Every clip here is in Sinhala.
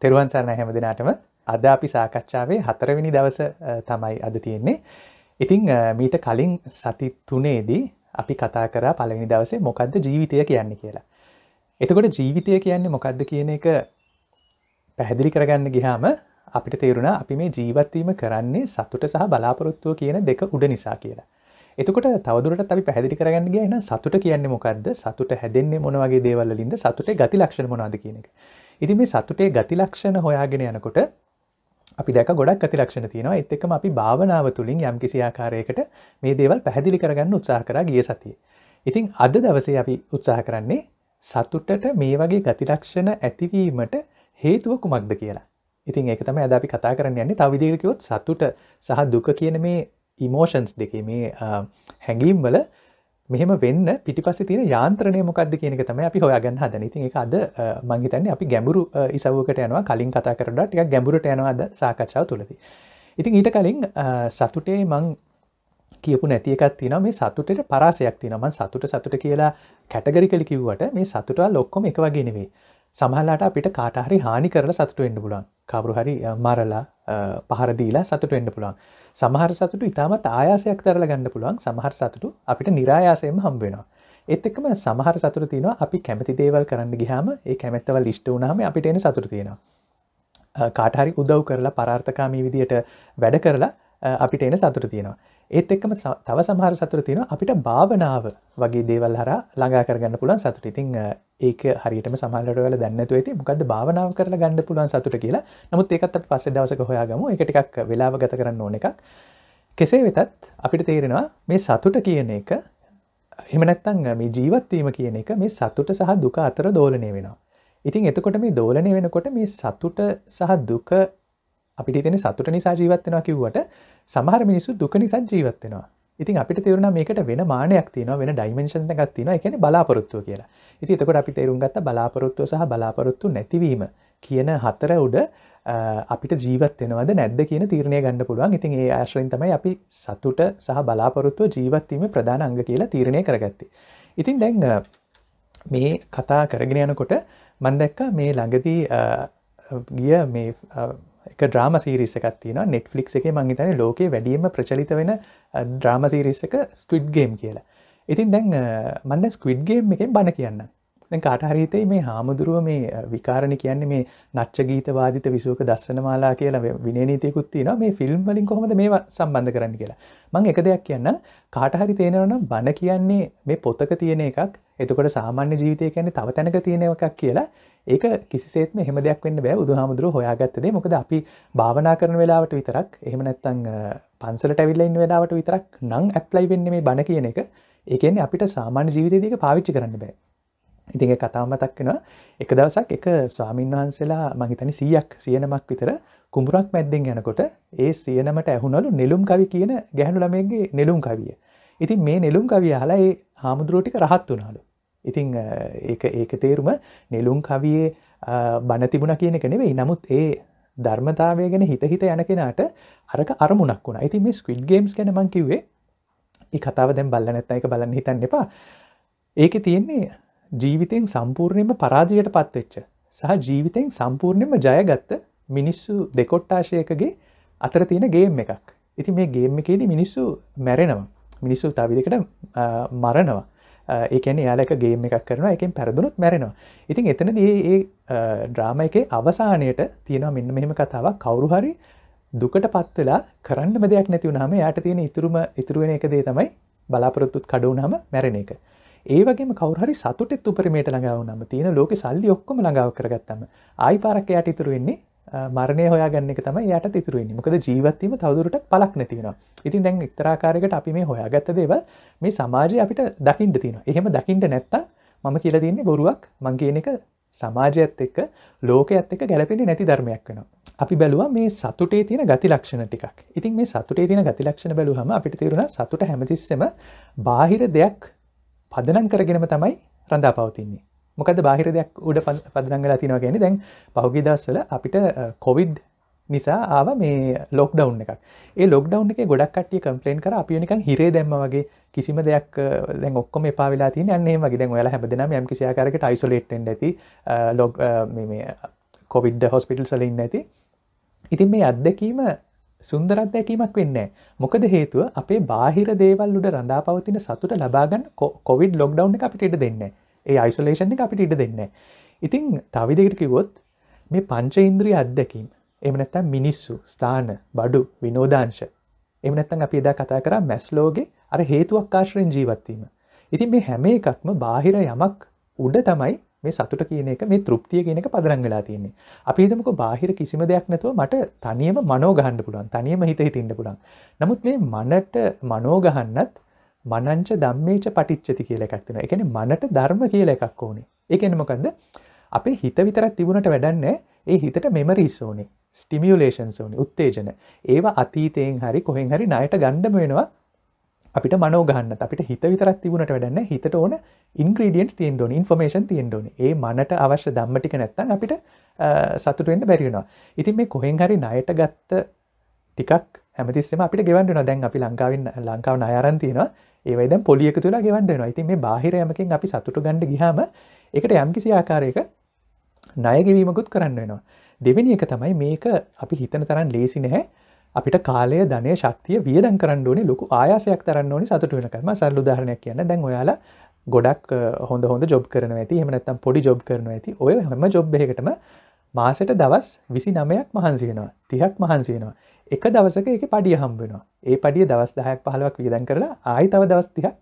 තෙරුවන් සරණ හැම දෙනාටම අද අපි සාකච්ඡාවේ හතරවෙනි දවස තමයි අද තියෙන්නේ. ඉතිං මීට කලින් සති තුනේදී අපි කතා කර පළවෙනි දවසේ මොකක්ද ජීවිතය කියන්නේ කියලා. එතකොට ජීවිතය කියන්නේ මොකක්ද කියන එක පැහැදිලි කරගන්න ගිහාම අපිට තේරුණා අපි මේ ජීවත්වීම කරන්නේ සතුට සහ බලාපොරොත්තුව කියන දෙක උඩ නිසා කියලා. එතකොට තවදුරට අපි පැදිි කරගන්න ගෙන සතුට කියන්නේ මොකක්ද සතුට හැදෙන්නේ මොනවගේ දේවල්ලින්ද සතුට ගති ලක්ෂණ මොනාද කියනක ඉතින් මේ සතුටේ ගතිලක්ෂණ හොයාගෙන යනකොට අපි දැක ගොඩක් ඇතිලක්ෂණ තියෙනවා එත් එකම අපි භාවනාව තුළින් යම් කිසි ආකාරයකට මේ දේවල් පැහැදිලි කරගන්න උත්සාහ කර ගිය සතිය. ඉතින් අද දවසේ අපි උත්සාහ කරන්නේ සතුටට මේ වගේ ගතිලක්ෂණ ඇතිවීමට හේතුව කුමක්ද කියලා. ඉතින් ඒක තම අද අපි කතා කරන්න යන්නේ තවිදිරකයොත් සතුට සහ දුක කියන මේ ඉමෝෂන්ස් දෙකේ මේ හැඟීම් වල මෙහෙම වෙන්න පිටිපස්ස තියෙන යාන්ත්‍රණය මොකක්ද කියනක තම අපි හොයාගන්න හදන ඉතින් එක අද මංහිතන්නේ අපි ගැඹුරු ඉසවකට යනවා කලින් කතා කරට ටික ගැඹුරට යනවාද සාකච්ඡාව තුළද. ඉතින් ඊට කලින් සතුටේ මං කියපු නැතිකත් තින මේ සතුටට පරාසයක් තිනමන් සතුට සතුට කියලා කැටගරි කලි කිව්වට මේ සතුටවා ලොක්කොම එක වගේ නෙවේ. සමහලාට අපිට කාටහරි හානි කරලා සතුට වෙන්න පුලන් කවරු හරි මරලා පහරදීලා සතුට වෙන්න පුළන්. සමහර සතුට ඉතාමත් ආයාසයක් දරල ගන්න පුළුවන් සමහර සතුටු අපිට නිරායාසයම හම්බෙනවා එත් එක්ම සමහර සතුර තියෙනවා අපි කැමති දේවල් කරන්න ගිහාම ඒ කැමැත්තවල් ඉෂ්ට වුනාම අපිට එන සතුර තියෙනවා කාටහරි උදව් කරලා පරාර්ථකාමී විදියට වැඩ කරලා අපිට එන සතුර තියෙනවා ඒත් එක්කම තව සමහර සතුර තියෙන අපිට භාවනාව වගේ දේවල් හර ළඟා කරගන්න පුළන් සතුට ඉතිං ඒක හරිටම සමහලටවල දැන්නතු ඇති මොකද භාවනාව කරලා ගණඩ පුළන් සතුට කියලා නමුත් ඒකත් පස්සෙ දවසක හොයාගම එකටිකක් වෙලාව ගත කරන්න ඕන එකක් කෙසේ වෙතත් අපිට තේරෙනවා මේ සතුට කියන එක එමනැත්තං මේ ජීවත්වීම කියන එක මේ සතුට සහ දුක අතර දෝලනය වෙනවා ඉතින් එතකොට මේ දෝලනය වෙනකොට මේ සතුට සහ දුක අපිට තින සතුට නිසා ජීවත්වෙනවා කිව්වට සමහර මිනිස්සු දුක නිසා ජීවත්වෙනවා ඉතින් අපිට තේරුණ මේකට වෙන මානයක් තියෙන වෙන ඩයිමෙන්ශන එකක් තියෙන එකන බලාපොරොත්තුව කියලා ඉති එතකොට අපි තේරුම් ගත්ත බලාපොරොත්තුව සහ බලාපොරොත්තු නැතිවීම කියන හතර උඩ අපිට ජීවත්වෙනවද නැද්ද කියන තීරණය ගණඩ පුළුවන් ඉතින් ඒ ආශ්‍රයෙන් තමයි අපි සතුට සහ බලාපොරොත්තුව ජීවත්වීම ප්‍රධාන අංග කියලා තීරණය කරගත්ති ඉතින් දැන් මේ කතා කරගෙන යනකොට මන්දැක්ක මේ ළඟදී ගිය මේ එක ්‍රාම සිරිස එකක් තින නෙට්ෆලික් එක මංහිතන ලෝක වැඩියීම ප්‍රචලිත වෙන ද්‍රාම සිරිස එක ස්කවිඩ් ගේම් කියලා ඉතින් දැන් මන්ද ස්කවිඩ් ගේම් එකෙන් බණ කියන්න කාටහරිතයි මේ හාමුදුරුව මේ විකාරණ කියන්නේ මේ නච්ච ගීතවාදිත විසුවක දස්සන මාලා කියලා විනීතයකුත් තියෙන මේ ෆිල්ම් වලින් කොහොමද මේ සම්බන්ධ කරන්න කියලා මං එක දෙයක් කියන්න කාටහරි තේනවනම් බණ කියන්නේ මේ පොතක තියෙන එකක් එතකොට සාමාන්‍ය ජීවිතය කියන්නේ තව තැනක තියෙන එකක් කියලා ඒක කිසිසේත්ම එහෙම දෙයක් වෙන්න බෑ බුදුහාමුදුරුව හොයාගත්තදේ මොකද අපි භාවනා කරන වෙලාවට විතරක් එහෙම නැත්තං පන්සලට ඇවිල්ලා ඉන්න වෙලාවට විතරක් නම් ඇප්ලයි වෙන්නේ මේ බණ කියන එක ඒකන්නේ අපිට සාමාන්‍ය ජීවිතයක පාවිච්චි කරන්න බෑ ඉතින් කතාව මතක් වෙනවා එක දවසක් එක ස්වාමීන් වහන්සේලා මහිතනි සීයක් සියනමක් විතර කුඹරක් මැද්දෙන් යනකොට ඒ සියනමට ඇහුණලු නෙලුම් කවි කියන ගැහනු ළමයගේ නෙලුම් කවිය. ඉතින් මේ නෙලුම් කවිය හලා ඒ හාමුදුරුවටික රහත් වුණාලු. ඉතිං ඒ ඒක තේරුම නෙලුම් කවියේ බණතිබුණ කියන එක නෙවෙයි නමුත් ඒ ධර්මතාවය ගැන හිත හිත යන කෙනට අරක අරමුණක් වුණ ඉතින් මේ ස්විඩ් ගේම්ස් ගැනමං කිවේ ඒ කතාව දැම් බල්ලනැත්ත එක බලන්න හිතන්න එපා ඒක තියෙන්නේ ජීවිතයෙන් සම්පූර්ණයම පරාජයට පත්වෙච්ච සහ ජීවිතයෙන් සම්පූර්ණයම ජයගත්ත මිනිස්සු දෙකොට්ටාශයකගේ අතර තියෙන ගේම් එකක් ඉති මේ ගේම් එකේද මිනිස්සු මැරෙනවා මිනිස්සු තවිදිකට මරනවා ඒකන යාලක ගේම එකක් කරන එකෙන් පැරදුනුත් මැරෙනවා ඉතින් එතනද ඒ ඩ්‍රාම එක අවසානයට තියෙනවා මෙන්න මෙහෙම කතාව කවරු හරි දුකට පත්වෙලා කරන්න දෙයක් නැතිවුණහම යට තියෙන ඉතුරුම ඉතුරුවෙන එක දේ තමයි බලාපොරොත්තුත් කඩවුනහම මැරණ එක ඒවගේ කවරහරි සතුටෙත් උපරිමේට ළඟාව නම තියෙන ලෝක සල්ලි ඔක්කොම ළඟාව කරගත්තම ආයි පාරක් යට ඉතුරු වෙන්නේ මරණය හොයාගන්න තම යට තිතුරුවන්නේ මොකද ජීවත්වීම තවදුරට පලක් නැතිවෙන ඉතින් දැන් එක්තරාකාරකට අපි මේ හොයාගත්ත දේවල් මේ සමාජය අපිට දකිින්ට තියෙන එහෙම දකිින්ට නැත්ත මම කියලදන්නේ බොරුවක් මංගේන එක සමාජයත් එක්ක ලෝකයත් එක ගැලපෙන නැති ධර්මයක් වෙන. අපි බැලුව මේ සතුටේ තියෙන ගති ලක්ෂණ ටිකක් ඉතින් මේ සතුටේ තියෙන ගති ලක්ෂණ බැලුහම අපිට තේරුණ සතුට හැමතිස්සම බාහිර දෙයක් පදනම් කරගෙනම තමයි රඳා පවතින්නේ මොකද බාහිර දෙයක් උඩ පදනංගල තිනවා ගැන දැන් පහුගේ දස්වල අපිට කොවිඩ් නිසා ආව මේ ලොක් ඩව් එකක් ඒ ලොක් ඩව් එක ගොඩක් කටිය කම්පලේන් කර අපි නිකන් හිරේ දැම්ම වගේ කිසිම දෙයක් දැ ඔක්කොම පාවෙලා තින අන්නේ වගේ දැන් ඔයාලා හැමදෙනම යම් කිසියාකාරකට අයිසොලේට් ඇති ලොග් කොවිඩ් හොස්පිටල් සලින් නැති ඉතින් මේ අත්දැකීම සුන්දරත් දැකීමක් වෙන්න මොකද හේතුව අපේ බාහිර දේවල්ලුට රඳා පවතින සතුට ලබාගන්න කොවිඩ් ලොක්ඩව් එක අපිට ඉට දෙන්න ඒ අයිසොලේෂන් එක අපිට ඉට දෙන්න ඉතිං තවිදිකට කිවොත් මේ පංච ඉන්ද්‍රී අත්දැකීම් එමනැත්තම් මිනිස්සු ස්ථාන බඩු විනෝදාංශ එමනැත්තන් අපි එදා කතා කර මැස්ලෝගේ අර හේතුවක්කාශ්‍රයෙන් ජීවත්වීම ඉතින් මේ හැම එකක්ම බාහිර යමක් උඩ තමයි මේ සතුට කියන එක මේ තෘප්තිය කියන එක පදරං වෙලා තියෙන්නේ. අපි හිතමුකෝ බාහිර කිසිම දෙයක් නැතුව මට තනියම මනෝ ගහන්න පුළුවන්. තනියම හිත හිතින්න පුළුවන්. නමුත් මේ මනට මනෝ ගහන්නත් මනංච ධම්මේච පටිච්චති කියලා එකක් තියෙනවා. ඒ කියන්නේ මනට ධර්ම කියලා එකක් ඕනේ. ඒ කියන්නේ මොකද්ද? අපේ හිත විතරක් තිබුණට වැඩන්නේ ඒ හිතට මෙමරිස් ඕනේ. ස්ටිමියුලේෂන්ස් ඕනේ. උත්තේජන. ඒවා අතීතයෙන් හරි කොහෙන් හරි ණයට ගණ්ඩම වෙනවා. අපිට මනෝ ගහන්නත් අපිට හිත විතරක් තිබුණට වැඩන්නේ හිතට ඕන ඉන්ග්‍රීඩියන්ස් තියෙන්ඩෝන ඉන්ෆර්මේෂන් තියෙන්ඩෝන ඒ මනට අවශ්‍ය දම්මටික නැත්තන් අපිට සතුටුවෙන්ට බැරිුණවා ඉතින් මේ කොහෙන් හරි නයට ගත්ත ටිකක් හැමතිස්සම අපිට ගෙවන්ඩන දැන් අපි ලංකාවෙන් ලංකාව අයරන්තියෙන ඒවද පොලියක තුලා ගෙවන්ඩන ඇති මේ බාහිරයමකින් අපි සතුට ගණඩ ගහම එකට යම්කිසි ආකාරයක නයගවීමකුත් කරන්න වෙනවා දෙවැනි එක තමයි මේක අපි හිතන තරන් ලේසි නැහැ අපිට කාලය ධනය ශක්තිය වියදන් කරන්න ඕනේ ලොකු ආයාසයක් තරන්න ඕනි සතුට වෙනකම සල්ලු ධාරණයක් කියන්න දැන් ඔයාලා ගොඩක් හොඳ හොඳ ජොබ් කරන ඇති හමනත්තම් පොඩි ජොබ් කරන ඇති ඔය හම ජොබ්හකටම මාසට දවස් විසි නමයක් මහන්සිගෙනවා තිහක් මහන්සේනවා එක දවසක එක පඩිය හම්බෙනවා ඒ පඩිය දවස් දහයක් පහලක් වියදන් කරලා ආයි තව දවස් තිහක්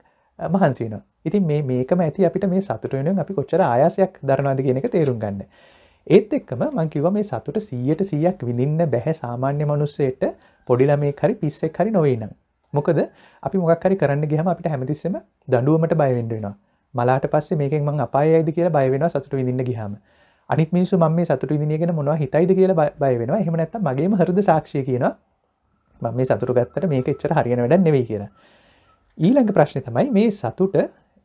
මහන්සේන ඉතින් මේ මේකම ඇති අපිට මේ සතුටුවෙන අපි කොච්චර ආයාසයක් දරනවාද කියෙනෙක තේරුම් ගන්න ඒත් එක්කම මංකිව මේ සතුට සීයට සීයක් විඳන්න බැහැ සාමාන්‍ය මනුස්සයට පොඩිලමේ හරි පිස්සෙක් හරි නොවේ නම් මොකද අපි මොක්කරි කරන්න ගහම අපිට හැමතිස්සම දඩුවමට බයවෙන්ඩෙනවා මලාට පස්සේ මේක ම අපායයිද කියලා බයවෙනවා සතුට විදින්න ගහම අනිත් මිනිසු ම මේ සතුට විදිගෙන මොනවා හිතයිද කියලා බයවෙනවා හෙමනැත්ත මගේ හරද සාක්ෂය කියන මම මේ සතුරු ගත්තට මේක එච්චර හරියන වැඩ නෙවෙයි කියලා ඊළඟ ප්‍රශ්න තමයි මේ සතුට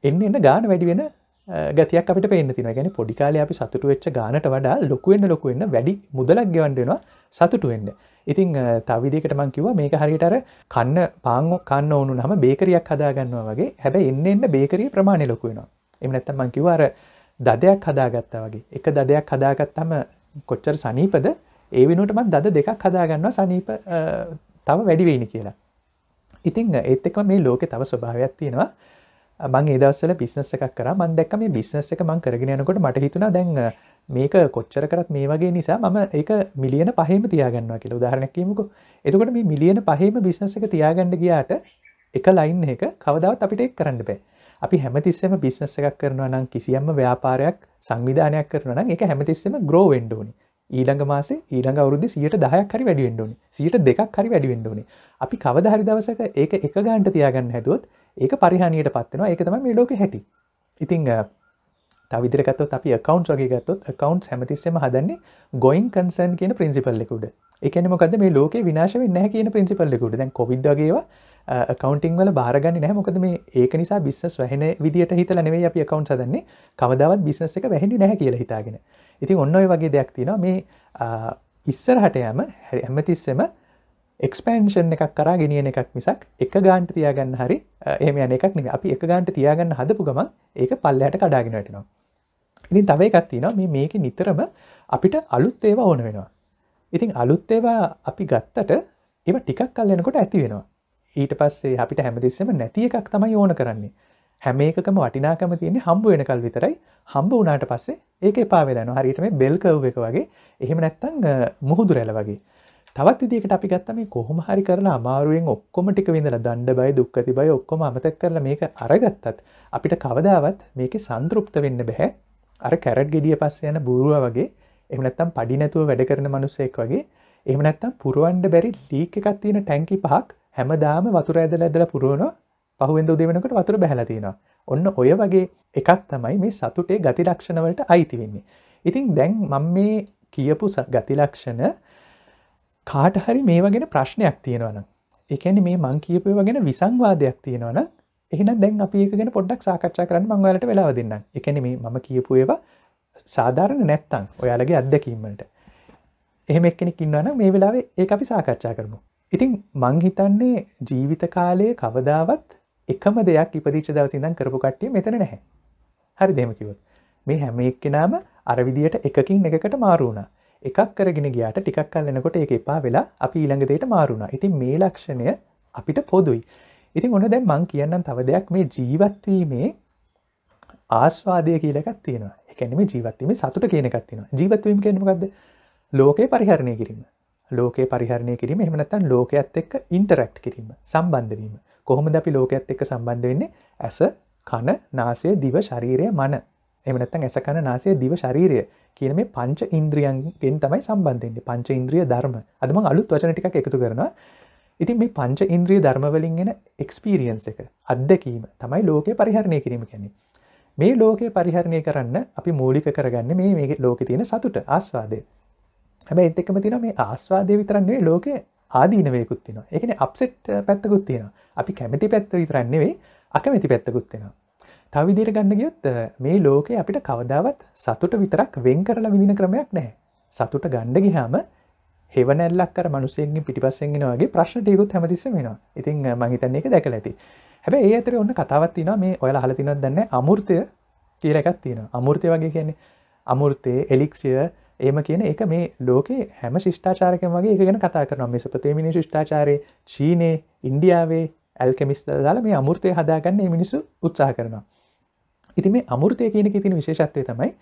එන්න එන්න ගාන වැඩි වෙන ගතියක් අපට පේන්න තින ගැන පොඩිකාල අපි සතුට වෙච්ච ගානට වඩා ලොකුවෙන්න ලොකුවෙන්න වැඩි මුදලක් ගෙවන්ඩෙනවා සතුටුවෙන්න්න ඉතිං තවිදිකට මං කිව මේක හරිටර කන්න පාං කන්න ඕනු නම බේකරයක් හදාගන්නවා වගේ හැබැ එන්න එන්න බේකරිය ප්‍රමාණය ලොකුවෙනවා එමනැත්ත මංකිවාර දදයක් හදාගත්තා වගේ එක දදයක් හදාගත්තම කොච්චර සනීපද ඒ වෙනුවටමත් දද දෙකක් හදාගන්නවා සනීප තව වැඩිවෙයිනි කියලා ඉතිං ඒත් එක මේ ලෝකෙ තව ස්වභාවයක් තියෙනවා මං ඒදවසල බිස්නස එකක් කර මන්දැක්ක මේ බිස්නස එක මං කරගෙනයනකොට මට හිතුනා දැන් මේක කොච්චර කරත් මේ වගේ නිසා මම ඒක මිලියන පහෙම තියාගන්නවා කියලා උදාහරණැකීමකු එතකොට මේ මිලියන පහෙම බිස්නස එක තියාගණඩ ගියාට එක ලයින් එක කවදාවත් අපිට එක් කරන්න බෑ අපි හැමතිස්සම බිස්නස් එකක් කරනවා නම් කිසියම්ම ව්‍යාපාරයක් සංවිධානයක් කරන නම් එක හැමතිස්සම ග්‍රෝ වෙන්ඩෝනි ඊළඟ මාසේ ඊළඟ අවුරුද්ධ සියට දහයක් හරි වැඩි වෙන්ඩෝනි සියට දෙකක් හරි වැඩි වෙන්ඩෝනි අපි කවදහරි දවසක ඒක එක ගාන්ට තියාගන්න හැදුවත් ඒක පරිහානියට පත්වෙනවා ඒක තම මේ ලෝක හැටි ඉතිං විදිරගත්තොත් අපි කවන්් වගේ ගත්තොත් කවන්් හැමතිස්සම හදන්නේ ගොයින් කන්සන් කියන පින්සිපල්ලෙකුඩ එකනමකද මේ ලෝක විනාශ නැහැ කියන පින්සිපල්ලෙකුට දැන් කොවිද්ගේවා කවන්ටිං වල භාරගන්න නෑ මොකද මේ ඒක නිසා බිස්ස වැහෙන විදිට හිතල නෙවේ අපි කවන්් සදන්නේ කවදාවත් බිස්නස එක වැහෙඩි නැහැ කියලා හිතාගෙන ඉතින් ඔන්න ඔය වගේ දෙයක් තින මේ ඉස්සර හටයම හැමතිස්සම එක්ස්පේන්ෂන් එකක් කරා ගෙනියන එකක් මිසක් එක ගාන්ට තියාගන්න හරි එම යන එකක් නෙ අපි එක ගාන්ට තියාගන්න හදපු ගමන් ඒක පල්ලයට කඩාගෙනටනවා ඉතින් තව එකක් තියෙනවා මේ මේක නිතරම අපිට අලුත් ඒවා ඕන වෙනවා. ඉතින් අලුත් ඒවා අපි ගත්තට ඒව ටිකක් කල් යනකොට ඇති වෙනවා. ඊට පස්සේ අපිට හැමතිස්සෙම නැති එකක් තමයි ඕන කරන්නේ. හැම එකකම වටිනාකම තියෙන්නේ හම්බ වෙනකල් විතරයි හම්බ වුණාට පස්සේ ඒක එපා වෙලා යනවා. හරියට මේ බෙල් කව් එක වගේ. එහෙම නැත්නම් මුහුදු රැළ වගේ. තවත් විදිහකට අපි ගත්ත මේ කොහොම හරි කරලා අමාරුවෙන් ඔක්කොම ටික විඳලා දණ්ඩ බය දුක්ඛති බය ඔක්කොම අමතක කරලා මේක අරගත්තත් අපිට කවදාවත් මේකේ සන්තුෂ්ත වෙන්න බෑ. අර කැරට් ගෙඩිය පස්ස යන බූරුව වගේ එමනැත්තම් පඩි නැතුව වැඩ කරන මනුස්සෙක් වගේ එමනැත්තම් පුරුවන්ඩ බැරි ලීක එකක් තියෙන ටැංකි පහක් හැමදාම වතුර ඇදල ඇදල පුරුවන පහුවෙන්ද දෙවනකට වතුර බැහලතිනවා ඔන්න ඔය වගේ එකක් තමයි මේ සතුටේ ගතිරක්ෂණවලට අයිති වෙන්නේ. ඉතින් දැන් මං මේ කියපු ගතිලක්ෂණ කාටහරි මේවා ගෙන ප්‍රශ්නයක් තියෙනවන එකැන මේ මං කියපය වගෙන විසංවාදයක් තියෙනවන එහෙන දැන් අපිකගෙන පොඩක් සාකච්ඡා කරන්න මංවලට වෙලා දෙන්න එකන මේ මම කියපු ඒවා සාධාරණ නැත්තං ඔයාලගේ අත්දැකීමට එහෙම එක්කෙනෙක් ඉන්නවන මේ වෙලාවේ ඒ අපි සාකච්ඡා කරමු ඉතින් මංහිතන්නේ ජීවිත කාලයේ කවදාවත් එකම දෙයක් ඉපදිච්ච දවසිදන් කරපු කට්ටිය මෙතන නැහැ හරි දෙමකිවත් මේ හැම එක්කෙනම අරවිදියට එකකින් එකකට මාරුණ එකක් කරගෙන ගියාට ටිකක් කල්ලනකොට ඒ එපා වෙලා අපි ඊළඟදයට මාරුණ ඉතින් මේ ලක්ෂණය අපිට පොදුයි ඉතින් ඔන්න දැන් මං කියන්නම් තව දෙයක් මේ ජීවත්වීමේ ආස්වාදය කියලකත් තියෙනවා එකැනීම ජීවත්වීම සතුට කියනකත් තියෙනවා ජීවත්වීම කෙනමකක්ද ලෝකේ පරිහරණය කිරීම ලෝකේ පරිහරණය කිරීම එහමනත්තන් ලෝකයක්ත් එක්ක ඉන්ටරක්් කිරීම සම්බන්ධවීම කොහොම දැපි ලෝකයක්ත් එක්ක සම්බන්ධ වෙන්නේ ඇස කණ නාසය දිව ශරීරය මන එමනත්තන් ඇස කණ නාසය දිව ශරීරය කියන මේ පංච ඉන්ද්‍රියන්ගෙන් තමයි සම්බන්ධෙන්න්නේ පංච ඉන්ද්‍රිය ධර්ම අදම අලුත් වචනටික එකතු කරනවා ඉතින් මේ පංච ඉන්ද්‍රී ධර්මවලින් එෙන එක්ස්පීරියන්ස එක අත්දැකීම තමයි ලෝකය පරිහරණය කිරීම කැනෙ මේ ලෝකය පරිහරණය කරන්න අපි මූලික කරගන්න මේ මේ ලෝක තියෙන සතුට ආස්වාදය හැබැ එතකම තින මේ ආස්වාදය විතරන්නේ ලෝකය ආදීනවයකුත් තින එකන අප්සෙට් පැත්තකුත් තියෙන අපි කැමති පැත්ත විතරන්නේවෙේ අකමැති පැත්තකුත්වෙනවා තවිදිර ගන්න ගියොත් මේ ලෝකය අපිට කවදාවත් සතුට විතරක් වෙන් කරලා විදින ක්‍රමයක් නැහැ සතුට ගණ්ඩ ගිහාම හෙවනැල්ලක් මනුසයෙන් පිටිපස්සෙන්ගෙන වගේ ප්‍රශ්න ටයකුත් හැමතිස්සම වෙනවා ඉතින් මහිතන්නේ එක දැක ඇති හැබ ඒ අතර ඔන්න කතාවත් තින මේ ඔයල හලතින දන්න අමෘතය කියරකත් තියෙන අමෘතය වගේ කියන්නේ අමෘතය එලික්ෂය ඒම කියන එක මේ ලෝකේ හැම ශිෂ්ඨාචාරක වගේ එකගෙන කතා කරන මෙසපතේමිනි ශිෂ්ඨාචාරය චීනය ඉන්ඩියාවේ ඇල්කමිස් දාල මේ අමුෘතය හදාගන්න මිනිසු උත්සා කරනවා. ඉති මේ අමුෘතය කියනක තින විශේෂත්වය තමයි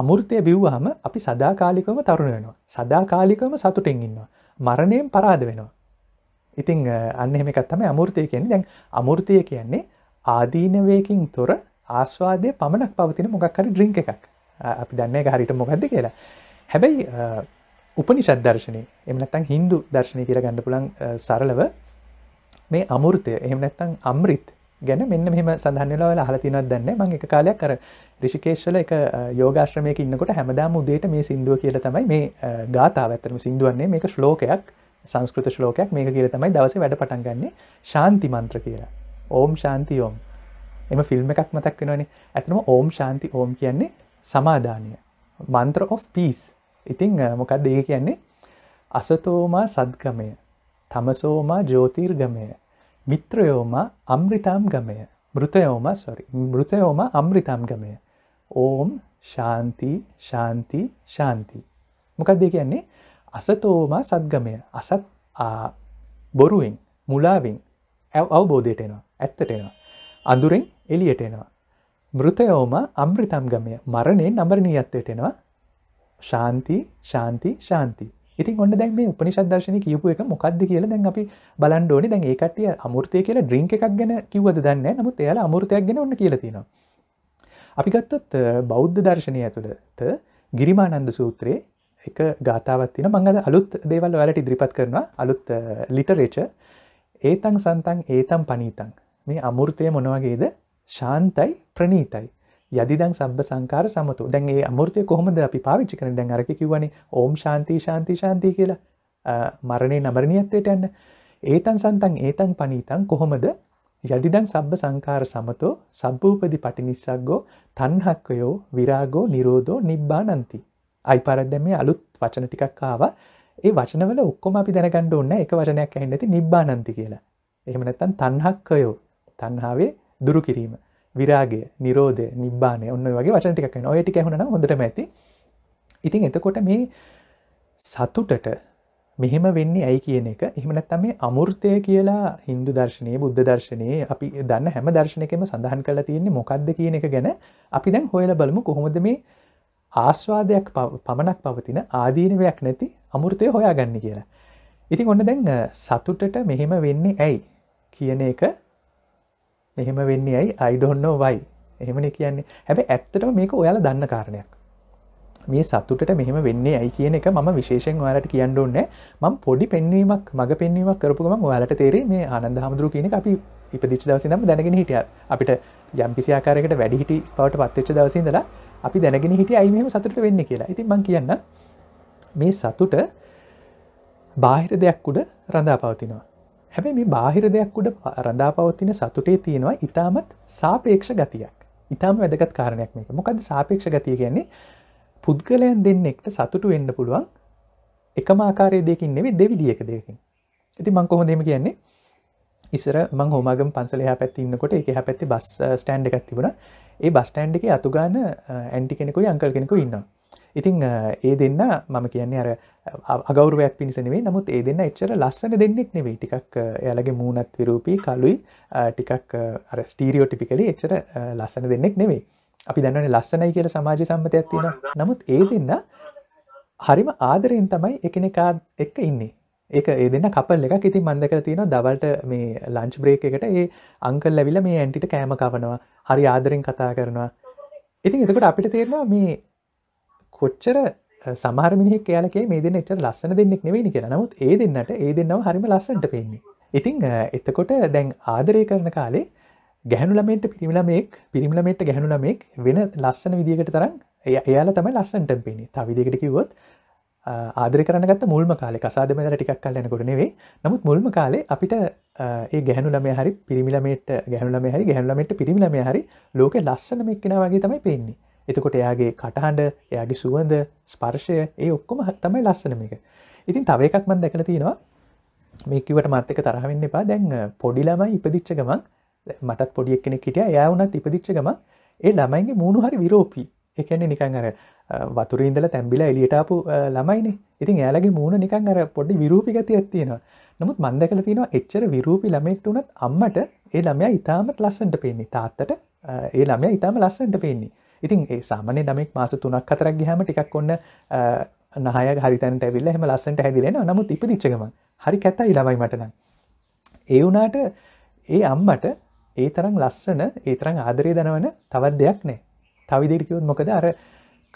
අමුෘතය බිව්වාහම අපි සදාකාලිකවම තරුණ වෙනවා සදාකාලිකවම සතුටෙන් ඉන්නවා මරණයෙන් පරාද වෙනවා ඉතිං අන්න එහෙම එකත්තම අමුෘතය කියන්නේ දැන් අමුෘතය කියන්නේ ආදීනවයකින් තොර ආස්වාදය පමණක් පවතින මොකක්හරි ඩ්‍රිංක එකක් අපි දන්න එක හරිට මොකක්ද කියලා හැබැයි උපනිෂත් දර්ශනය එමනත්තං හින්දු දර්ශනය කියර ගණඩ පුලන් සරලව මේ අමුෘතය එහෙම නැත්තං අම්රිත් ගැන මෙන්න මෙම සඳහන්නලවල හලතිනත් දන්න මං එක කාලයක් කර රිෂිකේශ්ල එක යෝගාශ්‍රමයක ඉන්නකොට හැමදාම උදේට මේ සිින්දුව කියල තමයි මේ ගාතාව ඇතරම සිින්දුවන්නේ මේක ශ්ලෝකයක් සංස්කෘත ශ්ලෝකයක් මේක කියල තමයි දවස වැඩ පටන්ගන්නේ ශාන්ති මන්ත්‍ර කියලා ඕම් ශාන්තියෝම් එම ෆිල්ම් එකක් මතක් වෙනනේ ඇතනම ඕම් ශාන්ති ඕම් කියන්නේ සමාධානය මන්ත්‍ර of පිස් ඉතිං මොකක්ද ඒ කියන්නේ අසතෝමා සද්ගමය තමසෝමා ජෝතීර්ගමය මිත්‍රයෝම අම්රිතාම් ගමය මෘතයෝම සොරි මෘතයෝම අම්රිතාම් ගමය ඕම් ශාන්ති ශාන්ති ශාන්ති මොකක් දෙ කියන්නේ අසතෝම සද්ගමය අසත් බොරුවෙන් මුලාවෙන් අවබෝධයට එනවා ඇත්තටෙනවා අඳුරෙන් එලියට එනවා මෘතයෝම අම්රිතම් ගමය මරණය නමරණීයත්වයට එනවා ශාන්ති ශාන්ති ශාන්ති ඉතින් ඔන්න දැන් මේ උපනිෂද් දර්ශනය කියපු එක මොකක්ද කියලා දැන් අපි බලන්න ඕනේ දැන් ඒ කට්ටිය අමෘතය කියලා ඩ්‍රින්ක් එකක් ගැන කිව්වද දන්නේ නමුත් එයාලා අමෘතයක් ගැන ඔන්න කියලා තියෙනවා. අපි ගත්තොත් බෞද්ධ දර්ශනය ඇතුළත ගිරිමානන්ද සූත්‍රයේ එක ගාතාවත් තින මංගද අලුත් දේවල් වැලට ඉදිරිපත් කරනවා අලුත් ලිටරේච ඒතන් සන්තන් ඒතම් පනීතන් මේ අමෘතය මොනවගේද ශාන්තයි ප්‍රනීතයි යදිදං සබ සංකාර සමතු දැන් ඒ අමුෘතය කොහොමද අපි පාවිච්චි කන දැන් අරක කිවන ඕම් ශාන්ති ශාන්ති ශාන්ති කියලා මරණය නමරණියත්වයට යන්න ඒතන් සන්තන් ඒතන් පනීතන් කොහොමද යදිදං සබ්බ සංකාර සමතෝ සබ්භූපදි පටිනිස්සක්ගෝ තන්හක්කයෝ විරාගෝ නිරෝධෝ නිබ්බානන්ති. අයි පරදදම මේ අලුත් වචන ටිකක්කාව ඒ වචනවල ඔක්කොම අපි දැනගණ්ඩ ඔන්න එක වචනයක් ඇහිනැති නිබ්බානන්ති කියලා. එහෙමනැත්තන් තන්හක්කයෝ තන්හාවේ දුරු කිරීම. විරාගේ නිරෝධ නිබ්ානය ඔන්න වගේ වටටිකන ඔයටි කැහුණන හොඳට ඇති ඉතින් එතකොට මේ සතුටට මෙහෙම වෙන්නේ ඇයි කියන එක එහමනත් මේ අමුෘතය කියලා හින්දු දර්ශනය බුද්ධ දර්ශනය අපි දන්න හැම දර්ශනකම සඳහන් කලා තියෙන්නේ මොකක්ද කියන එක ගැන අපි දැන් හොයල බලමු කොහොමද මේ ආස්වාදයක් පමණක් පවතින ආදීනවයක් නැති අමුෘතය හොයා ගන්න කියලා. ඉතින් ඔන්න දැන් සතුටට මෙහෙම වෙන්නේ ඇයි කියන එක මෙහෙම වෙන්නේ ඇයි අයිඩොන්නෝ වයි එහෙමන කියන්නේ හැබැ ඇත්තටම මේක ඔයාල දන්න කාරණයක් මේ සතුටට මෙහෙම වෙන්නේ ඇයි කියන එක මම විශේෂෙන් ඔයාලට කියන්න ඕන්න මං පොඩි පෙන්වීමක් මඟ පෙන්වීමක් කරපුගම ඔයාලට තේරේ මේ ආනන්ද හාමුදුරු කියන අපි ඉපදිච්ච දවසි දම දැනගෙන හිටිය අපිට යම්කිසි ආකාරයකට වැඩි හිටි පවට පත්වෙච්ච දවසිදලා අපි දැනගෙන හිටිය අයි මෙම සතුට වෙන්න කියලා ඉතින් මං කියන්න මේ සතුට බාහිර දෙයක් උඩ රඳා පවතිනවා හැබැ මේ බාහිර දෙයක් උඩ රදා පවතින සතුටේ තියෙනවා ඉතාමත් සාපේක්ෂ ගතියක් ඉතාම වැදගත් කාරණයක් මේක මොකද සාපේක්ෂ ගතිය කියන්නේ පුද්ගලයන් දෙන්න එක්ට සතුටු වෙන්න පුළුවන් එකම ආකාරය දෙකින් නෙවෙ දෙවිදිියක දෙකින් ඇති මංකොහො දෙම කියන්නේ ඉස්සර මං හෝමගම පන්සලයා පැත්තින්නකොට එක පැත්ති බස් ස්ටන්් uh, එකක් තිබුණ ඒ බස්ටන්් එක අතුගාන uh, ඇන්ටි කෙනෙකු අංකල් කෙනෙකු ඉන්නවා ඉතිං ඒ දෙන්න මම කියන්නේ අර අගෞරවයක් පිනිසනේ නමුත් ඒ දෙන්න එච්චර ලස්සන දෙන්නෙක් නෙවෙයි ටිකක් එයාලගේ මූනත් විරූපී කලුයි ටිකක් අර ස්ටීරියෝ ටිපිකලි එච්චර ලස්සන දෙන්නෙක් නෙවෙයි අපි දැන්නන ලස්සනයි කියල සමාජ සම්මතයක් තියෙන නමුත් ඒ දෙන්න හරිම ආදරයෙන් තමයි එකනෙකා එක්ක ඉන්නේ ඒක ඒ දෙන්න කපල් එක ඉතින් මන්දක තියෙන දවල්ට මේ ලංච් බ්‍රේක එකට ඒ අංකල් ලැවිල මේ ඇන්ටිට කෑම කවනවා හරි ආදරෙන් කතා කරනවා ඉතින් එතකට අපිට තේරවා මේ කොච්චර සමාර්මිනික් කයාලකේ මේ දෙන්න එච්චර ලස්සන දෙන්නෙක් නෙවෙනි කියනමුත් ඒ දෙන්නට ඒ දෙන්නව හරිම ලස්සට පෙන්නේ ඉතිං එතකොට දැන් ආදරය කරන කාලේ ගැහනුලමට පිරිමිලමෙක් පිරිමිලමට ගැහනුලමෙක් වෙන ලස්සන විදිකට තරම් එයාල තමයි ලස්සන්ට පෙන්නේ තවිදිකට කිවොත් ආදර කරනගත් මුල්ම කාලෙ කසාදමදර ටිකක් කල්ලන ගොඩ නෙවේ නමුත් මුල්ම කාලෙ අපිට ඒ ගැහනුලම හරි පිරිමිලමට ගැහනුලම හරි ගැහනුලමට පිරිමිලම හරි ලෝක ලස්සන මෙක්කෙන වගේ තමයි පෙන්නේ එතකොට එයාගේ කටහඬ එයාගේ සුවඳ ස්පර්ශය ඒ ඔක්කොම හත්තමයි ලස්සන මේක ඉතින් තව එකක් මන් දැකල තියෙනවා මේකිවට මත්තක තරහවෙන්න එපා දැන් පොඩිලම ඉපදිච්ච ගමන් මටත් පොඩියක් කෙනෙ හිටිය එයා වනත් ඉපදිච්ච ගම ඒ ළමයිගේ මූුණු හරි විරෝපී එකන්නේ නිකං අර වතුරඉදල තැම්බිලා එලියටාපු ළමයින ඉතින් යාලගේ මූුණ නිකං අර පොඩි විරූපි ගති ඇත්තියෙනවා නමුත් මන්දකල තියෙනවා එච්චර විරූපි ළමෙක්ට වනත් අම්මට ඒ ළමයා ඉතාමත් ලස්සන්ට පෙන්නේ තාත්තට ඒ ළමය ඉතාම ලස්සන්ට පෙන්නේ ඉතින් ඒ සාමනය ඩමෙක් මාස තුනක් අතරක් ගහම ටිකක් ඔන්න නහය හරිතන් ඇවිල්ල හම ලස්සට හැදිලෙන නමුත් ඉපදිච්චකම හරි කැත ඉලවයි මටන. ඒ වනාට ඒ අම්මට ඒ තරම් ලස්සන ඒ තරම් ආදරය දනවන තවත් දෙයක් නෑ තවිදිරිකයුත් මොකද අර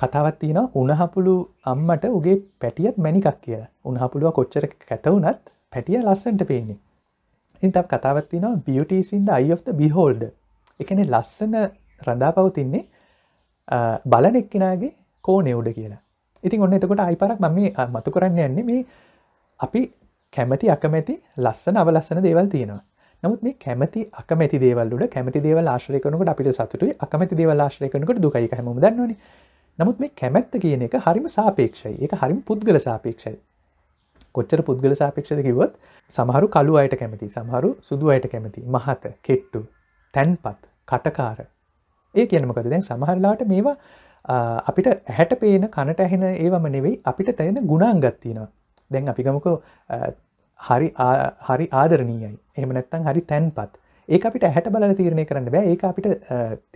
කතවත්තින උනහපුළු අම්මට උගේ පැටියත් මැනිකක් කිය උනහපුළුව කොච්චර කැතවුනත් පැටිය ලස්සන්ට පේන්නේ. ඉන්තක් කතාවත්තින බියටසින්ද අයිෝ්ත බිහෝල්ඩ එකන ලස්සන රඳා පවතින්නේ බලන එක්කෙනගේ කෝනේ උඩ කියලා ඉතින් ඔන්න එතකොට අයිපරක් මම මතු කරන්න යන්නේ මේ අපි කැමති අකමැති ලස්සන අවලස්සන දේවල් තියෙනවා නමුත් මේ කැමති අකමැති දේවල්ලට කැමති දේව ආශ්‍රයකනකට අපිට සතුටයි අකමැති දේව ආශ්‍රයකනකට දුකයි හැම දන්නවන නමුත් මේ කැමැත්ත කියන එක හරිම සාපේක්ෂයි එක හරිම පුද්ගල සාපේක්ෂයි කොච්චර පුද්ගල සාපේක්ෂද කිවොත් සමහරු කළු අයට කැමති සමහරු සුදු අයට කැමති මහත කෙට්ටු තැන්පත් කටකාර ඒ කියනමකද දැන් සමහරලාට මේවා අපිට හැට පේන කනට ඇහෙන ඒවම නෙවෙයි අපිට තැයෙන ගුණාංගත්තිනවා දැන් අපිගමකෝ හරි හරි ආදරණීයයි එම නැත්තං හරි තැන්පත් ඒ අපිට හැට බල තීරණය කරන්න බෑ ඒ අපිට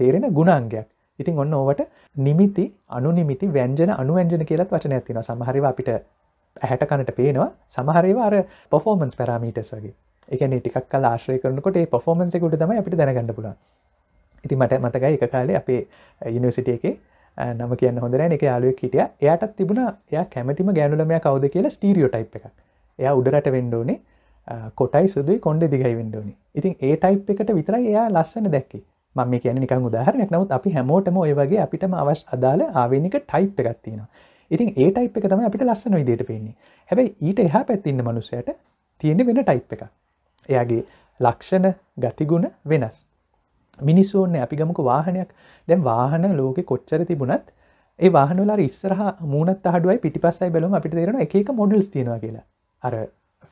තේරෙන ගුණාංගයක් ඉතින් ඔන්න ඕවට නිමිති අනුනිමිති ව්‍යංජන අනුවැංජන කියලත් වචන ඇතින සමහරිව අපිට ඇහැට කනට පේනවා සමහරවාර පොෆෝමන්ස් පැරමීටස් වගේ එක ටිකක් ආශ්‍රය කරනකොට පොෆෝමන්සෙකුට තම අපිට දැනගන්න පුළා ඉති මට මතකයි එක කාලේ අපේ යනිවසිට එක නම කියන්න හොඳරෑ එක යාලුවක් හිටිය එයටත් තිබුණ එය කැමතිම ගෑනුලමය කවද කියලා ස්ටීරියෝටයි් එක එය උඩරට වෙන්ඩෝනේ කොටයි සුදුයි කොන්ඩ දිගයි වෙන්ඩෝනේ ඉතින් ඒ ටයිප් එකට විතරයි එයා ලස්සන දැක්කේ මම කියන නික උදාහරනයක් නමුත් අපි හැමෝටම ඔයවගේ අපිටම අවශ් අදාල ආවනික ටයිප් එකත්තින ඉතින් ඒ ටයිප් එක තම අපිට ලස්සන විදිට පෙන්නේ හැබයි ඊට එහා පැත්තින්න මනුසයට තියෙන වෙන ටයිප් එක එයාගේ ලක්ෂණ ගතිගුණ වෙනස් මිනිස්සුන්න අපි ගමක වාහනයක් දැම් වාහන ලෝක කොච්චර තිබුණත් ඒ වාහනලා ඉස්සරහ මූනත් අහඩුවයි පිටිපස්සයි බැලුම අපිට දෙරෙන එක මොඩල්ස් තියෙනවා කියලා අර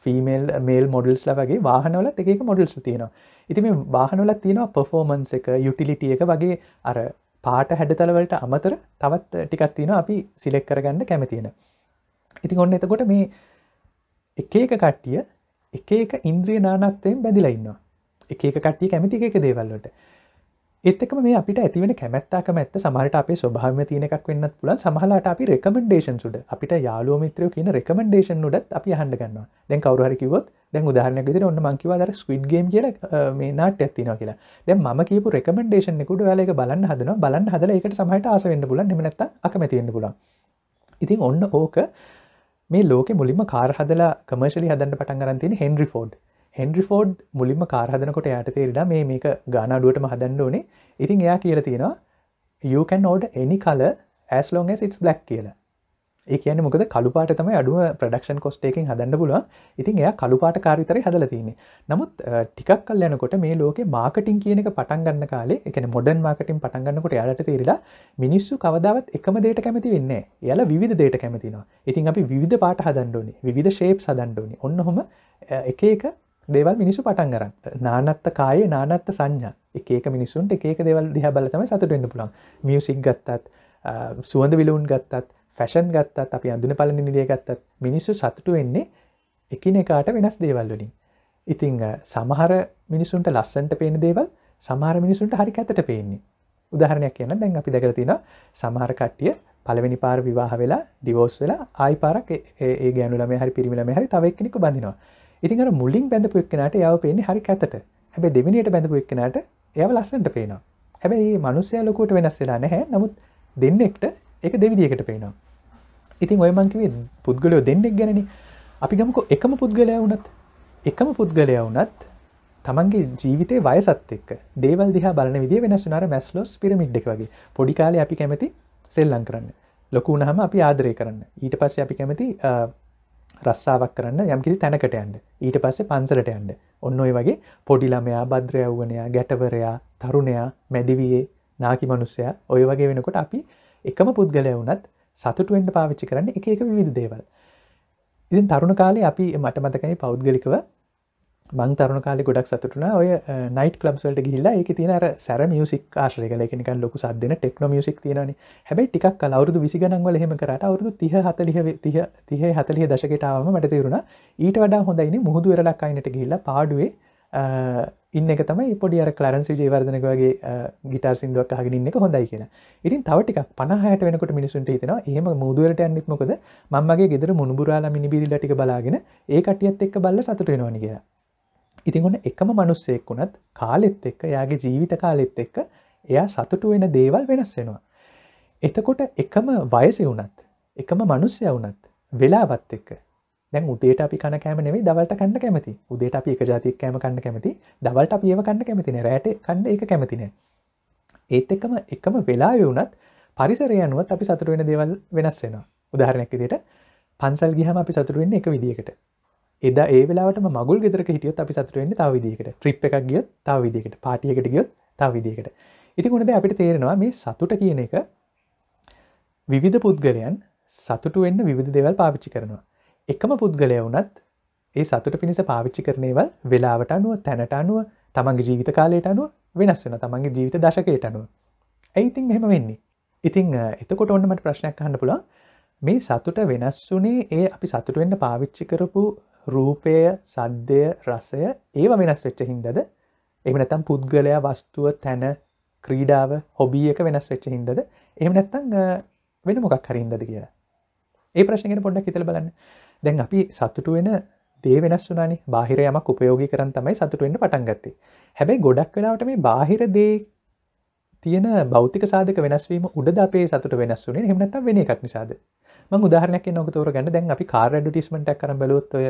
ෆිමල් මේල් මොඩල්ස් ලගේ වාහනවල එක මොඩල්ස් තියෙනවා ඉති මේ වාහනොල තියෙනවා පෆෝමන්ස් එක යුටිලිටිය එක වගේ අර පාට හැඩතලවලට අමතර තවත් ටිකත් තියෙන අපි සිලෙක් කරගන්න කැමතියෙන ඉතින් ඔන්න එතකොට මේ එක එක කට්ටිය එක එක ඉන්ද්‍රිය නානත්වයෙන් බැදිලඉන්නවා එක එක කට්ටිය කැමති එක දේවල්ලට එත්තක මේ අපිට ඇතිවෙන කැමැත්තාක මැත්ත සමහට අපේ ස්වභාම තියන එකක් වෙන්න පුල සමහලාට අපි රෙකමෙන්ඩේෂන් සුඩ අපිට යාලෝ මිත්‍රයෝ කියන රෙකමෙන්ඩේෂන් ුඩත් අපි හන්ඩ ගන්නවා දැන් කවරහරකිවත් දැන් උදාහරනක ෙර ඔන්න මංකිවදර ස්විඩ් ගේම් කියල මේ නාට ඇත්තින කියලා දැන් ම කියපු රෙකමෙන්ඩේෂන්ෙකුට යාලක බලන්න හදන බලන්න හදල එකට සමහට ආසවෙන්න පුල නෙමනැත්ත අකමැතිවෙන්න පුලා ඉතින් ඔන්න ඕක මේ ලෝක මුලින්ම කාරහදලා කමර්ශලි හදන්න පටන්ගරන්තින හෙන්රි ෆෝඩ් හෙන්ඩි ෆෝඩ් මුලින්ම කාරහදනකොට යට තේරලා මේ මේක ගානාඩුවටම හදන්න ඕනේ ඉතින් එයා කියල තියෙනවා යකන් ෝඩ එනි කල ඇස් ලොන් සිටස් බ්ලක් කියලා ඒ කියන මොකද කළුපාට තම අඩුව ප්‍රඩක්ෂන් කොස්ටේකින් හදන්න පුළුව ඉතින් එයා කළුපාට කාරිතර හදල තියන්නේ නමුත් ටිකක් කල් යනකොට මේ ලෝක මාකටින් කියන එක පටන්ගන්න කාලේ එක මොඩන් මාකටින් පටන්ගන්නකොට යායට තේරලා මිනිස්සු කවදාවත් එකම දේට කැමති වෙන්න යාලා විධ දේට කැමතිනවා ඉතින් අපි විධ පාට හදන්ඩෝනි විධ ශේප් සදන්ඩෝනි ඔන්නහොම එක එක දේවල් මිනිසු පටන් ගරන්න නානත්ත කායේ නානත්ත සංඥා එකක මිනිසුන්ට එකක දෙවල් දිහ බලතම සතුටෙන්න්න පුළන් මියසික් ගත්තත් සුවඳ විලුවන් ගත්තත් ෆැෂන් ගත්තත් අපි අඳුන පලඳ නිදිය ගත්තත් මිනිස්සු සතුටු වෙන්නේ එකන එකාට වෙනස් දේවල්ලොලින් ඉතිං සමහර මිනිසුන්ට ලස්සන්ට පේන දේවල් සමහර මිනිසුන්ට හරි ඇතට පේන්නේ උදාහරණයක් කියන්න දැන් අපි දැකරතින සමහර කට්ටිය පළවෙනි පාර විවාහ වෙලා ඩිවෝස් වෙලා ආයි පාරක් ඒ ගෑනුලම හරි පිරිමිලම හරි තවක්කෙනෙකු බඳනවා ඉතිංර මුලින් බැඳපු එක්නට යව පේන්නේ හරි ඇතට හැබ දෙවිනියට බැඳපු එක්නට යව ලස්සට පේනවා හැබැයි මනුස්සය ලොකුට වෙනස් වෙලා නැහැ නමුත් දෙන්නෙක්ට එක දෙවිදිකට පේනවා ඉතින් ඔයමංකිවේ පුද්ගලයෝ දෙන්නෙක් ගැනනි අපි ගමක එකම පුද්ගලය වුනත් එකම පුද්ගලය වුනත් තමන්ගේ ජීවිතේ වයසත් එක් දේවල් දිහා බලන විදි වෙනස්ුනාර මැස්ලෝස් පිරමිඩ්ක් වගේ පොඩිකාල අපි කැමති සෙල්ලං කරන්න ලොකුනහම අපි ආදරය කරන්න ඊට පස්ස අපි කැමති රස්සාාවක් කරන්න යම්කිසි තැනකට යන්න ඊට පස්සේ පන්සලට යන්න ඔන්න ඔය වගේ පොඩිලමයා බද්‍රයව්වනයා ගැටවරයා තරුණයා මැදිවයේ නාකි මනුස්සයා ඔය වගේ වෙනකොට අපි එකම පුද්ගලය වුනත් සතුටුවෙන්ට පාවිච්චි කරන්න එක එක විවිධ දේවල් ඉතින් තරුණ කාලේ අපි මටමතකයි පෞද්ගලිකව මං තරුණ කාලි ගොඩක් සතුටන ඔය නයිට කලම්ස්වලට ගිල්ලා එක තිනර සැර මියසික් ආශ්‍රයක එකනික ලොක සදන ටෙක්න මියසික් තියනන හැබයි ටික් අවුදු විසිගනන්වල හෙම කරට අවුදු තිහ හතලිහ තිහ තිහ හතලිය දශකටාවම මට තේරුණ ඊට වඩා හොඳයිනි මුහුදු වෙරලක් අයිනට ගිල්ල පාඩුවේ ඉන්න එක තමයි පොඩි අර කලරන්සි ජේවර්ධනක වගේ ගිටර් සිින්දුවක් හගෙනන්න එක හොඳයි කියෙන ඉතින් තවටික් පනහට වෙනකට මිනිසුන්ට හිතෙන ඒම මුදුවලට යන්නෙත්මකොද මම්මගේ ගෙදර මුණුබුරාලා මිනිබිරිලටික බලාගෙන ඒ කටියත් එක් බල්ල සතුට වෙනවානි කියලා ඉතින් ඔන්න එකම මනුස්සෙක් වුණත් කාලෙත් එක්ක යාගේ ජීවිත කාලෙත් එක්ක එයා සතුටු වෙන දේවල් වෙනස් වෙනවා. එතකොට එකම වයසෙ වුණත් එකම මනුස්්‍ය වුණත් වෙලාවත් එක්ක දැන් උදේට අපි කන කෑම නෙවේ දවල්ට කන්න කැමති උදේට අපි එක ජාතික කෑම කන්න කැමති දවල්ට අප ඒව කන්න කැමතින රෑට කන්න එක කැමතින ඒත් එකම එකම වෙලා වුණත් පරිසරය අනුවත් අපි සතුරුවෙන දේවල් වෙනස් වෙන උදාහරණැක්කිදට පන්සල් ගිහම අපි සතුරුවෙන්න එක විදිකට එද ඒ වෙලාට මගුල් ගෙදරක හිටියොත් අපි සතුරවෙන්න තාව විදිකට ්‍රිප් එකක් ගියොත් තාව විදිකට පාටියකට ගියොත් තාව විදිකට ඉතිකුණද අපිට තේරෙනවා මේ සතුට කියන එක විවිධ පුද්ගලයන් සතුට වෙන්න විධ දෙවල් පාවිච්චි කරනවා එකම පුද්ගලය වනත් ඒ සතුට පිණිස පාවිච්චි කරනේවල් වෙලාවට අනුව තැනට අනුව තමන්ගේ ජීවිත කාලයට අනුව වෙනස් වෙන තමන්ගේ ජීවිත දශකයට අනුව ඇයිතින් මෙහෙම වෙන්නේ ඉතිං එතකොට ඔන්නමට ප්‍රශ්නයක් හන්න පුළා මේ සතුට වෙනස් වනේ ඒ අපි සතුටවෙන්න පාවිච්චි කරපු රූපය සද්ධය රසය ඒව වෙනස් වෙච්ච හින්දද එමනැතම් පුද්ගලයා වස්තුව තැන ක්‍රීඩාව හොබිය එක වෙනස් වෙච්ච හින්දද එම නැත්තං වෙන මොකක් හරින්දද කියලා ඒ ප්‍රශ්නගෙන පොඩ්ඩක් හිතල බලන්න දැන් අපි සතුටු වෙන දේ වෙනස් වුනානි බාහිරයම උපයෝගි කරන් තමයි සතුටුවෙන්න්න පටන්ගත්තේ හැබැයි ගොඩක් වෙලාවට මේ බාහිර දේ තියෙන බෞතික සාධක වෙනස්වීම උඩ අපේ සතුට වෙනස් වුනේ හෙමනත් වෙන එකක් නිසාද මං උදාහරනයක් නොක තෝර ගන්න දැන් අපි කාර ඩිස්මටක් කර බලොත්ය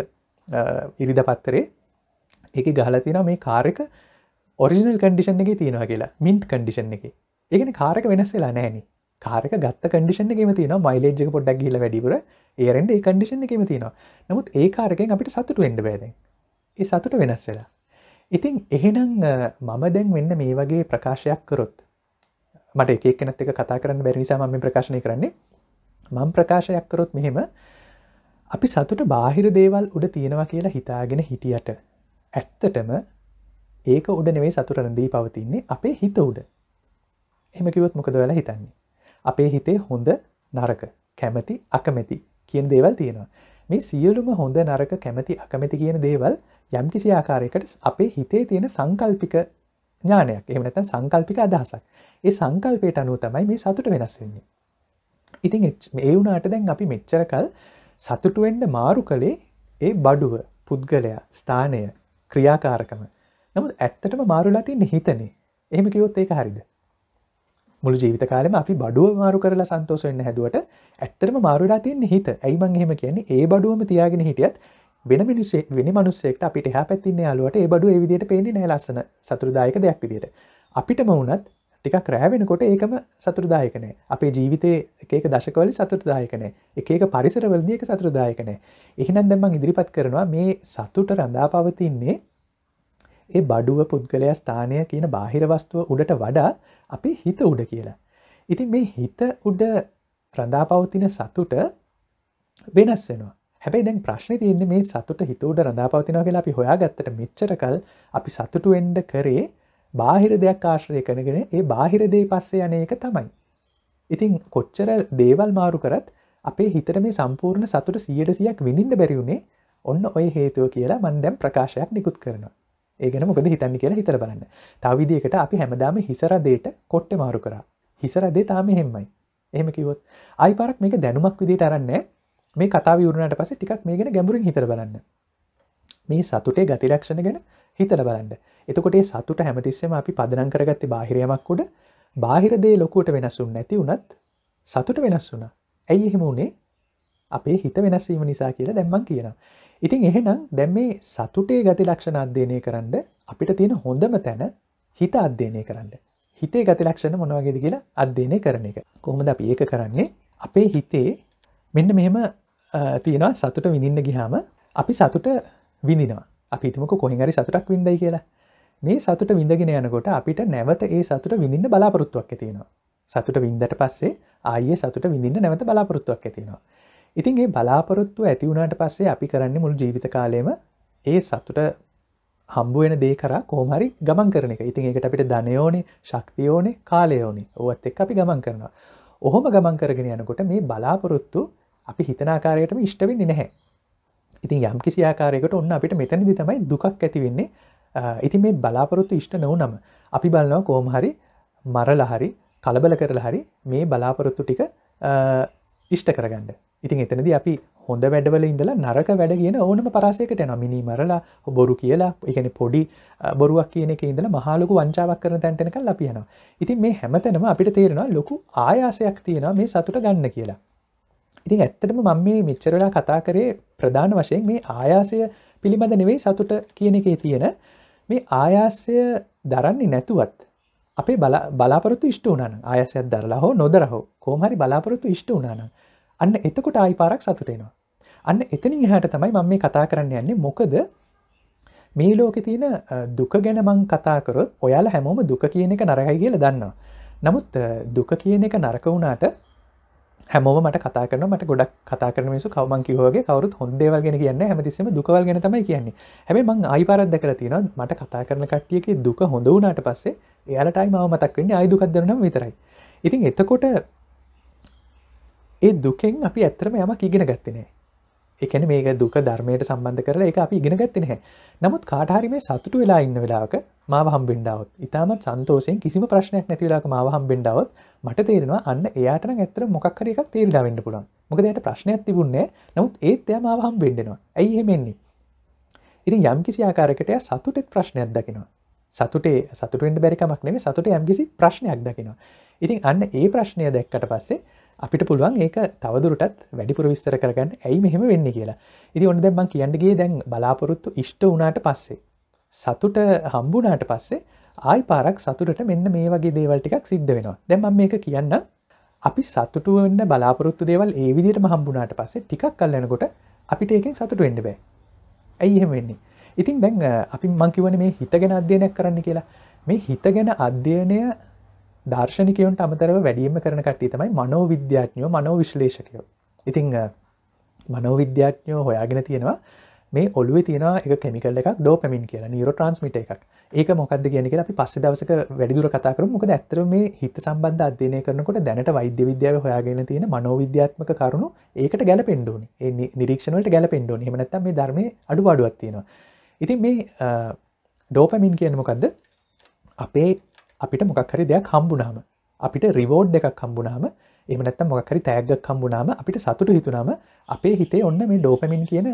ඉරිද පත්තරේ එක ගහලතින මේ කාරක ඔරිිනල් කඩිෂන් එක තියෙනවා කියලා මින්ට් කඩිෂන් එක ඒගෙන කාරක වෙනස් වෙලා නෑන කාරක ගත් කඩිෂන් එක තින මයිලේජක පොඩ්ඩක් කියල වැඩිපුර ඒරෙන්ට ඒ කඩිෂන් එකම තියෙනවා නමුත් ඒ කාරකෙන් අපිට සතුට වෙන්ඩ බෑදෙන් ඒ සතුට වෙනස් වෙලා ඉතින් එහෙනම් මම දැන් වෙන්න මේ වගේ ප්‍රකාශයක් කරොත් මට එකක් නැතික කතා කරන්න බැරිනිසා මම ප්‍රකාශණය කරන්නේ මං ප්‍රකාශයක් කරොත් මෙහෙම අපි සතුට බාහිර දේවල් උඩ තියෙනවා කියලා හිතාගෙන හිටියට ඇත්තටම ඒක උඩ නෙවේ සතුරනදී පවතින්නේ අපේ හිත උඩ එමකිවත් මොකද වෙලා හිතන්නේ අපේ හිතේ හොඳ නරක කැමති අකමැති කියන දේවල් තියෙනවා මේ සියලුම හොඳ නරක කැමති අකමැති කියන දේවල් යම් කිසි ආකාරයකට අපේ හිතේ තියෙන සංකල්පික ඥානයක් එමනත සංකල්පික අදහසක් ඒ සංකල්පයට අනුව තමයි මේ සතුට වෙනස් වෙන්නේ ඉතින් ඒ වුණට දැන් අපි මෙච්චරකල් සතුටුවෙන්ඩ මාරු කළේ ඒ බඩුව පුද්ගලයා ස්ථානය ක්‍රියාකාරකම නමුත් ඇත්තටම මාරුලාති නිහිතනේ එහෙම කිවොත් ඒක හරිද මුළු ජීවිත කාලම අපි බඩුව මාරු කරලා සන්තෝසවෙන්න හැදුවට ඇත්තරම මාරුලාතිය නිහිත ඇයිමං එහෙම කියන්නේ ඒ බඩුවම තියාගෙන හිටියත් වෙන මිනිසේ වෙන මනුස්සෙක්ට අපිට හැ පැත්තින්නේ අලුවට ඒ බඩු විදියට පේන්නේ නෑ ලස්සන සතුරදායක දෙයක් විදිට අපිටම වුනත් ටිකක් රෑවෙනකොට ඒකම සතුරදායකනය අපේ ජීවිතය ඒක දශකවල සතුරදායකනය එකක පරිසරවලදික සතුරදායකනය එහිනම් දෙම ඉදිරිපත් කරනවා මේ සතුට රඳා පවතින්නේ ඒ බඩුව පුද්ගලයා ස්ථානය කියන බාහිරවස්තුව උඩට වඩා අපි හිත උඩ කියලා. ඉතින් මේ හිත උඩ රඳාපවතින සතුට වෙනස් වෙනවා හැබැයි දැන් ප්‍රශ්න තියන්නේ මේ සතුට හිතෝට රඳාපවතින කියලා අපි හොයා ගත්තට මෙච්චර කල් අපි සතුටුවෙන්ඩ කරේ බාහිර දෙයක් ආශ්‍රය කනගෙන ඒ බාහිර දේ පස්සේ යන එක තමයි. ඉතින් කොච්චර දේවල් මාරු කරත් අපේ හිතර මේ සම්පූර්ණ සතුට සියට සියක් විඳින්ට බැරිවුණේ ඔන්න ඔය හේතුව කියලා මන් දැම් ප්‍රකාශයක් නිකුත් කරනවා. ඒගෙන මොකද හිතන්න කියලා හිතර බලන්න තවිදිකට අපි හැමදාම හිසරදේට කොට්ට මාරු කරා හිසරදේ තාම හෙම්මයි එහෙම කිවොත් අයිපරක් මේක දැනුමක් විදිට අරන්න මේ කතා විවරුණට පස ටිකක් මේ ගැන ගැඹුරින් හිතර බලන්න මේ සතුටේ ගතිරක්ෂණ ගැන හිතල බලන්න එතකොට සතුට හැමතිස්සම අපි පදනං කරගත්ත බාහිරයමක් උඩ බාහිරදේ ලොකුට වෙනසුන් නැති වනත් සතුට වෙනස් වුන ඇයි එහෙම වුණේ අපේ හිත වෙනස්වීම නිසා කියලා දැම්මන් කියන ඉතින් එහෙනම් දැම් මේ සතුටේ ගති ලක්ෂණ අධ්‍යයනය කරන්න අපිට තියෙන හොඳම තැන හිත අධ්‍යයනය කරන්න හිතේ ගති ලක්ෂණ මොනවගේද කියලා අධ්‍යයනය කරන එක කොහොමද අප ඒක කරන්නේ අපේ හිතේ මෙන්න මෙහෙම තියෙනවා සතුට විඳින්න ගිහාම අපි සතුට විඳිනවා අපිතුමක කොහහිරි සතුටක් විඳයි කියලා මේ සතුට විඳගෙන යනකොට අපිට නැවත ඒ සතුට විඳින්න බලාපොරොත්තුවක් ඇතිෙනවා සතුට වින්දට පස්සේ ආයේ සතුට විඳින්න නැවත බලාපොරොත්තුවක් ඇතිෙනවා ඉතින්ගේ බලාපොරොත්තු ඇතිවුණට පස්සේ අපි කරන්න මුල් ජීවිත කාලයම ඒ සතුට හම්බුවෙන දේ කර කෝමරි ගමන් කරන එක ඉතින් එකට අපිට ධනයෝනේ ශක්තියෝනේ කාලයෝනි ඔවත් එක් අපි ගමන් කරනවා ඔහොම ගමන් කරගෙන යනකොට මේ බලාපොරොත්තු අපි හිතනාකාරයටම ඉෂ්ටවෙන්නේ නැහැ ඉතින් යම් කිසි ආකාරයකට ඔන්න අපිට මෙතැනදි තමයි දුකක් ඇතිවෙන්නේ ඉති මේ බලාපොරොත්තු ඉෂ්ට නොව නම් අපි බලනවා කෝම හරි මරලහරි කලබල කරලා හරි මේ බලාපොරොත්තු ටික ඉෂ්ට කරගන්න ඉතින් එතනද අපි හොඳ වැඩවල ඉඳලා නරක වැඩ කියන ඕනම පරසයකට යන මිනි මරලා බොරු කියලා එකන පොඩි බොරුවක් කියන එක ඉඳලා මහලොකු වංචාවක් කරන තැන්ටනක ලපියනවා ඉතින් මේ හැමතැනම අපිට තේරෙනවා ලොකු ආයාසයක් තියෙනවා මේ සතුට ගන්න කියලා ඉතින් ඇත්තටම මං මේ මිච්චරලා කතා කරේ ප්‍රධාන වශයෙන් මේ ආයාසය පිළිබඳ නෙවෙයි සතුට කියන එකේ තියෙන මේ ආයාසය දරන්නේ නැතුවත් අපේ බලාපොරොත්තු ඉෂ්ට වනන් ආයසයක් දරලා හෝ නොදරහෝ කෝමහරි බලාපොරොත්තු ඉෂ්ට වනාන අන්න එතකොට ආයිපාරක් සතුටේනවා අන්න එතනින් එහට තමයි මම මේ කතා කරන්න යන්නේ මොකද මේ ලෝක තියෙන දුක ගැන මං කතාකරොත් ඔයාලා හැමෝම දුක කියන එක නරහයි කියල දන්නවා නමුත් දුක කියන එක නරක වුණාට හැමෝම මට කතා කරන මට ගොඩක් කතා කරන මිසු කවමන් කිවෝගේ කවරුත් හොන්දේවල් ගෙන කියන්න හැමතිස්සම දුකවල් ගෙන තමයි කියන්නේ හැබේ මං අයිපාරත් දැකර තියෙන මට කතා කරන කට්ටියක දුක හොඳ වුනාට පස්සේ එයාලටයි මාව මතක් වෙන්නේ අයිදුකක්දරනම් විතරයි ඉතින් එතකොට ඒ දුකෙන් අපි ඇත්තරම යම ඉගෙන ගත්තනේ එකන මේක දුක ධර්මයට සම්බන්ධ කරලා එක අපි ඉගෙන ගත්තිනහැ නමුත් කාටහරි මේ සතුටු වෙලා ඉන්න වෙලාවක මාව හම්බෙන්ඩාවත් ඉතාම සන්තෝසයෙන් කිසිම ප්‍රශ්නයක් නැතිවලාක මාව හම්බෙන්ඩාවත් මට තේරෙනවා අන්න එයාටන ඇතර මොක්කර එකක් තේරලා වෙන්න පුළන් මොකදයට ප්‍රශ්නයක් තිබුන්නේ නමුත් ඒත් එයා මාව හම්බෙන්ඩෙනවා ඇයිහෙමෙන්නේ ඉතින් යම්කිසි ආකාරකටය සතුටෙත් ප්‍රශ්නයක් දකිනවා සතුටේ සතුටෙන්ට බැරිකමක් නෙේ සතුට යම්කිසි ප්‍රශ්නයක් දකිනවා ඉතින් අන්න ඒ ප්‍රශ්නය දැක්කට පස්සේ අපිට පුළුවන් ඒක තවදුරටත් වැඩිපුර විස්තර කරගන්න ඇයි මෙහෙම වෙන්න කියලා ඉති ඔන්න දෙමන් කියන්නගේ දැන් බලාපොරොත්තු ඉෂ්ට වනාට පස්සේ සතුට හම්බුනාට පස්සේ ආයි පාරක් සතුට මෙන්න මේ වගේ දේවල් ටිකක් සිද්ධ වෙනවා දැම මේක කියන්න අපි සතුටුවන්න බලාපොරොත්තු දේවල් ඒ විදිට හම්බුනාට පස්සේ ටිකක් කල්ලනකොට අපිට ඒකෙන් සතුට වෙන්න බෑ ඇයි එහෙම වෙන්නේ ඉතින් දැන් අපි මංකිවන මේ හිත ගැන අධ්‍යයනයක් කරන්න කියලා මේ හිත ගැන අධ්‍යයනය දර්ශනිකයන්ට අමතරව වැඩියීම කරන කටේ තමයි මනෝ විද්‍යාඥයෝ මනෝ විශ්ලේෂකයෝ ඉතිං මනෝවිද්‍යාඥයෝ හොයාගෙන තියෙනවා මේ ඔල්ුව තින එක කෙමිකල් එකක් ඩෝපමින් කිය නීරෝ ට්‍රන්ස්මිට එකක් ඒක මොකද කියනෙක අපි පස්ස දවසක වැඩිදුර කතාකර මොකද ඇතර මේ හිත සම්බන්ධ අධ්‍යනය කරනකොට දැනට වෛද්‍ය විද්‍යාව හොයාගෙන තියෙන මනෝවිද්‍යාත්මක කරුණු ඒකට ගැල පෙන්ඩුවන ඒ නිරීක්ෂණවලට ගැල පෙන්ඩුවන හමනත් මේ ධර්මය අඩු අඩුවත්තියෙනවා ඉතින් මේ ඩෝපමින් කියන මොකක්ද අපේ අපිට මොකක්හරි දෙයක් හම්බුනාම අපිට රිවෝඩ් එකක් හම්බුනාම එමනත්ත මොකරි තෑගක් කම්බුනාම අපිට සතුට හිතුනාම අපේ හිතේ ඔන්න මේ ඩෝපමින් කියන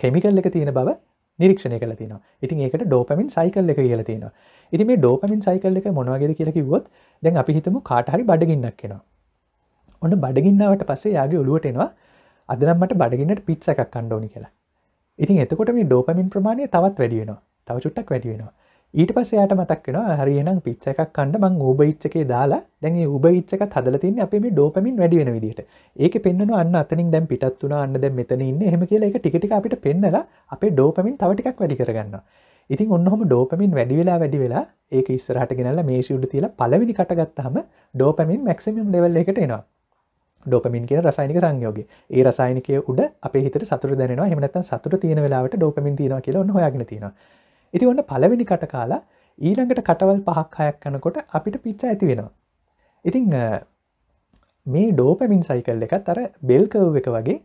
කෙමිකල් එක තියෙන බව නිරක්ෂණය කල තින ඉතින් ඒකට ඩෝපමින් සයිකල් එක කියල තියෙන ඉති මේ ඩෝපමින් සයිකල් එක මොනවාගේද කියලකිවොත් දැන් අපි හිතම කාටහරි බඩගින්නක් කෙනවා ඔන්න බඩගින්නාවට පස්සේ යාගේ ඔලුවටෙනවා අදනම්මට බඩගින්නට පිට්සකක් කණ්ඩෝනි කියලා ඉතින් එතකොට මේ ඩෝපමින් ප්‍රමාණය තවත් වැඩියෙනවා තව චුට්ටක් වැඩියෙනවා ඊට පස්ස යට මතක්කෙන හරිනම් පිච්ච එකක් කණඩ මං ඔබයිච්චකේ දාලා දැන් ඔබයිච්චක හදලතින් අපේ ඩෝපමින් වැඩි වෙන විදිට ඒක පෙන්න්න අන්න අතනින් දැම් පිටත් වුණ අන්න දැ මෙතනන්න හෙම කියලා එක ටිකට අපිට පෙන්නලා අපේ ඩෝපමින් තවටිකක් වැඩි කරගන්න ඉතින් ඔන්නහොම ඩෝපමින් වැඩි වෙලා වැඩි වෙලා ඒක ඉස්සරහට ගෙනල්ලා මේ ශුඩ තිල පලවිනි කටගත්තහම ඩෝපමින් මැක්සිමම් ලෙවල් එකට එනවා ඩෝපමින් කියෙන රසයිනික සංයෝගේ ඒ රසායනිකය උඩ අප හිත සතුර දැනවා හමනත් සතුර තියෙන වෙලාවට ඩෝපමින් තින කියල නොහයගෙන තිනවා ඉති ඔන්න පලවෙනි කට කාලා ඊළඟට කටවල් පහක් අයක් කනකොට අපිට පිච්චා ඇති වෙනවා ඉතිං මේ ඩෝපමින් සයිකල් එක තර බෙල්කව් එක වගේ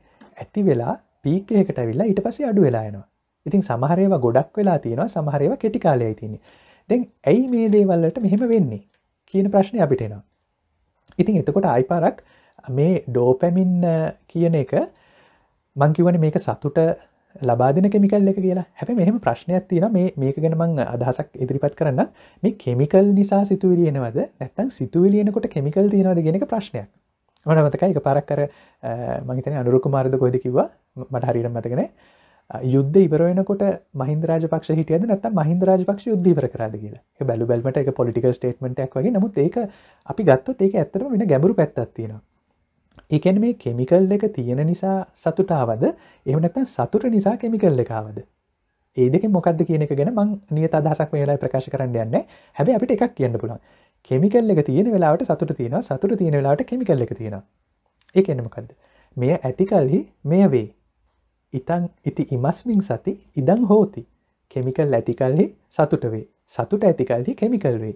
ඇති වෙලා පීකයකට විල්ලා ඉට පසේ අඩු වෙලායනවා ඉතින් සමහරයව ගොඩක් වෙලා තියෙනවා සමහරයව කෙටිකාලය තින්නේ දැන් ඇයි මේ දේවල්ලට මෙහෙම වෙන්නේ කියන ප්‍රශ්නය අපිටෙනවා. ඉතින් එතකොට අයිපාරක් මේ ඩෝපැමින් කියන එක මංකිවන මේක සතුට ලබාදන කෙමිකල් එක කියලා හැප මෙහම ප්‍රශ්නයක් තියෙන මේ මේක ගැන මං අදහසක් ඉදිරිපත් කරන්න මේ කෙමිකල් නිසා සිතුවිලියනවද නැත්තං සිතුවිලියනකොට කෙමිකල් තියෙනවද ගෙනක ප්‍රශ්නයක් මන මතකයි එක පරක් කර මහිතන අනුරුකු මාර්ද ගොද කිවවා මට හරිරම් මතකෙන යුද්ධ ඉවරෙනකොට මහින්දරජ පක්ෂ හිටියද නත් මහින්දරජ පක්ෂ යුද්ධීවර කරද කියලා බැලු බැල්මට එක පොලිටික ටේටමටක් වගේ නමුත් ඒක අපි ගත්තොත් ඒක ඇත්තරම වෙන ගැඹරු පැත්තත්තිනවා එකන මේ කෙමිකල් එක තියෙන නිසා සතුටාවද එමනත්තන් සතුට නිසා කෙමිකල් එකවද ඒදක මොකක්ද කියන එක ගැන මං නිය අදහසක් වෙලා ප්‍රකාශ කරන්න යන්න හැබ අපිට එකක් කියන්න පුළන් කෙමිකල් එක තියෙන වෙලාට සතුට තියෙන සතුට තියෙන වෙලාට කෙමිකල් එක තියෙන ඒ එන්නමකක්ද මෙය ඇතිකල්හි මෙය වේ ඉතන් ඉති ඉමස්මින් සති ඉදං හෝති කෙමිකල් ඇතිකල්හි සතුට වේ සතුට ඇතිකල්හි කෙමිකල් වේ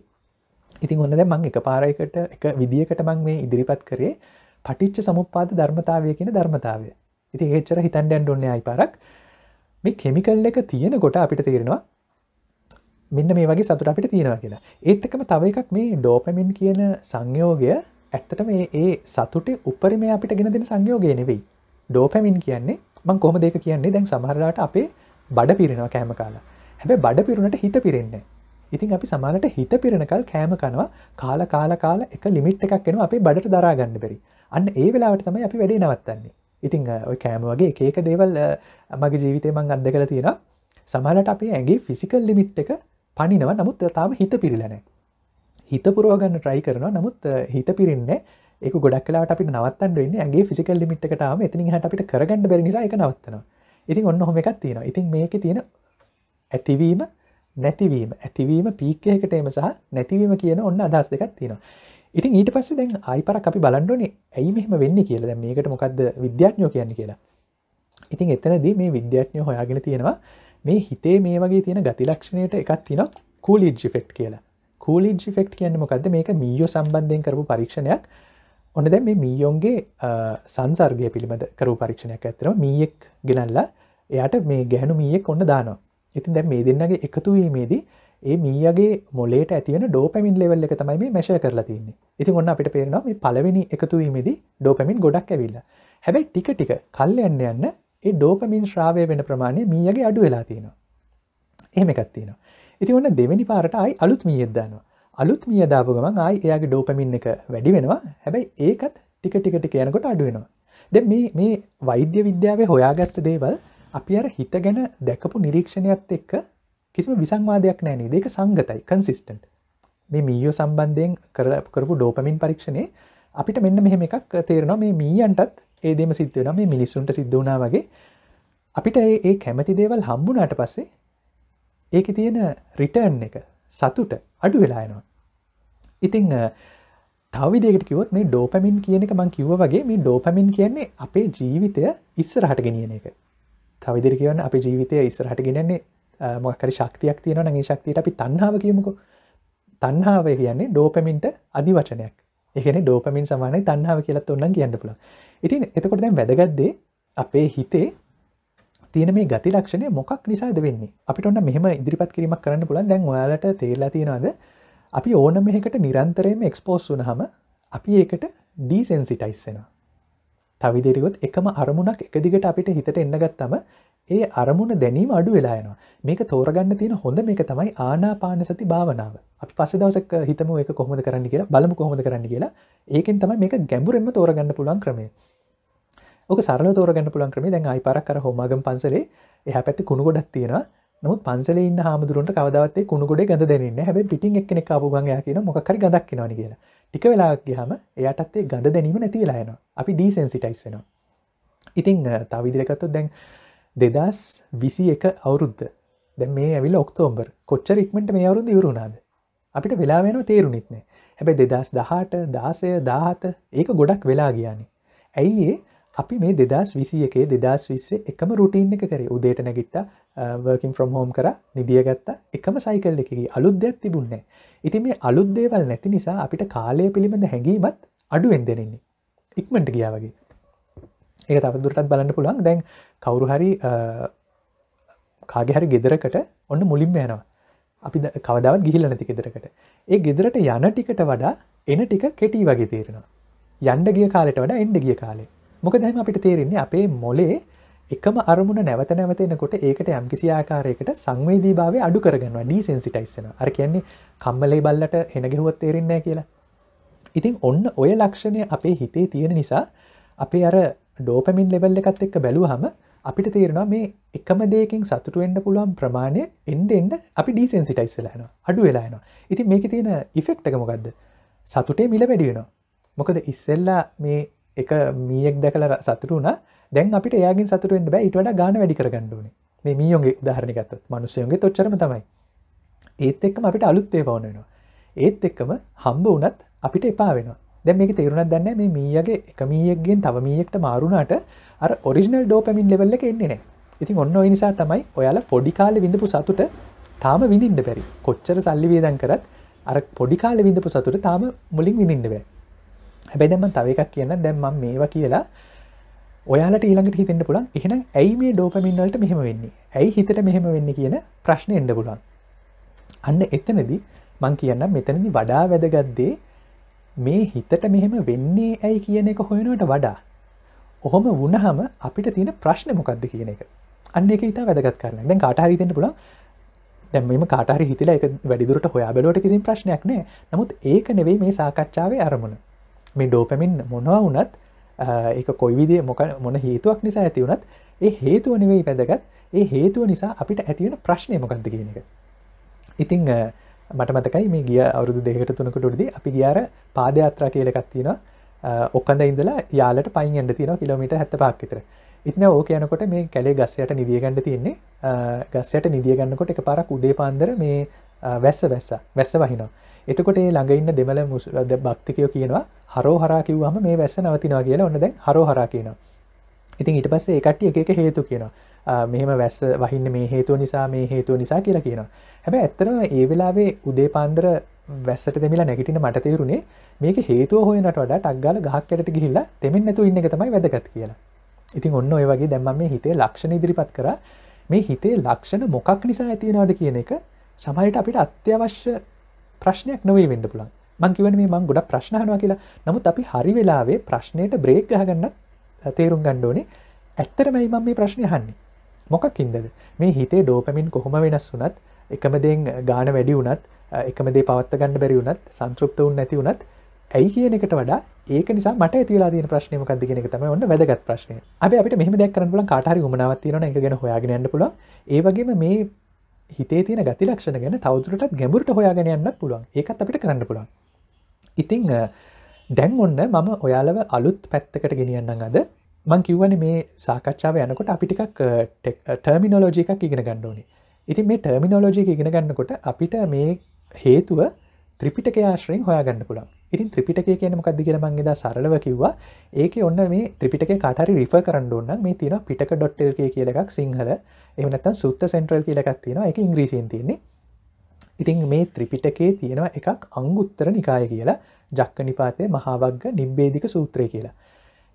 ඉතින් ඔන්න මං එක පාරයකට එක විදිකට මං මේ ඉදිරිපත් කරේ පටිච්ච සමුපාද ධර්මතාවය කියන ධර්මතාවය ඉති ඒච්චර හිතන්ඩන් ඔන්න අයි පරක් මේ කෙමිකල් එක තියෙන ගොට අපිට තේරෙනවා මෙන්න මේ වගේ සතුට අපිට තියෙනවා කියලා ඒත්තකම තව එකක් මේ ඩෝපමින් කියන සංයෝගය ඇත්තට මේ ඒ සතුට උපරිම අපිට ගෙන දෙෙන සංයෝගය නෙවෙයි ඩෝපැමින් කියන්නේ මං කොහොම දෙක කියන්නේ දැන් සමහරලාට අපේ බඩ පිරෙනවා කෑම කාලා හැබැ බඩ පිරුණට හිත පිරෙන්නේ ඉතින් අපි සමානට හිත පිරණකල් කෑම කනවා කාල කාල කාල එක ලිමිට් එකක් එෙන අපි බඩට දරාගන්න බැරි අන්න ඒ වෙලාවට තමයි අපි වැඩේ නවත්තන්නේ ඉතිං ඔය කෑම වගේ ඒක දේවල් මගේ ජීවිතය මං අන්ද කළ තියෙන සමාලට අපේ ඇගේ ෆිසිකල් ලිමිට් එක පනිනව නමුත් තාම හිත පිරිලනෑ හිත පුරුවගන්න ට්‍රයි කරනවා නමුත් හිත පිරින්නේ එක ගොඩක් කලාට අපි නවත්තන්න්න ඇගේ ෆිසිකල් ලිමිට්කටාව එතිනි හට අපිට කරගන්න බැනිසා එක නවත්තනවා ඉතින් ඔන්න හොම එකක් තියෙන ඉතින් මේක තියෙන ඇතිවීම නැතිවීම ඇතිවීම පීකයකට එම සහ නැතිවීම කියන ඔන්න අදහස් දෙකක් තියෙනවා ඉතින් ඊට පස්සේ දැන් ආයිපර අපි බලන්නඩෝනි ඇයි මෙහම වෙන්න කියලා දැ මේකට මොකක්ද විද්‍යාඥෝ කියන්නේ කියලා ඉතින් එතනදී මේ විද්‍යාඥෝ හොයාගෙන තියෙනවා මේ හිතේ මේ වගේ තියෙන ගතිලක්ෂණයට එකක් තින කූලිජ් ෆෙක්් කියලා කූලිජ් ෆෙක්් කියන්න මොකක්ද මේක මීියෝ සම්බන්ධයෙන් කරපු පරීක්ෂණයක් ඔන්න දැ මේ මීියෝන්ගේ සංසර්ගය පිළිබඳ කරු පරීක්ෂණයක් ඇතරව මීයෙක් ගෙනල්ලා එයට මේ ගැහනු මීයෙක් ඔන්න දානවා ඉතින් දැ මේ දෙන්නගේ එකතුවීමේදී ඒ මීගේ මොලේට ඇතිවන ඩෝපමින් ලෙවල් එක තමයි මේ මශය කරලා තින්නේ ඉතින් ඔන්න අපිට පේරනවා මේ පලවෙනි එකතුවීමේදී ඩෝපමින් ගොඩක් ඇවිල්ල හැබැයි ටික ටික කල් යන්න යන්න ඒ ඩෝපමින් ශ්‍රාවය වෙන ප්‍රමාණය මීගේ අඩු වෙලා තියෙනවා එහෙම එකත්තින ඉති ඔන්න දෙවැනි පාරට අයි අලුත් මියද්දානවා අලුත් මිය දාපු ගමන් ආයි එයාගේ ඩෝපමින් එක වැඩි වෙනවා හැබැයි ඒකත් ටික ටිකට කියනකොට අඩුවෙනවා. දැ මේ වෛද්‍ය විද්‍යාවේ හොයාගත්ත දේවල් අපි අර හිත ගැන දැකපු නිරීක්ෂණයත් එක්ක කිසිම විසංවාදයක් නෑනේ දෙක සංගතයි කන්සිස්ටන්ට් මේ මීියෝ සම්බන්ධයෙන් කර කරපු ඩෝපමින් පරීක්ෂණය අපිට මෙන්න මෙහෙම එකක් තේරෙනවා මේ මීයන්ටත් ඒදේම සිද්ධ වෙන මේ මිනිස්සුන්ට සිද්ධ වනා වගේ අපිට ඒ කැමති දේවල් හම්බුනාට පස්සේ ඒක තියෙන රිටර්න් එක සතුට අඩු වෙලායනවා ඉතිං තවිදකට කිවත් මේ ඩෝපමින් කියන එක මං කිව්ව වගේ මේ ඩෝපමින් කියන්නේ අපේ ජීවිතය ඉස්සරහට ගෙනියන එක තවිදිරි කියවන්න අපි ජීවිතය ඉස්සරහට ගෙනන්නේ මොකරි ශක්තියක් තියෙන නගේ ශක්තියට අපි තන්නාව කියමුකෝ තන්හාාව කියන්නේ ඩෝපමින්ට අධිවචනයක් එකන ඩෝපමින් සමානයි තන්නාව කියලත් ඔන්නන් කියන්න පුළ ඉතින් එතකොට දැන් වැදගත්දේ අපේ හිතේ තියන මේ ගති ලක්ෂණය මොකක් නිසාද වෙන්නේ අපිට ඔන්න මෙහම ඉදිරිපත් කිරීමක් කරන්න පුළන් දැන් ඔයාලට තේරලා තියෙනවාද අපි ඕන මෙකට නිරන්තරයම එක්ස්පෝස් වුනහම අපි ඒකට ඩීසෙන්සිටයිස්සෙනවා තවිදිරයොත් එකම අරමුණක් එකදිගට අපිට හිතට එන්නගත්තම ඒ අරමුණ දැනීම අඩු වෙලායනවා මේක තෝරගන්න තියෙන හොඳ මේක තමයි ආනාපාන සති භාවනාව අපි පස්ස දවසක් හිතම එක කොහොමද කරන්න කියලා බලමු කොහොමද කරන්න කියලා ඒකෙන් තමයි මේක ගැඹුරෙන්ම තෝරගන්න පුළුවන් ක්‍රමේ ඕක සරල තෝරගන්න පුළුවන් ක්‍රමේ දැන් අයි පරක් කර හොමගම් පන්සලේ එහ පැත්ති කුණු ගොඩක් තියෙනවා නමුත් පන්සල ඉන්න හාමුදුරන්ට කවදත්තේ කුණුගොඩ ගඳ දෙන්න හැබ පිටින් එක්නෙක් කාපුගන්යා කියන මොකරි ගදක් නවාන කියලා ටික වෙලාගේ හම එයටත්තේ ගඳ දැනීම නැති වෙලායන අපි ඩීසන්සිටයිස්සෙනවා ඉතිං තවිදිරකත්තු දැන් දෙදස් විසි එක අවුරුද්ධ දැ මේ ඇවිල ඔක්තෝම්බර් කොච්චර ඉක්මට මේ අවරුද ඉවරුණාද අපිට වෙලා වෙන තේරුණිත්නේ හැබැ දෙදස් දහට දාසය දාහත ඒක ගොඩක් වෙලා ගියානි ඇයිඒ අපි මේ දෙදස් විසි එකේ දෙදස් විස්සේ එකම රුටීන් එක කරේ උදේට නැගිට්ට වර්කින් ෆ්‍රම් හෝම් කර නිදිය ගත්ත එකම සයිකල් එකකි අලුද්දයක් තිබුන්නේ ඉති මේ අලුද්දේවල් නැති නිසා අපිට කාලය පිළිබඳ හැඟීමත් අඩුවෙන්දෙනෙන්නේ ඉක්මට ගියා වගේ ඒක තවදුරටත් බලන්න පුළුවන් දැන් කවුරු හරි කාගෙහරි ගෙදරකට ඔන්න මුලින්ම යනවා අපි කවදාවත් ගිහිල නැති ගෙදරකට ඒ ගෙදරට යන ටිකට වඩා එන ටික කෙටී වගේ තේරෙනවා යන්ඩ ගිය කාලට වඩා එන්ඩ ගිය කාලේ මොක දැම අපිට තේරෙන්නේ අපේ මොලේ එකම අරමුණ නැවත නැවතෙනකොට ඒකට යම්කිසි ආකාරයකට සංවේදී භාව අඩු කරගන්නවා ඩීසෙන්සිටයිස්සන අර කියන්නේ කම්මලේ බල්ලට හෙනගෙහුවත් තේරෙන්නේ කියලා ඉතින් ඔන්න ඔය ලක්ෂණය අපේ හිතේ තියෙන නිසා අපේ අර ඩෝපමින් ලෙවල් එකත් එක්ක බැලූ හම අපිට තේරෙනවා මේ එකම දෙකින් සතුටුවෙන්ඩ පුළුවන් ප්‍රමාණය එන්ඩ එන්ඩ අපි ඩීසෙන්සිටයිස් වෙලාන අඩු වෙලානවා ඉතින් මේක තියෙන ඉෆෙක්්ක මොකක්ද සතුටේ මිල වැඩියෙනවා මොකද ඉස්සෙල්ලා මේ එක මීයෙක් දැකල සතුරු වනා දැන් අපිට ඒයාගින් සතුරෙන් බෑ ඉට වඩ ගාන වැඩි කරගන්නඩුවන මේ මියෝගේ උදාහරණිකත් මනුසයෝගේ තොච්චරම තමයි ඒත් එක්කම අපිට අලුත්තේ පවනෙනවා ඒත් එක්කම හම්බ වනත් අපිට එපා වෙන දැ මේක තේරුණත් දන්න මේ මීියගේ එක මීියෙක්ගෙන් තව මීියෙක්ට මාරුණට අර ඔරිිනල් ඩෝ පැමින් ලෙවල්ල එක එන්නේ නෑ ඉතින් ඔන්න නිසා තමයි ඔයාල පොඩිකාල විඳපු සතුට තාම විඳින්ද පැරි කොච්චර සල්ලි වේදන් කරත් අර පොඩිකාල විඳපු සතුට තාම මුලින් විඳින්න බෑ හැබැ දැම තව එකක් කියන්න දැම්ම මේවා කියලා ඔයාලට ඊළඟට හිතෙන්න්න පුළන් එහෙන ඇයි මේ ඩෝපමින්වලට මෙහෙම වෙන්නේ ඇයි හිතට මෙහෙම වෙන්න කියන ප්‍රශ්න එන්න පුළන් අන්න එතනදි මං කියන්න මෙතනදි වඩා වැදගත්දේ මේ හිතට මෙහෙම වෙන්නේ ඇයි කියන එක හොයනට වඩා ඔහොම වුණහම අපිට තියෙන ප්‍රශ්න මොකක්ද කියන එක අන්න එක ඉතා වැදගත් කරන්න දැන් කාටහරිතෙන්න්න පුළා දැම්ම කාටහරි හිතලා එක වැඩිදුරට හොයා බලට කිසි ප්‍රශ්නයක් නෑ නමුත් ඒක නෙවෙයි මේ සාකච්ඡාවේ අරමුණ මේ ඩෝපමින් මොනවා වනත් ඒක කොයිවිදේ මොක මොන හේතුවක් නිසා ඇතිවුණත් ඒ හේතුව නෙවෙයි වැදගත් ඒ හේතුව නිසා අපිට ඇතිවෙන ප්‍රශ්නය මොකක්ද කියන එක. ඉතිං මට මතකයි මේ ගිය අවුරුදු දෙකට තුනකටටදී අපි ගියාර පාදයාත්‍රා කියලකත්තින ඔක්කඳ ඉඳලා යාලට පයින් ඇඩ තින කිලමිට හැත පාක්කිතර ඉතින ඕක යනකොට මේ කැලේ ගස්සයට නිදියගන්න තියන්නේ ගස්සයට නිදියගන්නකොට එක පරක් උදේ පාන්දර මේ වැස්ස වැස්ස වැස්ස වහිනවා එතකොට ඒ ළඟඉන්න දෙමල මුද භක්තිකයෝ කියනවා හරෝ හරා කිව්හම මේ වැස්ස නවතිනවා කියලා ඔන්න දැන් හරෝ හරා කියනවා ඉතින් ඉට පස්සේ එකට්ටිය එක හේතු කියනවා මෙහම වැස්ස වහින්න මේ හේතුව නිසා මේ හේතුව නිසා කියලා කියනවා හැබ ඇත්තරම ඒ වෙලාවේ උදේ පාන්දර වැස්සට දෙමිලා නැගටින මට තේරුණේ මේක හේතුව හොයනට වඩා ටක්ගාල ගහක්කයට ගිහිල්ලා දෙමින් නැතු ඉන්න එක තමයි වැදගත් කියලා ඉතින් ඔන්න ඔය වගේ දැම්ම මේ හිතේ ලක්ෂණ ඉදිරිපත් කර මේ හිතේ ලක්ෂණ මොකක් නිසා ඇතිවෙනවාද කියන එක සමහිට අපිට අත්‍යවශ්‍ය ප්‍රශ්නයක් නොවී වෙන්න පුළන් මංකිවන මේ මං ගොඩ ප්‍රශ්නහනවා කියලා නමුත් අපි හරි වෙලාවේ ප්‍රශ්නයට බ්‍රේක් ගහගන්න තේරුම් ගණ්ඩෝනේ ඇත්තරමයි මං මේ ප්‍රශ්නය හන්නේ මොකක් ඉන්දද මේ හිතේ ඩෝපමින් කොහොම වෙනස් වුනත් එකමදෙන් ගාන වැඩි වුනත් එකමදේ පවත්ත ගන්න බැරි වුනත් සංතෘප්ත වුන් නැති වුනත් ඇයි කියන එකට වඩා ඒක නිසා මට ඇතිලා තියෙන ප්‍රශ්නයම කද කියන එක තමයි ඔන්න වැදගත් ප්‍රශ්නය. අපි අපිට මෙහෙම දෙයක් කරන්න පුළුවන් කාට හරි උමනාවක් තියෙනවා නම් ඒක ගැන හොයාගෙන යන්න පුළුවන්. ඒ වගේම මේ හිතේ තියෙන ගති ලක්ෂණ ගැන තවදුරටත් ගැඹුරට හොයාගෙන යන්නත් පුළුවන් ඒකත් අපිට කරන්න පුළුවන් ඉතිං දැන් ඔන්න මම ඔයාලව අලුත් පැත්තකට ගෙනියන්න අද මං කිව්වන මේ සාකච්ඡාව යනකොට අපිටිකක් ටර්මිනෝලෝජි එකක් ඉගෙන ගණ්ඩෝනි ඉතින් මේ ටර්මිනෝලෝජි ඉගෙන ගන්නකොට අපිට මේ හේතුව ත්‍රිපිටක ආශ්‍රයෙන් හොයාගන්න පුළන් ඉතින් ත්‍රිපිටකය කියන මොකක්ද කියල මං එදා සරලව කිව්වා ඒක ඔන්න මේ ත්‍රිපිටක කාටරි රිෆ කරන්න ඕන්න මේ තියෙන පිටක ඩොට්ටල්ක කියල එකක් සිංහල එමනත්තන් සුත්ත සෙන්ට්‍රල් කියලකක් තියෙන එක ඉංග්‍රීසින් තියන්නේ ඉතින් මේ ත්‍රිපිටකේ තියෙනවා එකක් අංගුත්තර නිකාය කියලා ජක්ක නිපාතය මහාවක්ග නිම්බේදික සූත්‍රය කියලා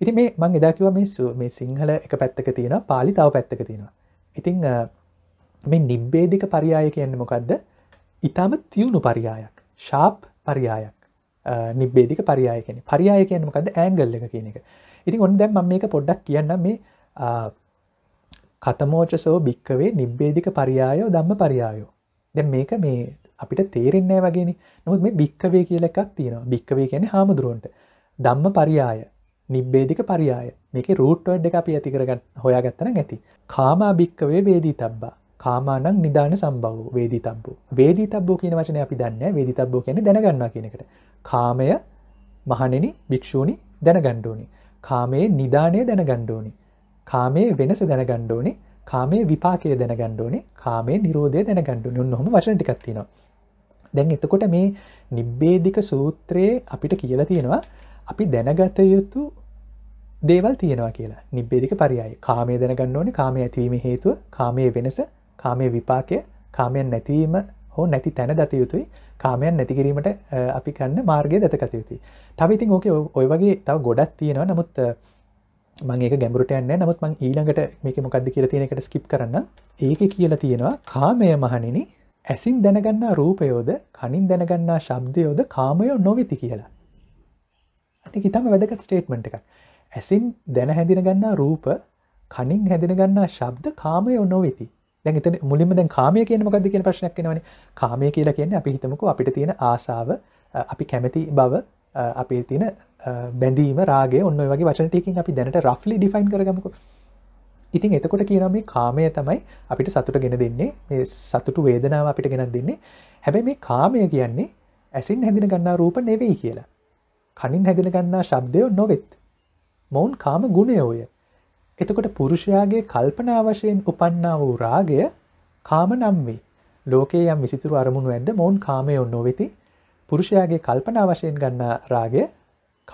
ඉති මේ මං එදාකිව මේ සිංහල එක පැත්තක තියෙන පාලි තාව පැත්තක තියෙනවා ඉතිං මේ නිබ්බේදික පරියාය කියන්න මොකක්ද ඉතාම තියුණු පරියායක් ශාප් පරියායක් නිබ්බේදික පරියාය කෙන පරියාය කියනමකද ඇංගල්ල එක කියන එක ඉතින් ඔන්න දැම් මේක පොඩ්ඩක් කියන්න මේ කතමෝචසෝ භික්කවේ නිබ්බේදික පරියායෝ දම්ම පරියායෝ දැ මේක මේ අපිට තේරෙන්නේ වගේ නමුත් මේ භික්කවේ කියල එකක් තියෙනවා භික්කවේ කියන හාමුදුරුවන්ට දම්ම පරියාය නිබ්බේදික පරියාය මේක රූට්ඩ එක අපි ඇතිකරගන්න හොයාගත්තන ඇති කාමා භික්කවේ වේදී තබ්බා කාමානං නිධාන සම්බව වේදී තබ්බු වේදී තබ්බෝ කියන වචන අපි දන්න වේදි තබ්බෝ කියන දැනගන්නා කියනකට කාමය මහනෙනි භික්‍ෂූනි දැන ගණ්ඩෝනි. කාමයේ නිධානය දැන ගණ්ඩෝනි. කාමේ වෙනස දැන ගණ්ඩෝනි කාමේ විපාකය දැන ගණ්ඩෝනි කාමේ නිරෝධය දැන ගණ්ඩුනි නොම වශටිකත්තින. දැන් එතකොට මේ නිබ්බේධික සූත්‍රයේ අපිට කියලා තියෙනවා අපි දැනගත යුතු දේවල් තියෙනවා කියලා නිබ්බේධික පරියායි කාමය දැන ගණ්ඩෝනි කාමය ඇතිවීම හේතුව කාමය වෙනස කාමය විපාකය කාමයෙන් නැතිවීම හෝ නැති තැන දත යුතුයි කාමයන් නැතිකිරීමට අපි කන්න මාර්ගය දතකත යුතුයි තවිතින් ඕක ඔය වගේ තව ගොඩත් තියෙනවා නමුත් මගේ ගැඹරට යන්න නමුත් මං ඊළඟට මේක මොකක්ද කියලා තියෙනකට ස්කිප් කරන්න ඒක කියලා තියෙනවා කාමය මහනිනි ඇසින් දැනගන්නා රූපයෝද කනින් දැනගන්නා ශබ්දයෝද කාමයෝ නොවෙති කියලා ඉතම වැදගත් ස්ටේට්මට එකක් ඇසින් දැන හැඳින ගන්නා රූප කනින් හැදින ගන්නා ශබ්ද කාමය ඔන්නොවෙති දැන් එතන මුලින්ම දැන් කාමය කියන්නේ මොකද්ද කියන ප්‍රශ්නයක් එනවනේ. කාමය කියලා කියන්නේ අපි හිතමුකෝ අපිට තියෙන ආසාව, අපි කැමති බව, අපේ තියෙන බැඳීම, රාගය ඔන්න ඔය වගේ වචන ටිකකින් අපි දැනට රෆ්ලි ඩිෆයින් කරගමුකෝ. ඉතින් එතකොට කියනවා මේ කාමය තමයි අපිට සතුට ගෙන දෙන්නේ. මේ සතුට වේදනාව අපිට ගෙනත් දෙන්නේ. හැබැයි මේ කාමය කියන්නේ ඇසින් හැඳින ගන්නා රූප නෙවෙයි කියලා. කනින් හැදින ගන්නා ශබ්දය නොවෙත්. මොවුන් කාම ගුණය ඔය. එතකොට පුරුෂයාගේ කල්පනා වශයෙන් උපන්නා වූ රාගය කාම නම් වේ ලෝකේ යම් විසිතුරු අරමුණු ඇද මොවුන් කාමය ඔන්නො වෙති පුරුෂයාගේ කල්පනා වශයෙන් ගන්නා රාගය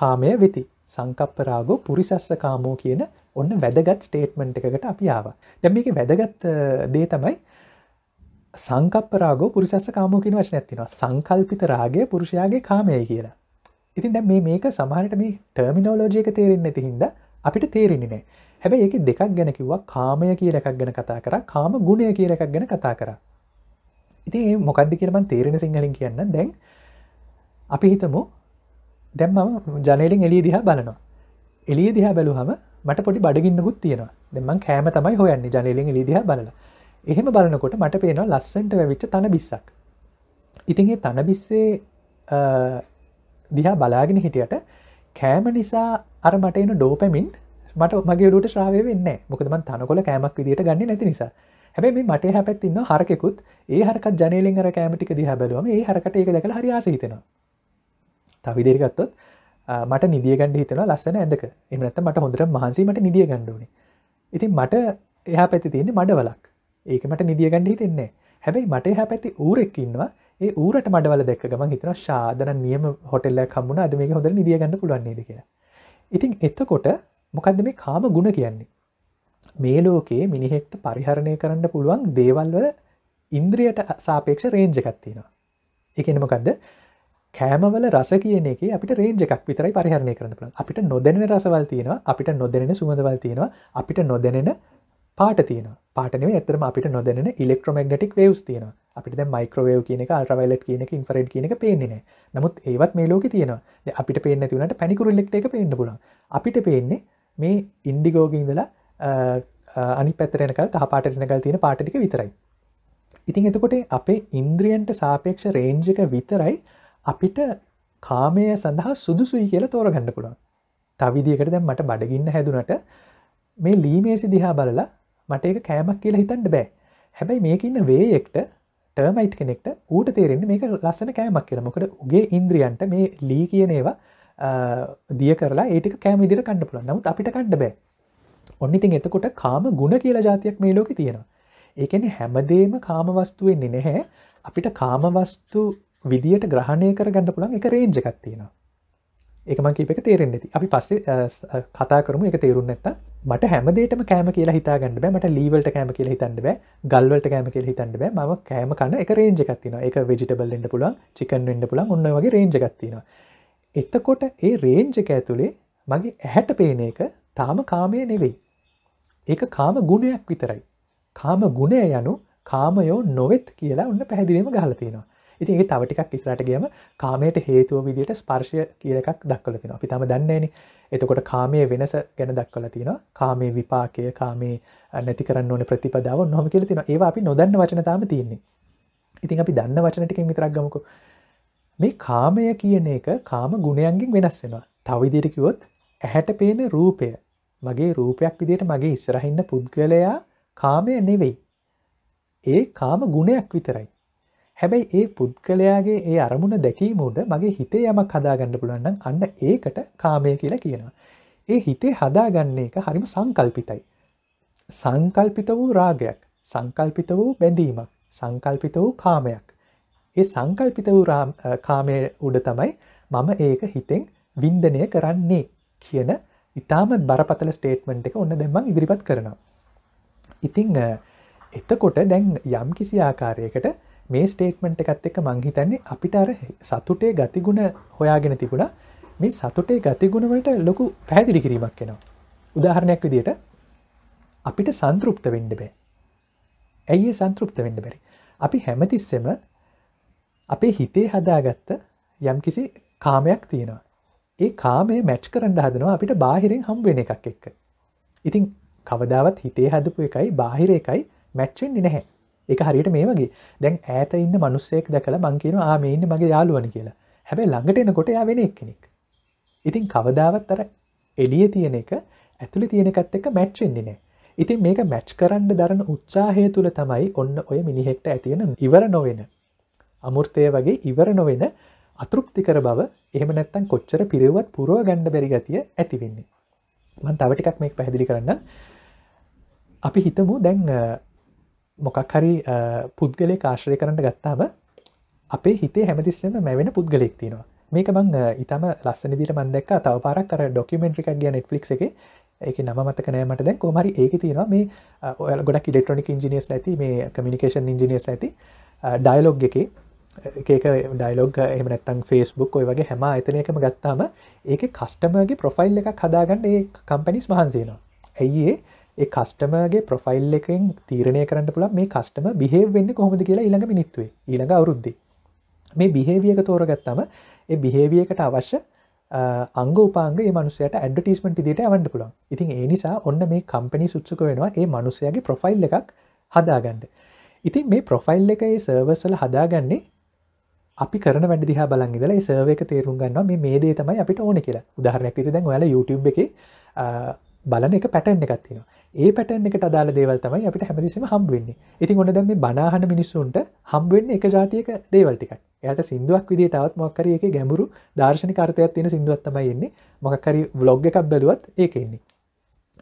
කාමය වෙති සංකප්ප රාගෝ පුරිසස්ස කාමෝ කියන ඔන්න වැදගත් ස්ටේට්මන්ට් එකකට අපි ආව දැම් මේක වැදගත් දේ තමයි සංකපරාග පුරිසස කාමෝකින් වශන ඇතිනවා සංකල්පිත රාගේ පුරුෂයාගේ කාමයයි කියලා ඉතින් දැ මේ මේක සමහරට මේ ටර්මිනෝලෝජයක තේරෙන්න්න ඇති හින්ද අපිට තේරෙන්නේ නෑ හැබැයි ඒක දෙකක් ගැන කිව්වා කාමය කියල එකක් ගැන කතා කර කාම ගුණය කියල එකක් ගැන කතා කර ඉති මොකක්ද කියලමන් තේරෙන සිංහලින් කියන්න දැන් අපි හිතමු දැම්මම ජනලින් එලිය දිහා බලනවා එලිය දිහා බැලු හම මට පොඩි බඩගින්නකුත් තියෙනවා දෙමන් කෑම තමයි හොයන්න ජනලින් එලිදිහ බලල එහෙම බලනකොට මට පේනවා ලස්සන්ට වැවිච්ච තන බිස්සක් ඉතින්ගේ තන බිස්සේ දිහා බලාගෙන හිටියට කෑම නිසා අර මට එන ඩෝපැමින් මට මගේලුට ශ්‍රාවය වෙන්න මොකදම තනකොල කෑමක් විදිට ගන්න නැති නිසා හැබැ මට හැපැත්තින්න හරකෙකුත් ඒ හරක ජනලින් අර කෑමටික දිහ බැලුවම ඒ හරකට එක දැකළ හරියාස හිතෙන තවිදිරිගත්තොත් මට නිදියගන්න හිතන ලස්සන ඇදක එමනත්ත මට හොඳර මහන්සීමට නිදිය ගණ්ඩුවනේ ඉතින් මට එහ පැති තියන්නේ මඩවලක් ඒකමට නිදියගණ්ඩ හිතෙන්නේ හැබැයි මට හැ පැති ඌරෙක්කින්නවා ඒ ඌරට මඩවල දැක් ගමන් හිතන ශාදන නියම හොටෙල්ල කම්මුණ අද මේ හොඳ නිදියගන්න පුළුවන්න්නේ දෙ කියලා ඉතින් එත්තකොට මොකක්ද මේ කාම ගුණ කියන්නේ. මේ ලෝකයේ මිනිහෙක්ට පරිහරණය කරන්න පුළුවන් දේවල්වල ඉන්ද්‍රියට සාපේක්ෂ රේන්ජ එකත්තිනවා. එකනමකක්ද කෑමවල රස කියන එක අපිට රේජ එකක් විතරයි පරිහරණය කරන පුළන් අපිට නොදැන රසවල් තියෙනවා අපිට නොදැන සුමඳවල් තියෙනවා අපිට නොදැනෙන පාට තියෙන පාටනව ඇතරම අපිට නොදැන ඉලෙක්ට්‍රමක්නටික් වේවස් තියෙන අපිට මයිකරවේව කියන අල්ටවලට කියන ඉන්ෆරට කියනක පේන්නේ නමුත් ඒවත් මේ ලෝක තියෙනවා අපිට පේන්න තිවනට පැනිකුරු ලෙක්ට එක පේන්න පුලන් අපිට පේන්නේ මේ ඉන්ඩිගෝගඉදලා අනි පැතරෙනකල් කහපාටනකල් තියෙන පාටික විතරයි ඉතින් එතකොට අපේ ඉන්ද්‍රියන්ට සාපේක්ෂ රේන්ජක විතරයි අපිට කාමය සඳහා සුදුසුයි කියලා තෝර ගන්න පුළුවන් තවිදිකට දැම් මට බඩගින්න හැදුනට මේ ලීමේසි දිහා බලලා මට එක කෑමක් කියලා හිතන්ට බෑ හැබැයි මේකඉන්න වේයෙක්ට ටර්මයිට් කෙනෙක්ට ඌට තේරෙන්න්න මේක ලස්සන කෑමක් කියලා මොකට උගේ ඉන්ද්‍රියන්ට මේ ලී කියනේවා දිය කරලා ඒටික කෑමිදිර කණඩ පුළන් නමුත් අපිට කණ්ඩ බෑ ඔන්නඉතින් එතකොට කාම ගුණ කියලා ජාතියක් මේ ලෝක තියෙනවා ඒකන හැමදේම කාමවස්තුවෙන් නෙනැහැ අපිට කාමවස්තු විදියට ග්‍රහණය කර ගණඩ පුළන් එක රේන්ජ එකක් තියෙනවා එකමං කීප එක තේරෙන් ඇති අපි පස්සේ කතා කරම එක තේරුන් ඇත්ත මට හැමදේටම කෑම කියලා හිතා ගන්න බෑ මට ලීවලට කෑම කියලා හිතන්න බෑ ගල්වලට කෑම කියලා හිතන්න බෑ මම කෑම කන්න එක රේජ එකත්තින එක වෙජිටබල් ෙන්ඩ පුලන් චිකන් වෙන්ඩ පුලන් ඔන්න වගේ රේජ එකත්තිනවා එතකොට ඒ රේන්ජක ඇතුළේ මගේ ඇහැට පේන එක තාම කාමය නෙවෙයි. ඒක කාම ගුණයක් විතරයි. කාම ගුණය යනු කාමයෝ නොවෙත් කියලා ඔන්න පැහැදිලීම ගහලතිනවා. ඉතින් ඒ තව ටිකක් ඉස්සරට ගියම කාමයට හේතුව විදිහට ස්පර්ශය කියල එකක් දක්වල තිනවා. අපි තම දන්නේන. එතකොට කාමයේ වෙනස ගැන දක්වල තින කාමේ විපාකය කාමේ නැති කරන්න ඕන ප්‍රතිපදාව නොම කියල තින ඒ අපි නොදන්න වචනතාම තියන්නේ. ඉතින් අපි දන්න වචනටිකින් විතරක් ගමකු මේ කාමය කියන එක කාම ගුණයන්ගෙන් වෙනස් වෙනවා තවිදිරකිවොත් ඇහැට පේන රූපය මගේ රූපයක් විදියට මගේ ඉස්සරහින්න පුද්ගලයා කාමය නෙවෙයි ඒ කාම ගුණයක් විතරයි හැබැයි ඒ පුද්ගලයාගේ ඒ අරමුණ දැකීමූට මගේ හිතේ යමක් හදාගන්න පුළන්න අන්න ඒකට කාමය කියලා කියනවා ඒ හිතේ හදාගන්නේ එක හරිම සංකල්පිතයි සංකල්පිත වූ රාගයක් සංකල්පිත වූ බැඳීමක් සංකල්පිත වූ කාමයක් ඒ සංකල්පිත වූ කාමය උඩ තමයි මම ඒක හිතෙන් වින්දනය කරන්නේ කියන ඉතාමත් බරපතල ස්ටේට්මන්ට් එක ඔන්න දෙම්ම ඉදිරිපත් කරනවා. ඉතිං එතකොට දැන් යම් කිසි ආකාරයකට මේ ස්ටේට්මන්ට් එකත් එක්ක මංහිතන්නේ අපිට අර සතුටේ ගතිගුණ හොයාගෙන තිබුණා මේ සතුටේ ගතිගුණවලට ලොකු පැදිලි කිරීමක් කෙනවා. උදාහරණයක් විදියට අපිට සංතෘප්ත වෙන්න බෑ. ඇයි සංතෘප්ත වෙන්න බැරි. අපි හැමතිස්සෙම අපේ හිතේ හදාගත්ත යම්කිසි කාමයක් තියෙනවා ඒ කාමේ මැච් කරන්න හදනවා අපිට බාහිරෙන් හම්බුවෙන එකක් එක්ක ඉතින් කවදාවත් හිතේ හදපු එකයි බාහිර එකයි මැච්චෙන් නැහැ එක හරියට මේ වගේ දැන් ඇත ඉන්න මනුස්සෙක් දැකළ මංකින ආමඉන්න මගේ යාලුවන කියලා හැබැයි ළඟට එනකොට යා වෙන එක්කෙනෙක් ඉතින් කවදාවත් අර එලිය තියෙන එක ඇතුළි තියෙනකත් එක මැච්චෙන්න්නේ නෑ ඉතින් මේක මැච් කරන්න දරන උත්සාහය තුළ තමයි ඔන්න ඔය මිනිහෙක්ට ඇතියෙන ඉවර නොවෙන අමුෘර්තය වගේ ඉවර නොවෙන අතෘප්තිකර බව එහම නැත්තන් කොච්චර පිරවත් පුරුව ගණ්ඩ බැරි ගතිය ඇතිවෙන්නේ මන් තවටිකක් මේ පැහැදිලි කරන්න අපි හිතමු දැන් මොකක් හරි පුද්ගලය කාශ්‍රය කරන්න ගත්තාම අපේ හිතේ හැමතිස්සම මැවෙන පුද්ගලෙක් තියෙනවා මේක මං ඉතම ලස්සන දිට මන්දක් තව පාරක් කර ඩොකිමෙන්ට්‍රික ගිය නෙට්ලික් එක ඒක නම මතක නෑමට දැන් කෝමරි ඒක තියෙනවා මේ ඔය ගොඩක් ඉඩෙක්ට්‍රොනික ඉජිනියස් ඇති මේ කමිනිකේෂන් ඉජිනියස් ඇති ඩයිලොග් එකේ එකක ඩයිලොග් එම නැත්තන් ෆෙස්බුක් ඔය වගේ හැම එතනයකම ගත්තාම ඒක කස්ටමගේ ප්‍රොෆයිල් එක හදාගන්න ඒ කම්පැනිස් වහන්සේනවා ඇයිඒ ඒ කස්ටමගේ ප්‍රොෆයිල් එකෙන් තීරණය කරන්න පුළ මේ කස්ටම බිහේ වෙන්න කොහොමද කියලා ඊළඟ මිනිත්වේ ඊළඟ අවරුද්ද මේ බිහේවියක තෝරගත්තම ඒ බිහේවියකට අවශ්‍ය අංග උපාන්ග මනුසයට ඇඩටිස්මට දිට ඇවන්ඩ පුළන් ඉතින් ඒ නිසා ඔන්න මේ කම්පනි සුත්සක වෙනවා ඒ මනුසයගේ ප්‍රොෆයිල් එකක් හදාගන්න ඉතින් මේ ප්‍රොෆයිල් එක ඒ සර්වසල හදාගන්නේ අපි කරන වැඩ දිහා බලන් ඉඳලා ඒ සර්වේ එක තේරුම් ගන්නවා මේ මේ දේ තමයි අපිට ඕනේ කියලා. උදාහරණයක් විදිහට දැන් ඔයාලා YouTube එකේ බලන එක පැටර්න් එකක් තියෙනවා. ඒ පැටර්න් එකට අදාළ දේවල් තමයි අපිට හැමතිස්සෙම හම්බ වෙන්නේ. ඉතින් ඔන්න දැන් මේ බණ අහන මිනිස්සුන්ට හම්බ වෙන්නේ එක જાතියක දේවල් ටිකක්. එයාට සින්දුවක් විදිහට આવත් මොකක් හරි එකේ ගැඹුරු දාර්ශනික අර්ථයක් තියෙන සින්දුවක් තමයි එන්නේ. මොකක් හරි vlog එකක් බැලුවත් ඒක එන්නේ.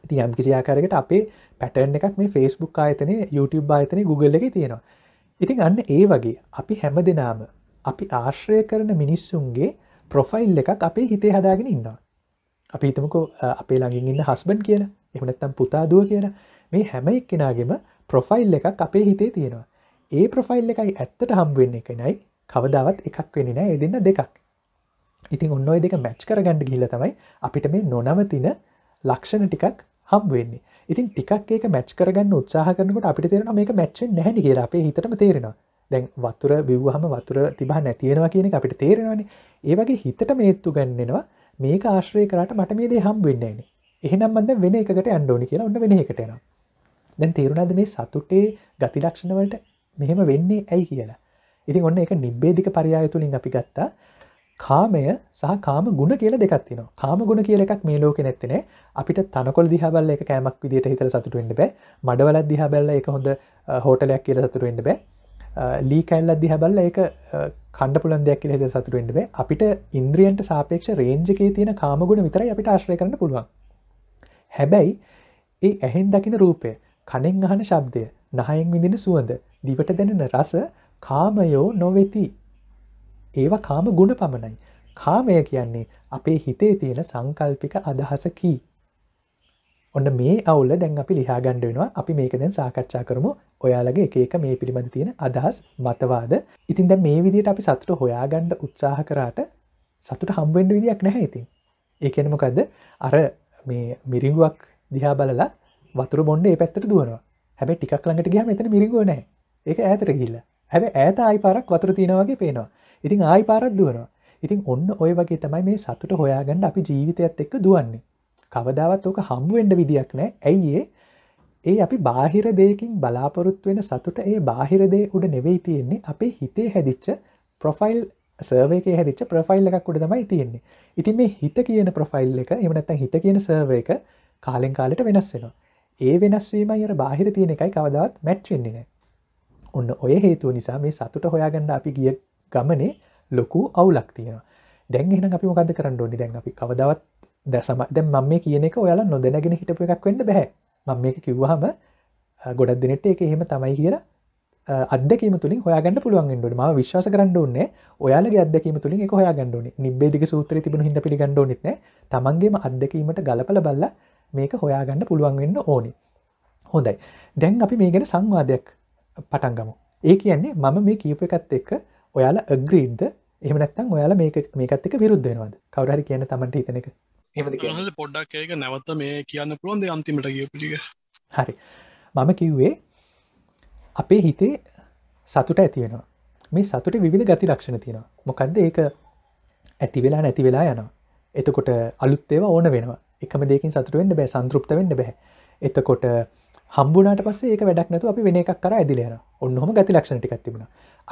ඉතින් යම් කිසි ආකාරයකට අපේ පැටර්න් එකක් මේ Facebook ආයතනේ YouTube ආයතනේ Google එකේ තියෙනවා. ඉතින් අන්න ඒ වගේ අපි හැම දෙනාම අපි ආශ්‍රය කරන මිනිස්සුන්ගේ ප්‍රොෆයිල් එකක් අපේ හිතේ හදාගෙන ඉන්නවා. අපි හිතමකෝ අපේ ළඟින් ඉන්න හස්බන් කියලා එහනත්තම් පුතාදුව කියලා මේ හැම එක් කෙනගේම ප්‍රොෆයිල් එකක් අපේ හිතේ තියෙනවා. ඒ ප්‍රොෆයිල් එකයි ඇත්තට හම්බුවෙන්න එක නයි කවදාවත් එකක් වෙනි නෑ දෙන්න දෙකක්. ඉතින් ඔන්න ඔය දෙක මැච් කරගන්නඩ ගිල තමයි අපිට මේ නොනවතින ලක්ෂණ ටිකක් හම්බවෙන්නේ ඉතින් ටිකක් ඒක මැච් කරගන්න උත්සාහ කරනකට අපිට තේරෙන මේක මැච්චෙන් නැහැනි කියලා අපේ හිතට තේරෙනවා දැන් වතුර බිව්හම වතුර තිබා නැතියෙනවා කියන අපිට තේරෙනවානේ ඒ වගේ හිතට මේත්තු ගන්නෙනවා මේක ආශ්‍රය කරට මට මේ දේ හම් වෙන්නේන එහෙනම් බඳ වෙන එකට අන්ඩෝනි කියලා ඔන්න වෙන එකටෙන දැන් තේරුණාද මේ සතුටේ ගතිලක්ෂණවලට මෙහෙම වෙන්නේ ඇයි කියලා ඉතින් ඔන්න එක නිබ්බේධික පරියාය තුළින් අපි ගත්තා කාමය සහ කාම ගුණ කියල දෙකත්තින කාම ගුණ කියල එකක් මේ ලෝක නැත්තින අපිට තනකොල් දිහබල්ල එක කෑමක් විදිට හිතර සතුටුවෙන්ට බෑ මඩවලත් දිහබැල්ල එක හොඳ හෝටලයක් කියල සතුරුවෙන්ට බෑ ලී කැල්ල අදදි හැබල්ල ඒක කණ්ඩ පුලන් දෙයක් හෙද සතුරෙන්ට බේ අපිට ඉන්ද්‍රියන්ට සාපේක්ෂ රේන්ජකේ තියෙන කාමගුණ විතර අපිට ආශ්‍රය කරන්න පුළුවන් හැබැයි ඒ ඇහෙන් දකින රූපය කණෙන් අහන ශබ්දය නහයෙන් විඳින සුවඳ දිවට දැනෙන රස කාමයෝ නොවෙති ඒවා කාම ගුණ පමණයි කාමය කියන්නේ අපේ හිතේ තියෙන සංකල්පික අදහසකී ඔන්න මේ අවුල දැන් අපි ලිහාගණ්ඩ වෙනවා අපි මේක දැන් සාකච්ඡා කරමු ඔයාලගේ එක එක මේ පිළිබඳ තියෙන අදහස් මතවාද ඉතින් දැ මේ විදිට අපි සතුට හොයාගණ්ඩ උත්සාහ කරාට සතුට හම්බෙන්ඩ විදියක් නැහැ ඉතින් ඒකෙනමකක්ද අර මේ මිරිගුවක් දිහා බලලා වතුර බොන්ඩ ඒ පැත්තට දුවනවා හැබ ටිකක් ළඟට ගියා මෙතන මිරිගුව නෑ ඒක ඇතර ගිල්ල හැබ ඇත අයිපාරක් වතුර තියෙනවගේ පේනවා ඉතින් ආයිපාරත් දුවනවා ඉතින් ඔන්න ඔය වගේ තමයි මේ සතුට හොයාගන්න අපි ජීවිතයත් එක්ක දුවන්නේ කවදාවත් ඕක හම්බුවෙන්ඩ විදික් නෑ ඇයිඒ ඒ අපි බාහිර දෙයකින් බලාපොරොත්තු වෙන සතුට ඒ බාහිරදේ උඩ නෙවෙයි තියෙන්නේ අපේ හිතේ හැදිච්ච ප්‍රොෆයිල් සර්වක හැදිච ප්‍රෆයිල් එකක් උඩ තමයි තියෙන්නේ ඉතින් මේ හිත කියන ප්‍රොෆයිල් එක එමනත්ත හිත කියන සර්ව එක කාලෙන් කාලට වෙනස් වෙනවා ඒ වෙනස්වීම අර බාහිර තියෙන එකයි කවදවත් මැට්වෙන්නේ නෑ ඔන්න ඔය හේතුව නිසා මේ සතුට හොයාගන්න අපි ගිය ගමනේ ලොකු අවුලක් තියෙනවා දැන් එහෙන අපි මොකද කරන්න ඕනි දැන් අපි කවදවත් දැසම දැ ම මේ කියන එක ඔයාලා නොදැනගෙන හිටපු එකක් වෙන්න බැහැ ම මේක කිව්වහම ගොඩක් දෙනෙට එක එහෙම තමයි කියලා අදකීම තුළින් හොයාගන්න පුළුවන්ගෙන්ඩුවට ම විශ්වාස කරන්න ඕන්නේ ඔයාලගේ අදකීම තුළින් එක හොයා ගණඩුවන නිබේදික සූත්‍ර තිබුණ හිඳ පිගණඩ නෙත්න තමන්ගේම අදකීමට ගලපල බල්ල මේක හොයාගන්න පුළුවන් වෙන්න ඕනි හොඳයි දැන් අපි මේ ගැන සංවාදයක් පටන්ගමු ඒ කියන්නේ මම මේ කීප එකත් එක්ක ඔයාලා අග්‍රීද්ද එහමනත්තන් ඔයාලා මේක මේකත් එක විරුද්ධෙනවාද කවරහරි කියන තමට හිතනක එමද පොඩ්ඩක් ඒක නැවත මේ කියන්න පුළොන්ද අන්තිමට ගියපටික හරි මම කිව්වේ අපේ හිතේ සතුට ඇතිවෙනවා මේ සතුට විධ ගති ලක්ෂණ තියෙන මොකක්ද ඒක ඇති වෙලා නැති වෙලා යන එතකොට අලුත්තේව ඕන වෙනවා එකම දෙකින් සතුරුවෙන්න්න බෑ සංතෘප්ත වෙන්න බැහ එතකොට හම්බුණට පස්සේ ඒක වැඩක් නැතු අපි වෙන එකක් කර ඇදිලයන ඔන්නහොම ගති ලක්ෂණටි ඇතිබුණ